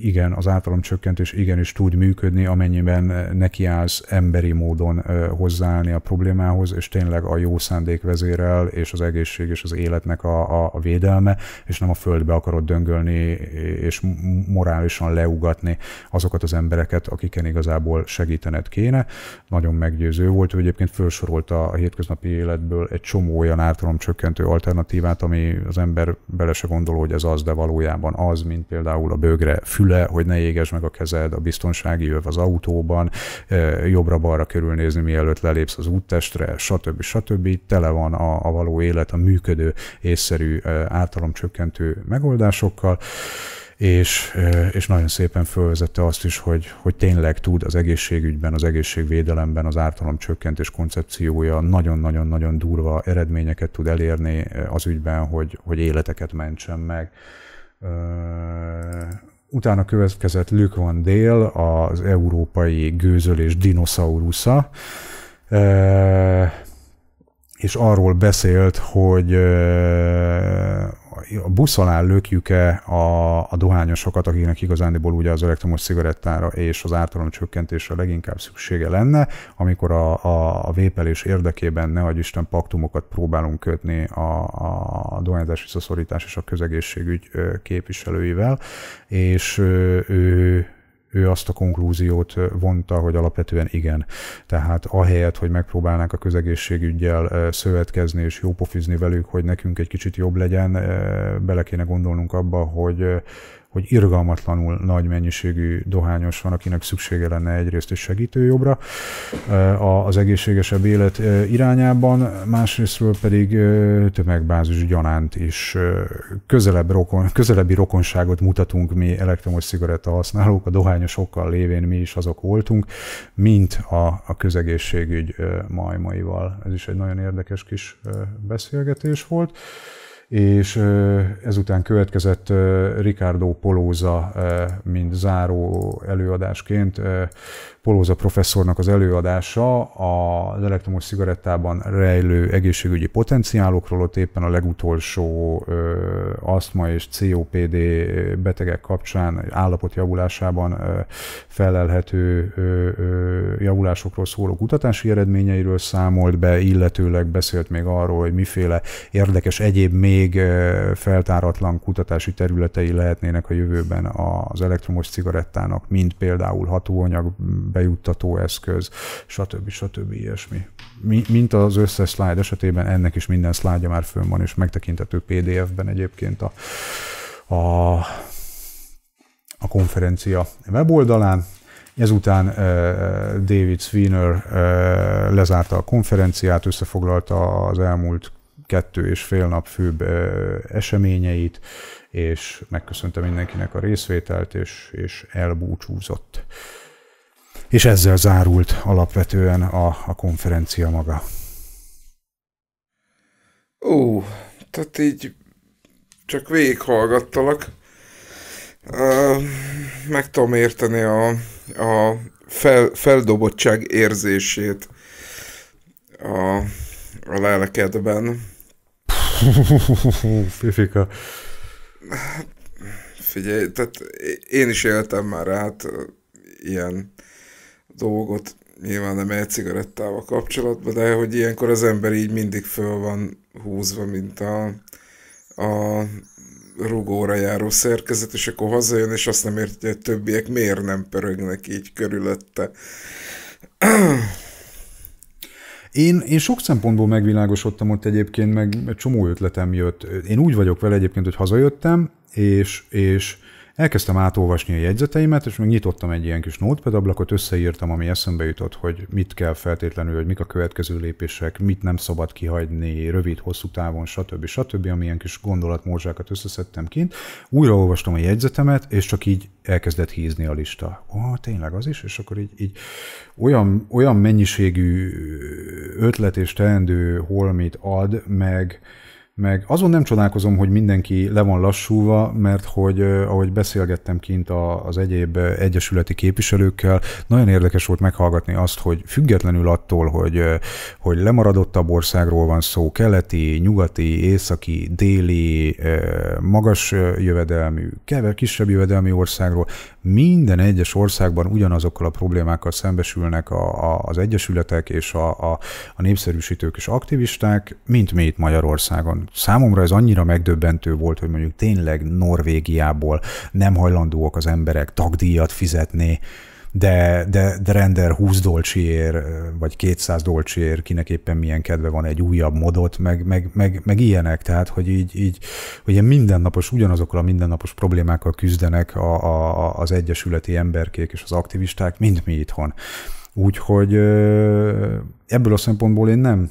igen, az ártalomcsökkentés igenis tud működni, amennyiben nekiállsz emberi módon hozzáállni a problémához, és tényleg a jó szándék vezérel, és az egészség és az életnek a, a, a védelme, és nem a földbe akarod döngölni és morálisan leugatni azokat az embereket, akiken igazából segítened kéne. Nagyon meggyőző volt, hogy egyébként felsorolta a hétköznapi életből egy csomó olyan ártalomcsökkentő alternatívát, ami az ember bele se gondol, hogy ez az, de valójában az, mint például a bögre füle, hogy ne égesd meg a kezed, a biztonsági öv az autóban, e, jobbra-balra körülnézni, mielőtt lelépsz az úttestre, stb. stb. Tele van a, a való élet a mű működő, észszerű ártalomcsökkentő megoldásokkal, és, és nagyon szépen felvezette azt is, hogy, hogy tényleg tud az egészségügyben, az egészségvédelemben az ártalomcsökkentés koncepciója nagyon-nagyon-nagyon durva eredményeket tud elérni az ügyben, hogy, hogy életeket mentsen meg. Utána következett Luc van Dél, az európai gőzölés dinoszaurusza, és arról beszélt, hogy a buszon áll lökjük-e a, a dohányosokat, akiknek igazándiból ugye az elektromos cigarettára és az ártalom csökkentésre leginkább szüksége lenne, amikor a, a, a vépelés érdekében ne adj Isten paktumokat próbálunk kötni a, a dohányzás visszaszorítás és a közegészségügy képviselőivel, és ő ő azt a konklúziót vonta, hogy alapvetően igen. Tehát ahelyett, hogy megpróbálnák a közegészségügyel szövetkezni és jópofizni velük, hogy nekünk egy kicsit jobb legyen, bele kéne gondolnunk abba, hogy hogy irgalmatlanul nagy mennyiségű dohányos van, akinek szüksége lenne egyrészt egy segítőjobbra az egészségesebb élet irányában, másrésztről pedig tömegbázis gyanánt is közelebb rokon, közelebbi rokonságot mutatunk mi elektromos cigaretta használók, a dohányosokkal lévén mi is azok voltunk, mint a, a közegészségügy majmaival. Ez is egy nagyon érdekes kis beszélgetés volt és ezután következett Ricardo Polóza, mint záró előadásként, Polóza professzornak az előadása az elektromos cigarettában rejlő egészségügyi potenciálokról, ott éppen a legutolsó asztma és COPD betegek kapcsán állapot javulásában felelhető javulásokról szóló kutatási eredményeiről számolt be, illetőleg beszélt még arról, hogy miféle érdekes egyéb mély még feltáratlan kutatási területei lehetnének a jövőben az elektromos cigarettának, mint például hatóanyag, bejuttató eszköz, stb. stb. ilyesmi. Mint az összes slide esetében, ennek is minden szlájdja már fönn van, és megtekintető PDF-ben egyébként a, a, a konferencia weboldalán. Ezután David Sweener lezárta a konferenciát, összefoglalta az elmúlt kettő és fél nap főbb eseményeit, és megköszönte mindenkinek a részvételt, és, és elbúcsúzott. És ezzel zárult alapvetően a, a konferencia maga. Ó, tehát így csak végighallgattalak. meg tudom érteni a, a fel, feldobottság érzését a, a lelkedben. Fifika. (laughs) Figyelj, tehát én is éltem már át ilyen dolgot, nyilván nem egy cigarettával kapcsolatban, de hogy ilyenkor az ember így mindig föl van húzva, mint a, a rugóra járó szerkezet, és akkor hazajön, és azt nem érti, hogy a többiek miért nem pörögnek így körülötte. (clears throat) Én, én sok szempontból megvilágosodtam ott egyébként, meg egy csomó ötletem jött. Én úgy vagyok vele egyébként, hogy hazajöttem, és, és Elkezdtem átolvasni a jegyzeteimet, és még nyitottam egy ilyen kis notepad ablakot, összeírtam, ami eszembe jutott, hogy mit kell feltétlenül, hogy mik a következő lépések, mit nem szabad kihagyni, rövid, hosszú távon, stb. stb. stb. ilyen kis gondolatmorzsákat összeszedtem kint. Újraolvastam a jegyzetemet, és csak így elkezdett hízni a lista. Ó, oh, tényleg az is? És akkor így, így olyan, olyan mennyiségű ötlet és teendő holmit ad, meg, meg azon nem csodálkozom, hogy mindenki le van lassulva, mert hogy ahogy beszélgettem kint az egyéb egyesületi képviselőkkel, nagyon érdekes volt meghallgatni azt, hogy függetlenül attól, hogy, hogy lemaradottabb országról van szó, keleti, nyugati, északi, déli, magas jövedelmű, kever, kisebb jövedelmi országról, minden egyes országban ugyanazokkal a problémákkal szembesülnek a, a, az egyesületek és a, a, a népszerűsítők és aktivisták, mint mi itt Magyarországon számomra ez annyira megdöbbentő volt, hogy mondjuk tényleg Norvégiából nem hajlandóak az emberek tagdíjat fizetni, de, de, de render 20 dolcsiért, vagy 200 dolcsiért, kinek éppen milyen kedve van egy újabb modot, meg, meg, meg, meg ilyenek, tehát hogy így, így hogy ilyen mindennapos, ugyanazokkal a mindennapos problémákkal küzdenek a, a, az egyesületi emberkék és az aktivisták, mint mi itthon. Úgyhogy ebből a szempontból én nem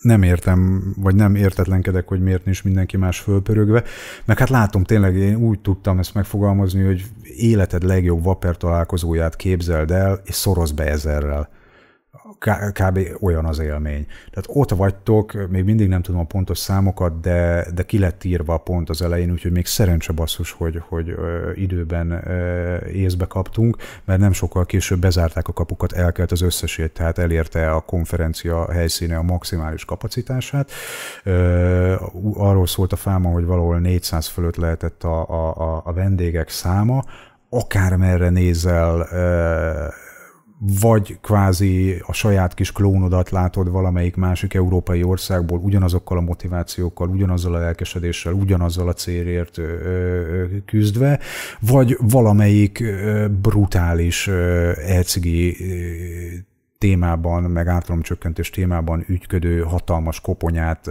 nem értem, vagy nem értetlenkedek, hogy miért nincs mindenki más fölpörögve, meg hát látom tényleg, én úgy tudtam ezt megfogalmazni, hogy életed legjobb vaper találkozóját képzeld el, és szoroz be ezerrel kb. olyan az élmény. Tehát ott vagytok, még mindig nem tudom a pontos számokat, de, de ki lett írva pont az elején, úgyhogy még szerencse basszus, hogy, hogy ö, időben ö, észbe kaptunk, mert nem sokkal később bezárták a kapukat, elkelt az összesét, tehát elérte a konferencia helyszíne a maximális kapacitását. Ö, arról szólt a fáma, hogy valahol 400 fölött lehetett a, a, a, a vendégek száma, akármerre nézel, vagy kvázi a saját kis klónodat látod valamelyik másik európai országból ugyanazokkal a motivációkkal, ugyanazzal a lelkesedéssel, ugyanazzal a célért küzdve, vagy valamelyik brutális elcigi témában, meg ártalomcsökkentés témában ügyködő hatalmas koponyát,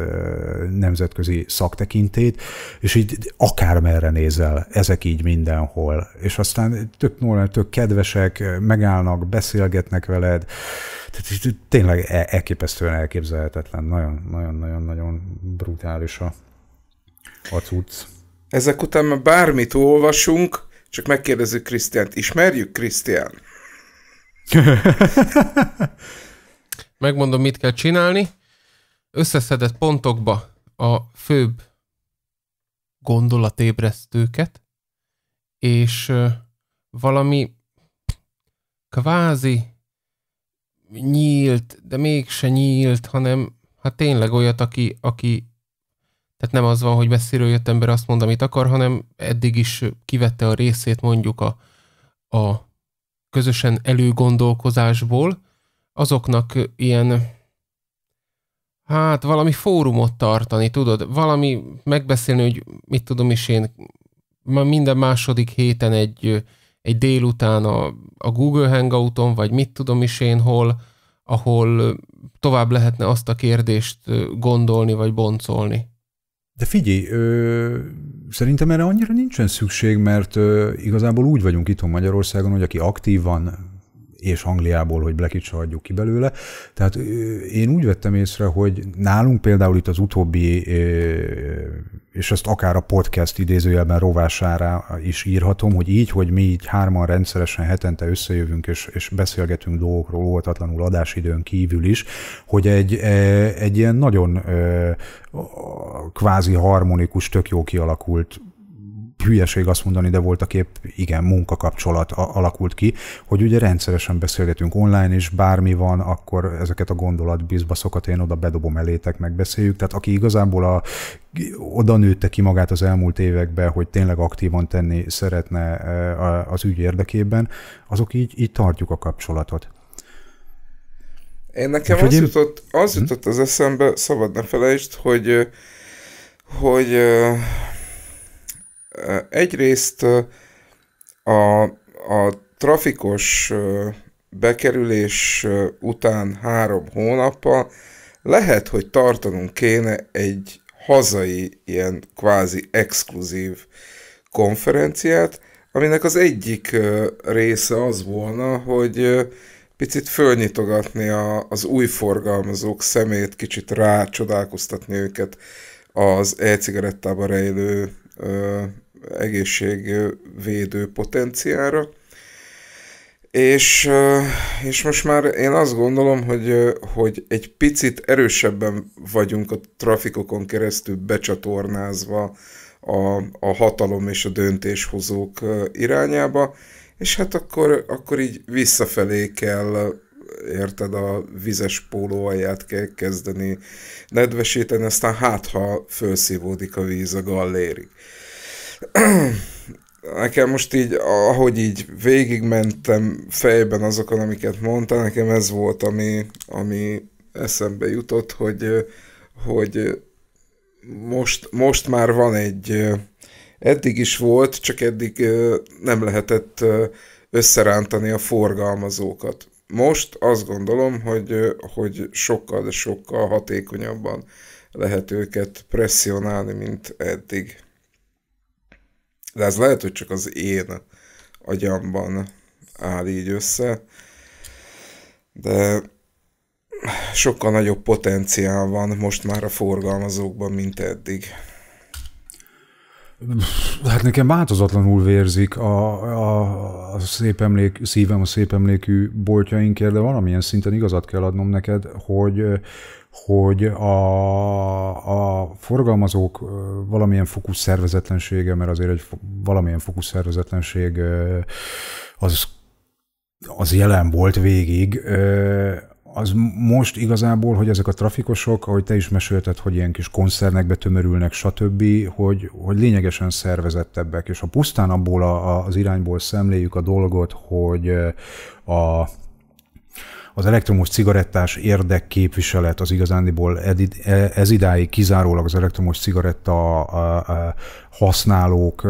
nemzetközi szaktekintét, és így akármerre nézel, ezek így mindenhol. És aztán tök Nolan, tök kedvesek, megállnak, beszélgetnek veled, tehát tényleg e, elképesztően elképzelhetetlen, nagyon-nagyon-nagyon brutális a, a cucc. Ezek után már bármit olvasunk, csak megkérdezzük Krisztiánt. Ismerjük Krisztiánt? (laughs) Megmondom, mit kell csinálni. Összeszedett pontokba a főbb gondolatébresztőket, és valami kvázi nyílt, de mégse nyílt, hanem hát tényleg olyat, aki, aki tehát nem az van, hogy messziről jött ember azt mond, amit akar, hanem eddig is kivette a részét mondjuk a, a közösen előgondolkozásból, azoknak ilyen, hát valami fórumot tartani, tudod, valami megbeszélni, hogy mit tudom is én, minden második héten egy, egy délután a, a Google Hangouton, vagy mit tudom is én hol, ahol tovább lehetne azt a kérdést gondolni, vagy boncolni. De figyelj, Szerintem erre annyira nincsen szükség, mert igazából úgy vagyunk itthon Magyarországon, hogy aki aktívan és Angliából, hogy Blackit se hagyjuk ki belőle. Tehát én úgy vettem észre, hogy nálunk például itt az utóbbi, és ezt akár a podcast idézőjelben rovására is írhatom, hogy így, hogy mi így hárman rendszeresen hetente összejövünk és, és beszélgetünk dolgokról óvatatlanul adásidőn kívül is, hogy egy, egy ilyen nagyon kvázi harmonikus, tök jó kialakult hülyeség azt mondani, de voltak épp igen, munkakapcsolat alakult ki, hogy ugye rendszeresen beszélgetünk online, és bármi van, akkor ezeket a gondolatbizbaszokat én oda bedobom elétek, megbeszéljük. Tehát aki igazából a, oda nőtte ki magát az elmúlt években, hogy tényleg aktívan tenni szeretne e, az ügy érdekében, azok így, így tartjuk a kapcsolatot. Én nekem Úgyhogy az, én... Jutott, az mhm. jutott az eszembe, szabad ne felejtsd, hogy hogy Egyrészt a, a trafikos bekerülés után három hónappal lehet, hogy tartanunk kéne egy hazai, ilyen kvázi exkluzív konferenciát, aminek az egyik része az volna, hogy picit fölnyitogatni a, az új forgalmazók szemét, kicsit rácsodálkoztatni őket az e cigarettába rejlő egészségvédő potenciára. És, és most már én azt gondolom, hogy, hogy egy picit erősebben vagyunk a trafikokon keresztül becsatornázva a, a hatalom és a döntéshozók irányába, és hát akkor, akkor így visszafelé kell érted, a vizes póló alját kell kezdeni nedvesíteni, aztán hát, ha felszívódik a víz a gallérig nekem most így, ahogy így végigmentem fejben azokon, amiket mondta, nekem ez volt, ami, ami eszembe jutott, hogy, hogy most, most már van egy, eddig is volt, csak eddig nem lehetett összerántani a forgalmazókat. Most azt gondolom, hogy, hogy sokkal, de sokkal hatékonyabban lehet őket presszionálni, mint eddig. De ez lehet, hogy csak az én agyamban áll így össze, de sokkal nagyobb potenciál van most már a forgalmazókban, mint eddig. Hát nekem változatlanul vérzik a, a, a szép emlék, szívem a szép emlékű boltjainkért, de valamilyen szinten igazat kell adnom neked, hogy hogy a, a forgalmazók valamilyen fokus szervezetlensége, mert azért egy valamilyen fokus szervezetlenség az, az jelen volt végig, az most igazából, hogy ezek a trafikosok, ahogy te is mesélted, hogy ilyen kis koncernekbe tömörülnek, stb., hogy, hogy lényegesen szervezettebbek, és ha pusztán abból a, a, az irányból szemléljük a dolgot, hogy a az elektromos cigarettás érdekképviselet az igazániból e, ez idáig kizárólag az elektromos cigaretta használók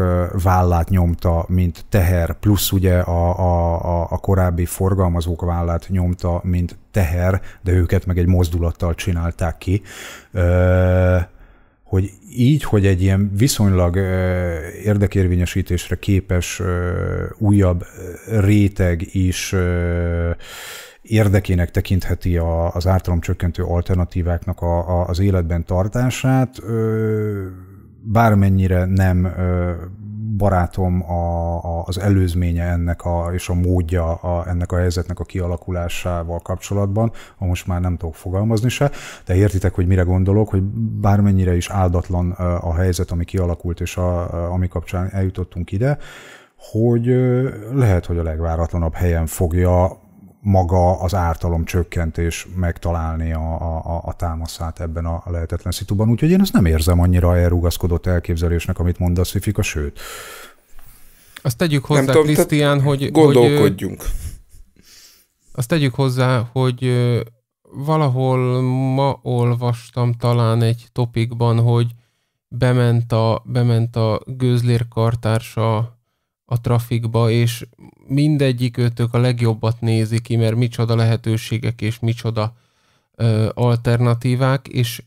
vállát nyomta, mint teher, plusz ugye a, a, a korábbi forgalmazók vállát nyomta, mint teher, de őket meg egy mozdulattal csinálták ki hogy így, hogy egy ilyen viszonylag érdekérvényesítésre képes újabb réteg is érdekének tekintheti a, az ártalom csökkentő alternatíváknak a, a, az életben tartását, ö, bármennyire nem ö, barátom a, a, az előzménye ennek a, és a módja a, ennek a helyzetnek a kialakulásával kapcsolatban, ha most már nem tudok fogalmazni se, de értitek, hogy mire gondolok, hogy bármennyire is áldatlan a helyzet, ami kialakult, és a, ami kapcsán eljutottunk ide, hogy lehet, hogy a legváratlanabb helyen fogja maga az ártalom csökkentés megtalálni a, a, a támaszát ebben a lehetetlen szituban. Úgyhogy én ezt nem érzem annyira elrugaszkodott elképzelésnek, amit mondasz, Szifika, sőt. Azt tegyük hozzá, Krisztián, hogy... Gondolkodjunk. Hogy, azt tegyük hozzá, hogy valahol ma olvastam talán egy topikban, hogy bement a, bement a gőzlérkartársa a trafikba, és mindegyik őtök a legjobbat nézi ki, mert micsoda lehetőségek és micsoda ö, alternatívák, és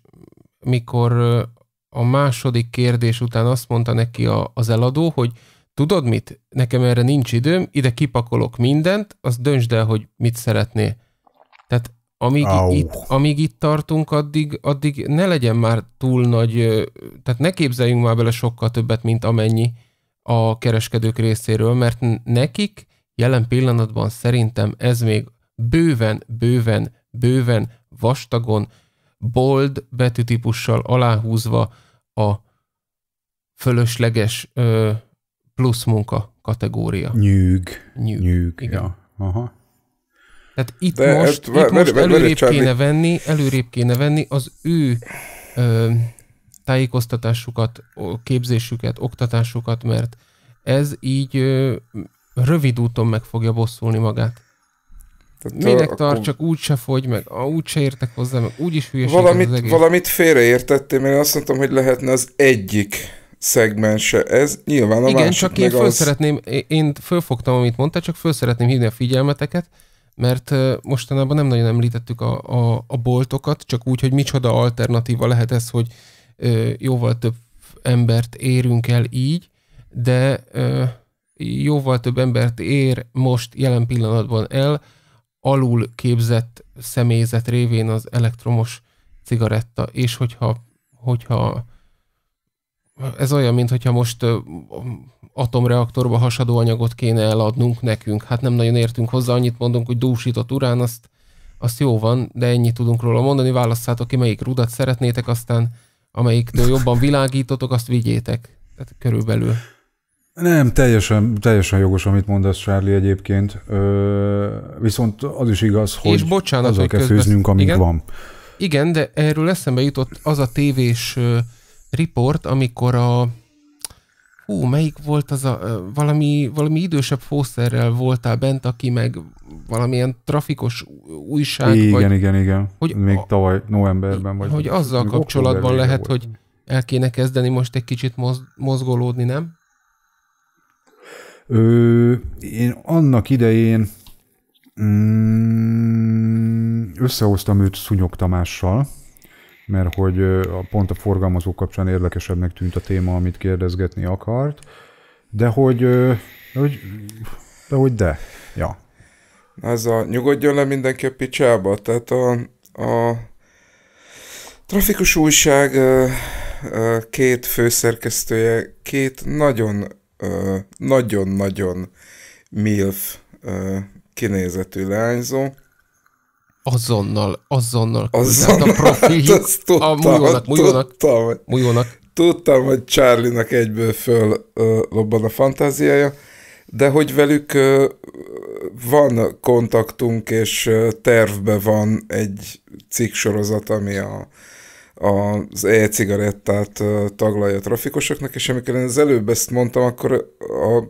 mikor ö, a második kérdés után azt mondta neki a, az eladó, hogy tudod mit, nekem erre nincs időm, ide kipakolok mindent, azt döntsd el, hogy mit szeretnél. Tehát amíg, itt, amíg itt tartunk, addig, addig ne legyen már túl nagy, tehát ne képzeljünk már bele sokkal többet, mint amennyi, a kereskedők részéről, mert nekik jelen pillanatban szerintem ez még bőven, bőven, bőven vastagon, bold betűtípussal aláhúzva a fölösleges ö, plusz munka kategória. Nyűg. Nyűg. Nyűg. Igen. Ja. Aha. Tehát itt De most, ezt, hát, itt most előrébb kéne venni, előrébb kéne venni az ő ö, tájékoztatásukat, képzésüket, oktatásukat, mert ez így rövid úton meg fogja bosszulni magát. Minek tart, csak úgy se fogy, meg úgy se értek hozzá, meg úgy is hülyeség valamit, az egész. Valamit félreértettél, mert azt mondtam, hogy lehetne az egyik szegmense ez, nyilván a Igen, másik csak én föl az... szeretném, én fölfogtam, amit mondtál, csak föl szeretném hívni a figyelmeteket, mert mostanában nem nagyon említettük a, a, a boltokat, csak úgy, hogy micsoda alternatíva lehet ez, hogy jóval több embert érünk el így, de jóval több embert ér most jelen pillanatban el alul képzett személyzet révén az elektromos cigaretta, és hogyha, hogyha ez olyan, mintha most atomreaktorba hasadó anyagot kéne eladnunk nekünk. Hát nem nagyon értünk hozzá, annyit mondunk, hogy dúsított urán, azt, azt jó van, de ennyit tudunk róla mondani, válasszátok ki, melyik rudat szeretnétek, aztán amelyiktől jobban világítotok, azt vigyétek. Tehát körülbelül. Nem, teljesen, teljesen jogos, amit mondasz, Charlie, egyébként. Ö, viszont az is igaz, hogy És bocsánat, azzal kell főznünk, amink igen, van. Igen, de erről eszembe jutott az a tévés riport, amikor a hú, melyik volt az a, valami, valami idősebb fószerrel voltál bent, aki meg valamilyen trafikos újság. Igen, vagy, igen, igen. Hogy Még a, tavaly novemberben. Vagy hogy azzal kapcsolatban lehet, volt. hogy el kéne kezdeni most egy kicsit moz, mozgolódni, nem? Ö, én annak idején mm, összehoztam őt Szunyog Tamással, mert hogy a, pont a forgalmazó kapcsán érdekesebbnek tűnt a téma, amit kérdezgetni akart, de hogy, de hogy, de, hogy de. ja. Ez a nyugodjon le mindenki a picsába, tehát a, a trafikus újság két főszerkesztője, két nagyon, nagyon-nagyon milf kinézetű leányzó, azonnal, azonnal, azonnal a (laughs) profi hát tudtam, a Mujónak, Mujónak, tudtam, Mujónak. Tudtam, hogy Charlie-nak egyből föl lobban a fantáziája, de hogy velük van kontaktunk, és tervbe van egy cikksorozat, ami a, az e-cigarettát taglalja a trafikosoknak, és amikor én az előbb ezt mondtam, akkor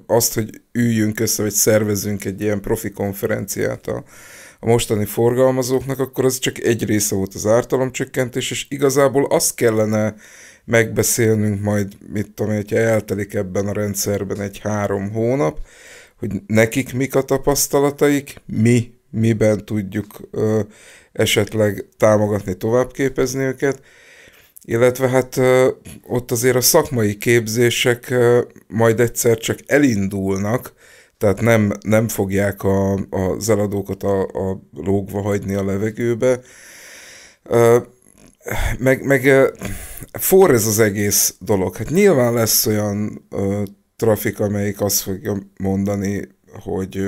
azt, hogy üljünk össze, vagy szervezünk egy ilyen profi konferenciát a, a mostani forgalmazóknak, akkor az csak egy része volt az ártalomcsökkentés, és igazából azt kellene megbeszélnünk majd, mit tudom, hogyha eltelik ebben a rendszerben egy három hónap, hogy nekik mik a tapasztalataik, mi miben tudjuk ö, esetleg támogatni, továbbképezni őket, illetve hát ö, ott azért a szakmai képzések ö, majd egyszer csak elindulnak, tehát nem, nem fogják a, a zeladókat a, a lógva hagyni a levegőbe. Meg, meg for ez az egész dolog. Hát nyilván lesz olyan trafik, amelyik azt fogja mondani, hogy,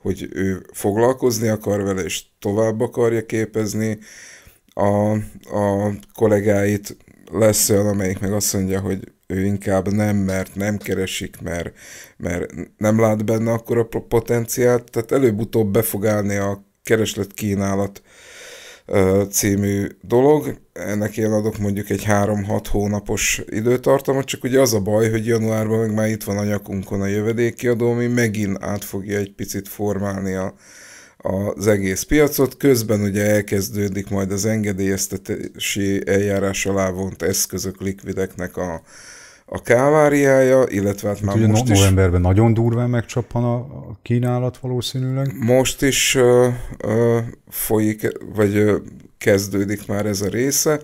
hogy ő foglalkozni akar vele, és tovább akarja képezni a, a kollégáit. Lesz olyan, amelyik meg azt mondja, hogy ő inkább nem, mert nem keresik, mert, mert nem lát benne akkor a potenciált, tehát előbb-utóbb be fog állni a kereslet-kínálat című dolog. Ennek én adok mondjuk egy 3-6 hónapos időtartamot, csak ugye az a baj, hogy januárban meg már itt van a nyakunkon a jövedékiadó, ami megint át fogja egy picit formálni a, az egész piacot. Közben ugye elkezdődik majd az engedélyeztetési eljárás alá vont eszközök likvideknek a, a káváriája, illetve hát már Ugye most novemberben is... novemberben nagyon durván megcsapan a, kínálat valószínűleg. Most is ö, ö, folyik, vagy ö, kezdődik már ez a része,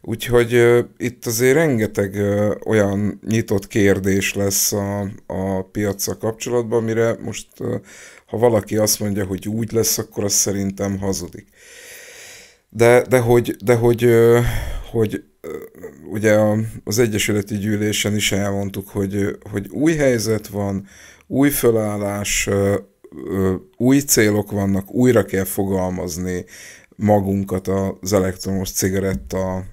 úgyhogy ö, itt azért rengeteg ö, olyan nyitott kérdés lesz a, a piacra kapcsolatban, mire most, ö, ha valaki azt mondja, hogy úgy lesz, akkor az szerintem hazudik. De, de hogy, de hogy, ö, hogy ugye az Egyesületi Gyűlésen is elmondtuk, hogy, hogy új helyzet van, új felállás, új célok vannak, újra kell fogalmazni magunkat az elektromos cigaretta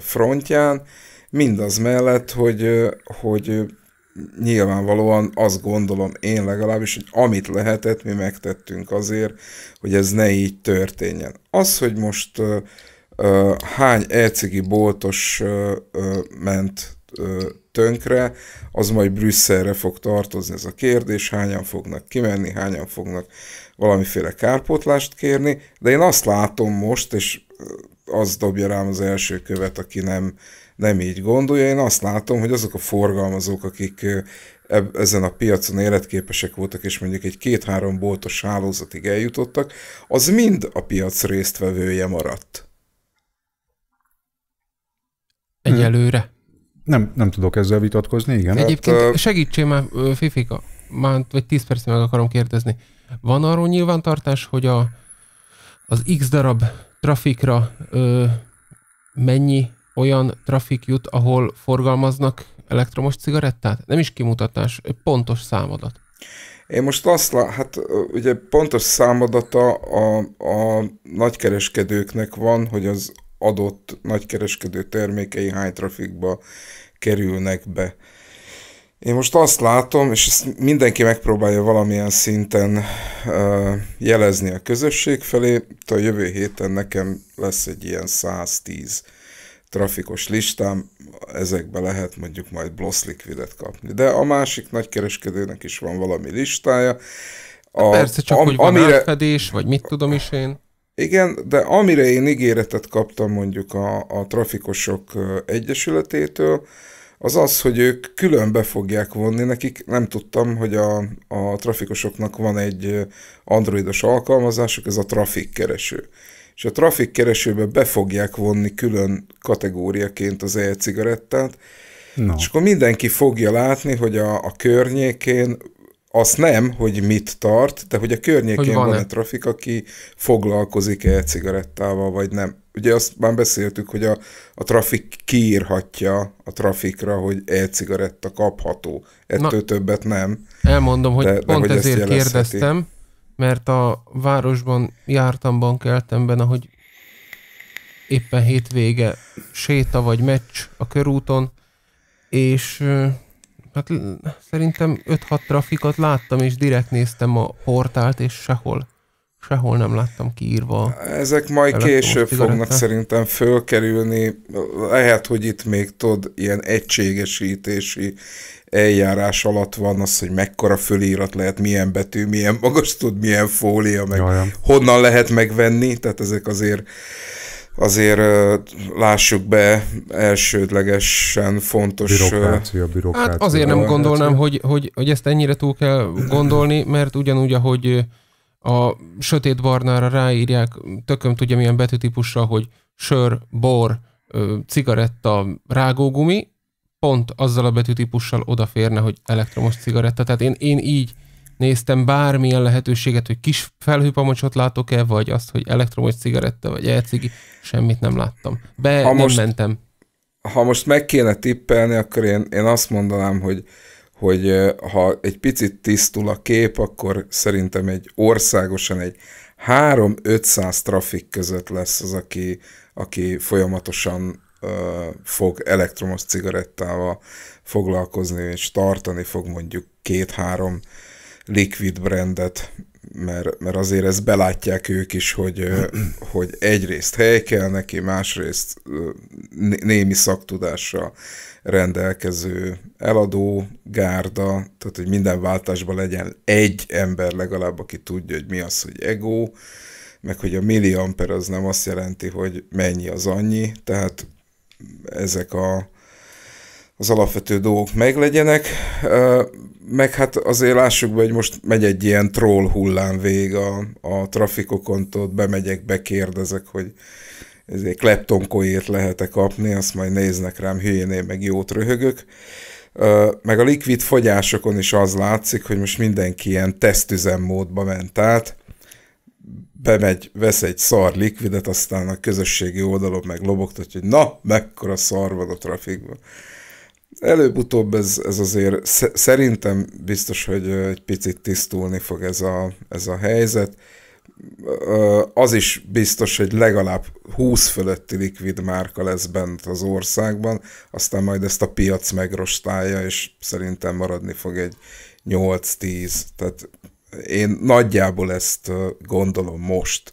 frontján, mindaz mellett, hogy, hogy nyilvánvalóan azt gondolom én legalábbis, hogy amit lehetett, mi megtettünk azért, hogy ez ne így történjen. Az, hogy most hány ercegi boltos ment tönkre, az majd Brüsszelre fog tartozni ez a kérdés, hányan fognak kimenni, hányan fognak valamiféle kárpótlást kérni, de én azt látom most, és az dobja rám az első követ, aki nem, nem így gondolja, én azt látom, hogy azok a forgalmazók, akik ezen a piacon életképesek voltak, és mondjuk egy két-három boltos hálózatig eljutottak, az mind a piac résztvevője maradt. Egyelőre. Hm. Nem, nem tudok ezzel vitatkozni, igen. Egyébként hát, segítsél már, Fifika, már vagy 10 percig meg akarom kérdezni. Van arról nyilvántartás, hogy a, az X darab trafikra ö, mennyi olyan trafik jut, ahol forgalmaznak elektromos cigarettát? Nem is kimutatás, pontos számadat. Én most azt lá... hát ugye pontos számadata a, a nagykereskedőknek van, hogy az adott nagykereskedő termékei hány trafikba kerülnek be. Én most azt látom, és ezt mindenki megpróbálja valamilyen szinten uh, jelezni a közösség felé, a jövő héten nekem lesz egy ilyen 110 trafikos listám, ezekbe lehet mondjuk majd Bloss Liquidet kapni. De a másik nagykereskedőnek is van valami listája. A, Persze, csak am, hogy van amire, átfedés, vagy mit tudom is én. Igen, de amire én ígéretet kaptam mondjuk a, a Trafikosok Egyesületétől, az az, hogy ők külön be fogják vonni. Nekik nem tudtam, hogy a, a trafikosoknak van egy androidos alkalmazásuk, ez a trafikkereső. És a trafikkeresőbe be fogják vonni külön kategóriaként az e-cigarettát, no. és akkor mindenki fogja látni, hogy a, a környékén azt nem, hogy mit tart, de hogy a környékén van, van-e trafik, aki foglalkozik-e cigarettával, vagy nem. Ugye azt már beszéltük, hogy a, a trafik kiírhatja a trafikra, hogy e-cigaretta kapható. Ettől Na, többet nem. Elmondom, hogy de, pont de, hogy ezért kérdeztem, mert a városban jártam bankeltemben, ahogy éppen hétvége séta vagy meccs a körúton, és hát mm, szerintem 5-6 trafikat láttam, és direkt néztem a portált, és sehol sehol nem láttam kiírva. Ezek majd később cigarette. fognak szerintem fölkerülni. Lehet, hogy itt még tud ilyen egységesítési eljárás alatt van az, hogy mekkora fölírat lehet, milyen betű, milyen magas tud, milyen fólia, meg Jajam. honnan lehet megvenni, tehát ezek azért azért lássuk be, elsődlegesen fontos... Bürokrácia, bürokrácia. Hát azért nem gondolnám, hogy, hogy, hogy ezt ennyire túl kell gondolni, mert ugyanúgy, ahogy a sötét barnára ráírják, tököm tudja milyen betűtípussal, hogy sör, bor, cigaretta, rágógumi, pont azzal a betűtípussal odaférne, hogy elektromos cigaretta. Tehát én, én így néztem bármilyen lehetőséget, hogy kis felhőpamocsot látok-e, vagy azt, hogy elektromos cigaretta, vagy elcigi, semmit nem láttam. Be ha nem most, mentem. Ha most meg kéne tippelni, akkor én, én azt mondanám, hogy hogy ha egy picit tisztul a kép, akkor szerintem egy országosan egy 3-500 trafik között lesz az, aki, aki folyamatosan fog elektromos cigarettával foglalkozni, és tartani fog mondjuk két-három Liquid brandet, mert, mert azért ezt belátják ők is, hogy, (clears throat) hogy egyrészt hely kell neki, másrészt némi szaktudásra rendelkező eladó, gárda, tehát hogy minden váltásban legyen egy ember legalább, aki tudja, hogy mi az, hogy ego, meg hogy a milliamper az nem azt jelenti, hogy mennyi az annyi, tehát ezek a, az alapvető dolgok meglegyenek meg hát azért lássuk be, hogy most megy egy ilyen troll hullám vég a, a trafikokon, ott bemegyek, bekérdezek, hogy ezért kleptonkoért lehet-e kapni, azt majd néznek rám hülyén, én meg jót röhögök. Meg a likvid fogyásokon is az látszik, hogy most mindenki ilyen tesztüzemmódba ment át, bemegy, vesz egy szar likvidet, aztán a közösségi oldalon meg lobogtat, hogy na, mekkora szar van a trafikban. Előbb-utóbb ez, ez azért szerintem biztos, hogy egy picit tisztulni fog ez a, ez a helyzet. Az is biztos, hogy legalább 20 fölötti likvid márka lesz bent az országban, aztán majd ezt a piac megrostálja, és szerintem maradni fog egy 8-10. Tehát én nagyjából ezt gondolom most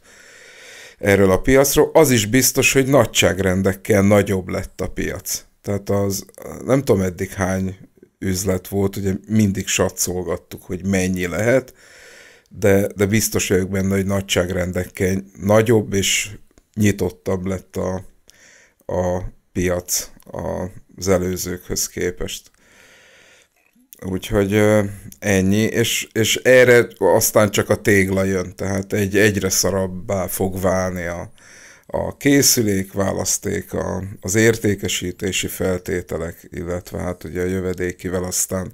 erről a piacról. Az is biztos, hogy nagyságrendekkel nagyobb lett a piac. Tehát az nem tudom eddig hány üzlet volt, ugye mindig satszolgattuk, hogy mennyi lehet, de, de biztos vagyok benne, hogy nagyságrendekkel nagyobb és nyitottabb lett a, a piac az előzőkhöz képest. Úgyhogy ennyi, és, és erre aztán csak a tégla jön, tehát egy egyre szarabbá fog válni a, a készülék a, az értékesítési feltételek, illetve hát ugye a jövedékivel aztán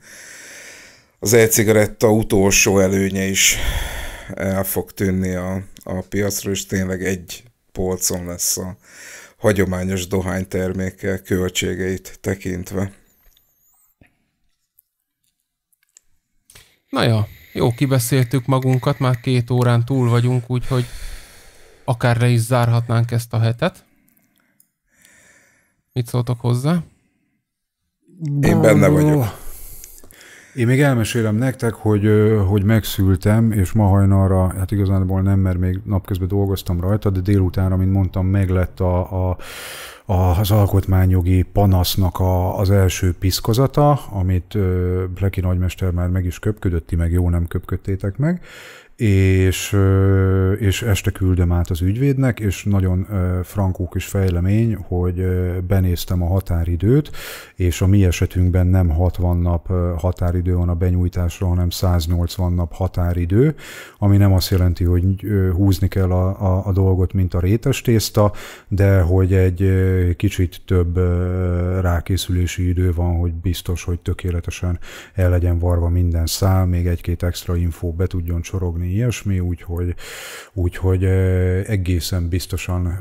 az e-cigaretta utolsó előnye is el fog tűnni a, a piacról, és tényleg egy polcon lesz a hagyományos dohánytermékkel költségeit tekintve. Na ja, jó, kibeszéltük magunkat, már két órán túl vagyunk, úgyhogy akár le is zárhatnánk ezt a hetet. Mit szóltok hozzá? Én benne vagyok. Én még elmesélem nektek, hogy, hogy megszültem, és ma hajnalra, hát igazából nem, mert még napközben dolgoztam rajta, de délutánra, mint mondtam, meglett a, a, a, az alkotmányjogi panasznak a, az első piszkozata, amit Pleki nagymester már meg is köpködötti, meg jó nem köpködtétek meg, és, és este küldöm át az ügyvédnek, és nagyon frankó kis fejlemény, hogy benéztem a határidőt, és a mi esetünkben nem 60 nap határidő van a benyújtásra, hanem 180 nap határidő, ami nem azt jelenti, hogy húzni kell a, a, a dolgot, mint a rétes tészta, de hogy egy kicsit több rákészülési idő van, hogy biztos, hogy tökéletesen el legyen varva minden szál, még egy-két extra infó be tudjon csorogni valami ilyesmi, úgyhogy, úgyhogy egészen biztosan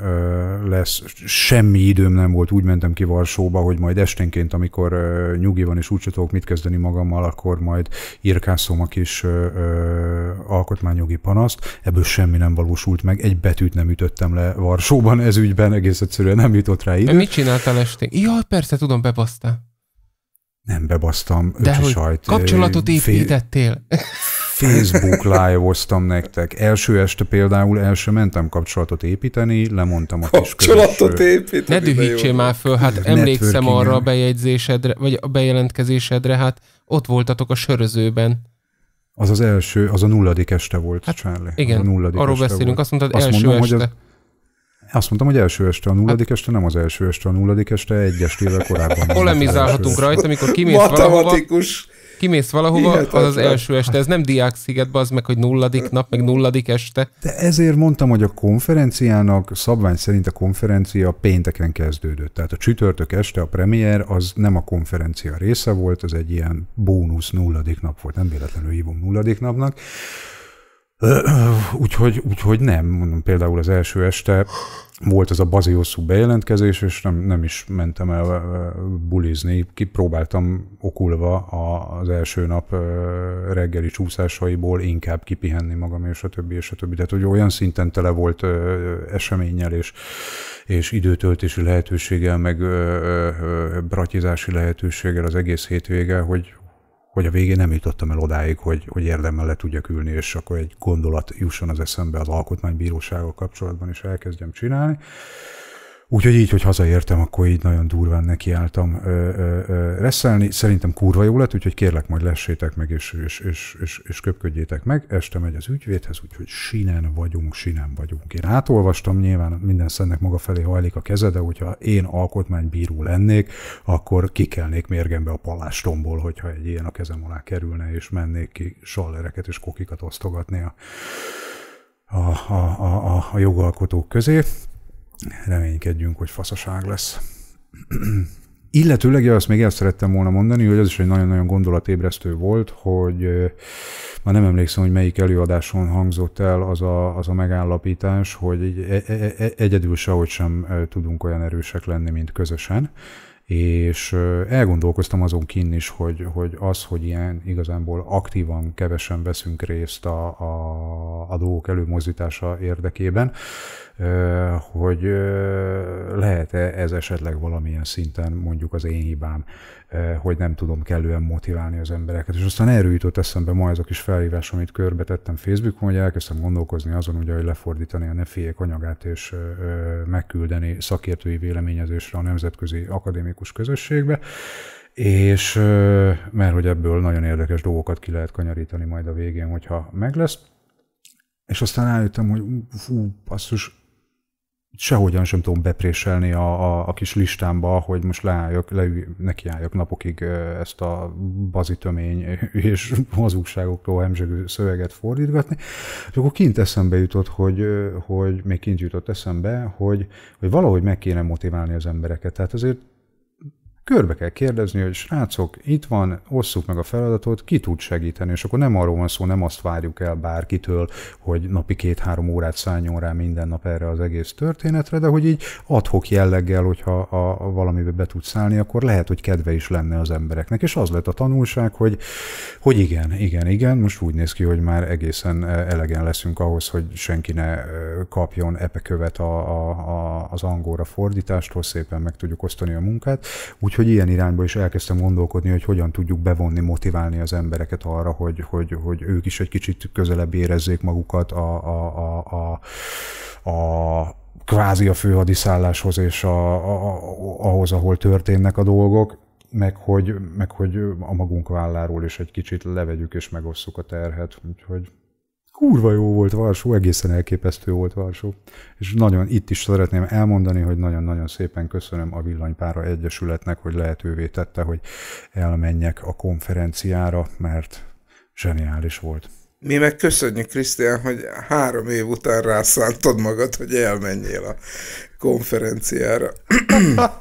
lesz. Semmi időm nem volt, úgy mentem ki Varsóba, hogy majd esténként, amikor nyugi van és úgyse tudok mit kezdeni magammal, akkor majd írkászom a kis alkotmányjogi panaszt. Ebből semmi nem valósult meg, egy betűt nem ütöttem le Varsóban ez ügyben, egész egyszerűen nem jutott rá idő. mit csináltál estén? Jaj, persze, tudom, bebasztál. Nem bebasztam, De öcsi sajt. kapcsolatot építettél. Fél... (laughs) Facebook (laughs) live-oztam nektek. Első este például el sem mentem kapcsolatot építeni, lemondtam a kis Kapcsolatot építeni. Ne dühítsél már föl, hát emlékszem arra a bejegyzésedre, vagy a bejelentkezésedre, hát ott voltatok a sörözőben. Az az első, az a nulladik este volt, hát, Charlie. Igen, az a nulladik arról este beszélünk, volt. azt mondtad azt első mondom, este. Hogy az, azt mondtam, hogy első este a nulladik hát- este, nem az első este a nulladik este, egyes évvel korábban. (laughs) Polemizálhatunk rajta, amikor kimész Matematikus kimész valahova, Hihetetlen. az az első este. Ez nem diák sziget, az meg, hogy nulladik nap, meg nulladik este. De ezért mondtam, hogy a konferenciának szabvány szerint a konferencia pénteken kezdődött. Tehát a csütörtök este a premier az nem a konferencia része volt, az egy ilyen bónusz nulladik nap volt. Nem véletlenül hívom nulladik napnak. Úgyhogy, úgyhogy nem, mondom például az első este volt ez a bazi hosszú bejelentkezés, és nem, nem is mentem el bulizni. Kipróbáltam okulva a, az első nap reggeli csúszásaiból inkább kipihenni magam, és a többi, és a többi. Tehát, hogy olyan szinten tele volt eseménnyel, és, és időtöltési lehetőséggel, meg bratizási lehetőséggel az egész hétvége, hogy, hogy a végén nem jutottam el odáig, hogy, hogy érdemmel le tudjak ülni, és akkor egy gondolat jusson az eszembe az alkotmánybírósággal kapcsolatban, és elkezdjem csinálni. Úgyhogy így, hogy hazaértem, akkor így nagyon durván nekiálltam reszelni. Szerintem kurva jó lett, úgyhogy kérlek, majd lessétek meg, és, és, és, és, és köpködjétek meg. Este megy az ügyvédhez, úgyhogy sinen vagyunk, sinen vagyunk. Én átolvastam, nyilván minden szennek maga felé hajlik a keze, de hogyha én alkotmánybíró lennék, akkor kikelnék mérgembe a palástomból, hogyha egy ilyen a kezem alá kerülne, és mennék ki sallereket és kokikat osztogatni a, a, a, a, a jogalkotók közé reménykedjünk, hogy faszaság lesz. Illetőleg ja, azt még el szerettem volna mondani, hogy az is egy nagyon-nagyon gondolatébresztő volt, hogy már nem emlékszem, hogy melyik előadáson hangzott el az a, az a megállapítás, hogy e, e, e, egyedül sehogy sem tudunk olyan erősek lenni, mint közösen és elgondolkoztam azon kinn is, hogy, hogy az, hogy ilyen igazából aktívan kevesen veszünk részt a, a a dolgok előmozdítása érdekében, hogy lehet-e ez esetleg valamilyen szinten mondjuk az én hibám, hogy nem tudom kellően motiválni az embereket. És aztán erről jutott eszembe ma ez a kis felhívás, amit körbe tettem Facebookon, hogy elkezdtem gondolkozni azon, ugye, hogy lefordítani a nefélyek anyagát és megküldeni szakértői véleményezésre a nemzetközi akadémikus közösségbe és mert hogy ebből nagyon érdekes dolgokat ki lehet kanyarítani majd a végén, hogyha meg lesz. És aztán rájöttem, hogy fú, basszus, sehogyan sem tudom bepréselni a, a, a kis listámba, hogy most leálljak, leül, nekiálljak napokig ezt a bazitömény és hazugságoktól hemzsegő szöveget fordítgatni. És akkor kint eszembe jutott, hogy, hogy még kint jutott eszembe, hogy, hogy valahogy meg kéne motiválni az embereket. Tehát azért körbe kell kérdezni, hogy srácok, itt van, osszuk meg a feladatot, ki tud segíteni, és akkor nem arról van szó, nem azt várjuk el bárkitől, hogy napi két-három órát szálljon rá minden nap erre az egész történetre, de hogy így adhok jelleggel, hogyha a, a valamibe be tudsz szállni, akkor lehet, hogy kedve is lenne az embereknek. És az lett a tanulság, hogy, hogy igen, igen, igen, most úgy néz ki, hogy már egészen e, elegen leszünk ahhoz, hogy senki ne e, kapjon epekövet a, a, a, az angolra fordítástól, szépen meg tudjuk osztani a munkát. Úgy Úgyhogy ilyen irányba is elkezdtem gondolkodni, hogy hogyan tudjuk bevonni, motiválni az embereket arra, hogy, hogy, hogy ők is egy kicsit közelebb érezzék magukat a, a, a, a, a kvázi a főhadiszálláshoz és a, a, a, ahhoz, ahol történnek a dolgok, meg hogy, meg hogy a magunk válláról is egy kicsit levegyük és megosszuk a terhet. Úgyhogy kurva jó volt Varsó, egészen elképesztő volt Varsó. És nagyon itt is szeretném elmondani, hogy nagyon-nagyon szépen köszönöm a Villanypára Egyesületnek, hogy lehetővé tette, hogy elmenjek a konferenciára, mert zseniális volt. Mi meg köszönjük, Krisztián, hogy három év után rászántod magad, hogy elmenjél a konferenciára. (coughs)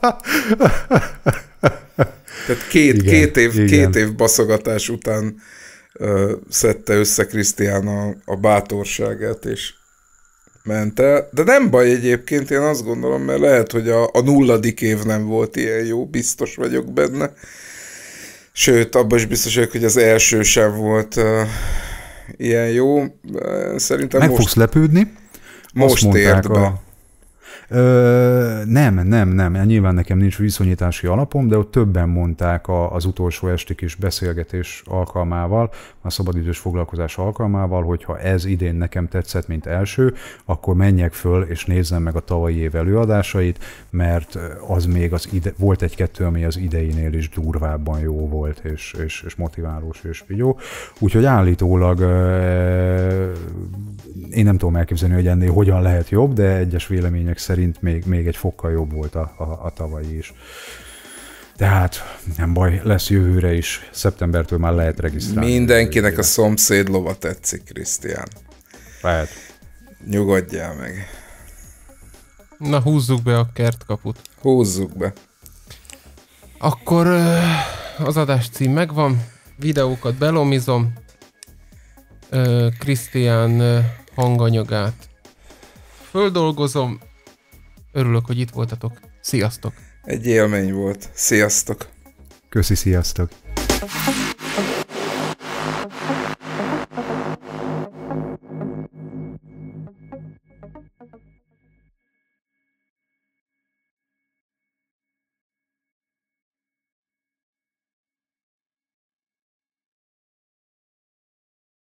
Tehát két, igen, két, év, igen. két év baszogatás után szedte össze Krisztián a, a bátorságát, és ment el. De nem baj egyébként, én azt gondolom, mert lehet, hogy a, a nulladik év nem volt ilyen jó, biztos vagyok benne. Sőt, abban is biztos vagyok, hogy az első sem volt uh, ilyen jó. Szerintem Meg most, fogsz lepődni. Most ért be. A Ö, nem, nem, nem. Nyilván nekem nincs viszonyítási alapom, de ott többen mondták a, az utolsó esti kis beszélgetés alkalmával, a szabadidős foglalkozás alkalmával, hogyha ez idén nekem tetszett, mint első, akkor menjek föl és nézzem meg a tavalyi év előadásait, mert az még az ide, volt egy-kettő, ami az ideinél is durvábban jó volt, és, és, és motiválós, és jó. Úgyhogy állítólag én nem tudom elképzelni, hogy ennél hogyan lehet jobb, de egyes vélemények szerint szerint még, még egy fokkal jobb volt a, a, a tavalyi is. Tehát nem baj, lesz jövőre is, szeptembertől már lehet regisztrálni. Mindenkinek jövőre. a szomszéd lova tetszik, Krisztián. Lehet. Nyugodjál meg. Na húzzuk be a kertkaput. Húzzuk be. Akkor az adás cím megvan, videókat belomizom, Krisztián hanganyagát földolgozom, Örülök, hogy itt voltatok. Sziasztok! Egy élmény volt. Sziasztok! Köszi, sziasztok!